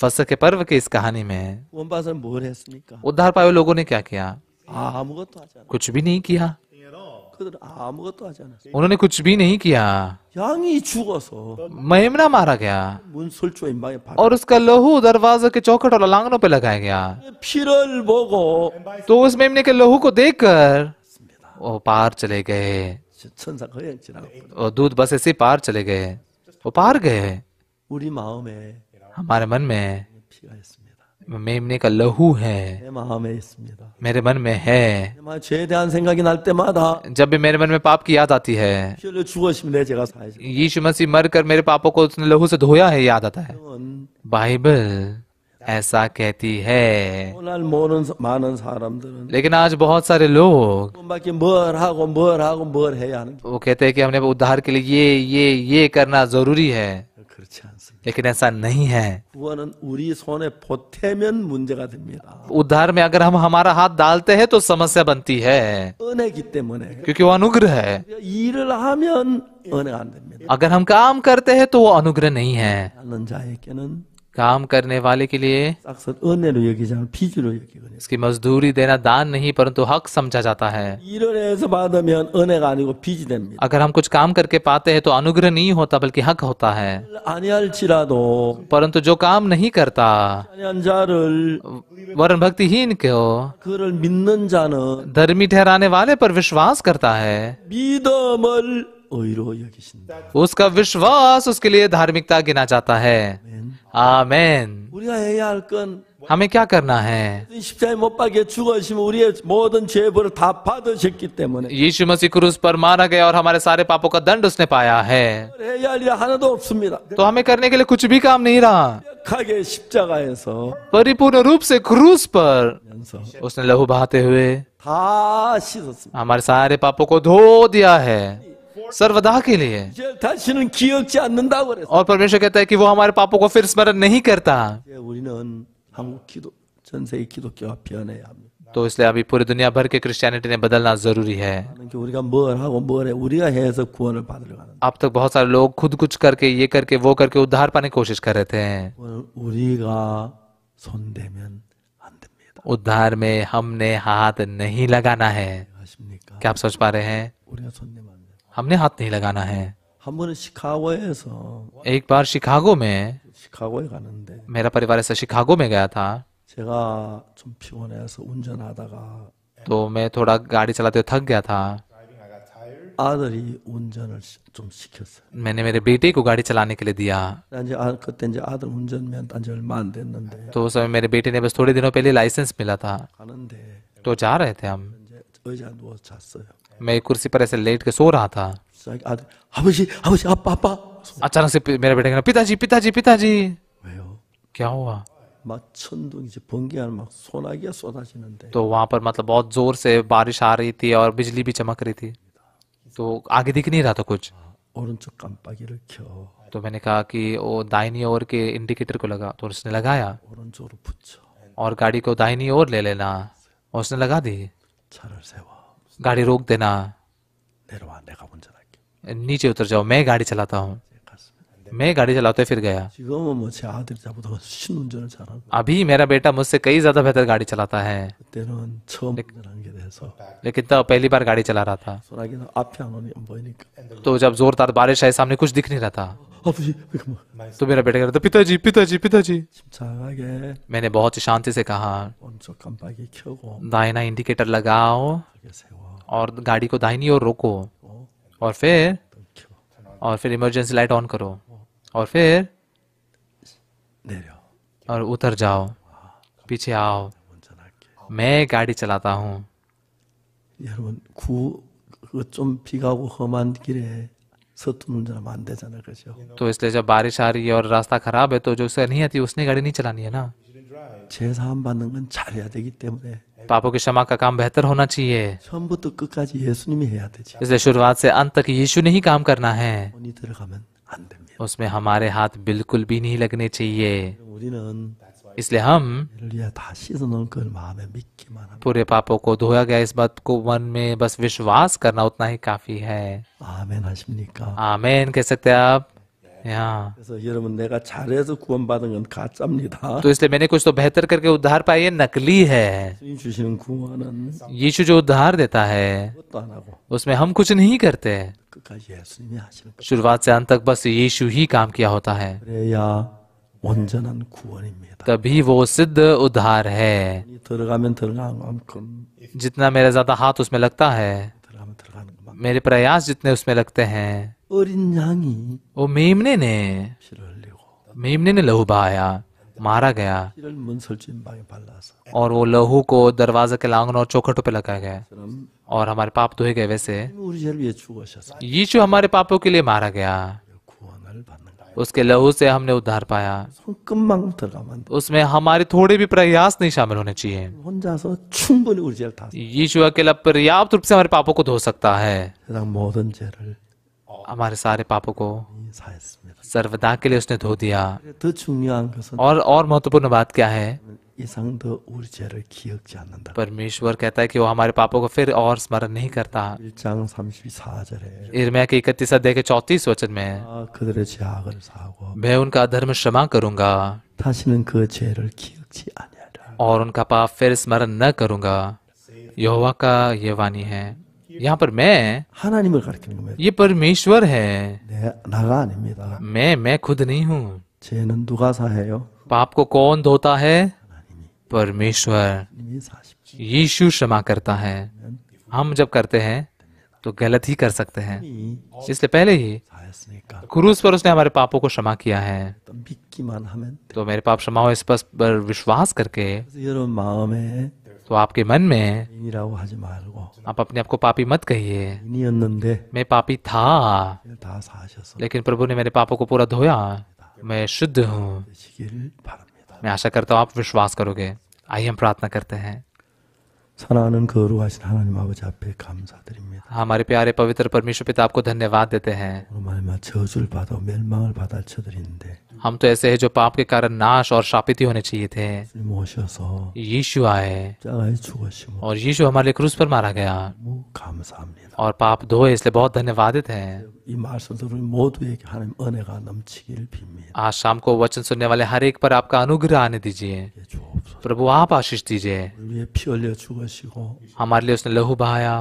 फसल के पर्व के इस कहानी में उद्धार पाए लोगों ने क्या किया हाँ, तो अच्छा कुछ भी नहीं किया उन्होंने कुछ भी नहीं किया 양이 मेमना मारा गया और उसका लहू दरवाजे के चौखट और लांगनों पे लगाया गया तो उस मेमने के लहू को देखकर वो पार चले गए दूध बस ऐसे पार चले गए वो पार गए हमारे मन में मेमने का लहू है मेरे मन में है जब भी मेरे मन में पाप की याद आती है यीशु मसीह मर कर मेरे पापों को उसने लहू से धोया है याद आता है बाइबल ऐसा कहती है तो लेकिन आज बहुत सारे लोग हाँ हाँ वो कहते हैं कि हमने उद्धार के लिए ये ये ये करना जरूरी है लेकिन ऐसा नहीं है उद्धार में अगर हम हमारा हाथ डालते हैं तो समस्या बनती है क्योंकि वो अनुग्रह है अगर हम काम करते हैं तो वो अनुग्रह नहीं है काम करने वाले के लिए इसकी मजदूरी देना दान नहीं परंतु हक समझा जाता है अगर हम कुछ काम करके पाते हैं तो अनुग्रह नहीं होता बल्कि हक होता है परंतु जो काम नहीं करता वरण भक्ति ही इनको धर्मी ठहराने वाले पर विश्वास करता है उसका विश्वास उसके लिए धार्मिकता गिना जाता है आमेन हमें क्या करना है तो यीशु मसीह क्रूस पर मारा गया और हमारे सारे पापों का दंड उसने पाया है तो, तो हमें करने के लिए कुछ भी काम नहीं रहा परिपूर्ण रूप से क्रूस पर उसने लहू बहाते हुए हमारे सारे पापों को धो दिया है सर्वदा के लिए और परमेश्वर कहता है कि वो हमारे पापों को फिर स्मरण नहीं करता तो इसलिए अभी पूरी दुनिया भर के क्रिश्चियनिटी ने बदलना जरूरी है हाँ, अब तक बहुत सारे लोग खुद कुछ करके ये करके वो करके उद्धार पाने की कोशिश कर रहे थे उद्धार में हमने हाथ नहीं लगाना है क्या आप सोच पा रहे हैं हमने हाथ नहीं लगाना है एक बार शिकागो में मेरा परिवार ऐसा शिकागो में गया था तो मैं थोड़ा गाड़ी चलाते हुए थक गया था मैंने मेरे बेटे को गाड़ी चलाने के लिए दिया तो उस समय मेरे बेटे ने बस थोड़े दिनों पहले लाइसेंस मिला था तो जा रहे थे हम मैं कुर्सी पर ऐसे लेट के सो रहा था अचानक से मेरा बेटा कहना पिताजी पिताजी पिताजी क्या हुआ तो वहाँ पर मतलब बहुत जोर से बारिश आ रही थी और बिजली भी चमक रही थी तो आगे दिख नहीं रहा था कुछ तो मैंने कहा कि वो दाहिनी ओर के इंडिकेटर को लगा तो उसने लगाया और गाड़ी को दाहिनी ओर ले लेना और उसने लगा दी सेवा गाड़ी रोक देना नीचे उतर जाओ मैं गाड़ी चलाता हूँ मैं गाड़ी चलाते फिर गया अभी मेरा बेटा मुझसे कई ज्यादा बेहतर गाड़ी चलाता है लेकिन तब पहली बार गाड़ी चला रहा था तो जब जोरदार बारिश आई सामने कुछ दिख नहीं रहा था तो मेरा बेटा कह रहा था पिताजी पिताजी पिताजी मैंने बहुत शांति से कहा दाहिना इंडिकेटर लगाओ और गाड़ी को दाहिनी ओर रोको और फिर और फिर इमरजेंसी लाइट ऑन करो और फिर और उतर जाओ पीछे आओ मैं गाड़ी चलाता हूँ तो इसलिए जब बारिश आ रही है और रास्ता खराब है तो जो उसे नहीं आती उसने गाड़ी नहीं चलानी है ना पापों की क्षमा का काम बेहतर होना चाहिए तो इसलिए शुरुआत से अंत तक यीशु नहीं काम करना है उसमें हमारे हाथ बिल्कुल भी नहीं लगने चाहिए इसलिए हम पूरे पापों को धोया गया इस बात को मन में बस विश्वास करना उतना ही काफी है आमेन आमेन कह सकते आप तो इसलिए मैंने कुछ तो बेहतर करके उद्धार पाया नकली है यीशु जो उद्धार देता है उसमें हम कुछ नहीं करते शुरुआत से अंत तक बस यीशु ही काम किया होता है तभी वो सिद्ध उद्धार है जितना मेरा ज्यादा हाथ उसमें लगता है मेरे प्रयास जितने उसमें लगते हैं 어린 양이 ने 피를 흘리고 मेमने ने लहू बहाया मारा गया और वो लहू को दरवाजे के लांगनों और चौखटों पे लगाया गया और हमारे पाप धोए गए वैसे यीशु हमारे पापों के लिए मारा गया उसके लहू से हमने उद्धार पाया तो उसमें हमारे थोड़े भी प्रयास नहीं शामिल होने चाहिए यीशु अकेला पर्याप्त रूप से हमारे पापों को धो सकता है हमारे सारे पापों को सर्वदा के लिए उसने धो दिया और और महत्वपूर्ण बात क्या है परमेश्वर कहता है कि वो हमारे पापों को फिर और स्मरण नहीं करता इर्मिया के इकतीस अध्याय के चौतीस वचन में मैं उनका अधर्म क्षमा करूंगा और उनका पाप फिर स्मरण न करूंगा यहोवा का ये वाणी है यहाँ पर मैं ये परमेश्वर है मैं मैं खुद नहीं हूँ पाप को कौन धोता है परमेश्वर यीशु क्षमा करता है हम जब करते हैं तो गलत ही कर सकते हैं इसलिए पहले ही क्रूस पर उसने हमारे पापों को क्षमा किया है तो, तो मेरे पाप क्षमा हो इस पर विश्वास करके तो आपके मन में आप अपने आप को पापी मत कहिए मैं पापी था लेकिन प्रभु ने मेरे पापों को पूरा धोया मैं शुद्ध हूँ मैं आशा करता हूँ आप विश्वास करोगे आइए हम प्रार्थना करते हैं हमारे प्यारे पवित्र परमेश्वर पिता आपको धन्यवाद देते हैं हम तो ऐसे हैं जो पाप के कारण नाश और शापित होने चाहिए थे यीशु आए और यीशु हमारे क्रूस पर मारा गया और पाप धोए इसलिए बहुत धन्यवादित हैं आज शाम को वचन सुनने वाले हर एक पर आपका अनुग्रह आने दीजिए प्रभु आप आशीष दीजिए er हमारे लिए उसने लहू बहाया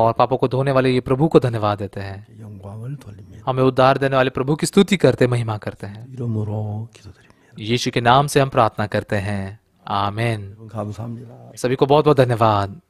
और पापों को धोने वाले ये प्रभु को धन्यवाद देते हैं er हमें उद्धार देने वाले प्रभु की स्तुति करते महिमा करते हैं यीशु के नाम से हम प्रार्थना करते हैं आमेन सभी को बहुत बहुत धन्यवाद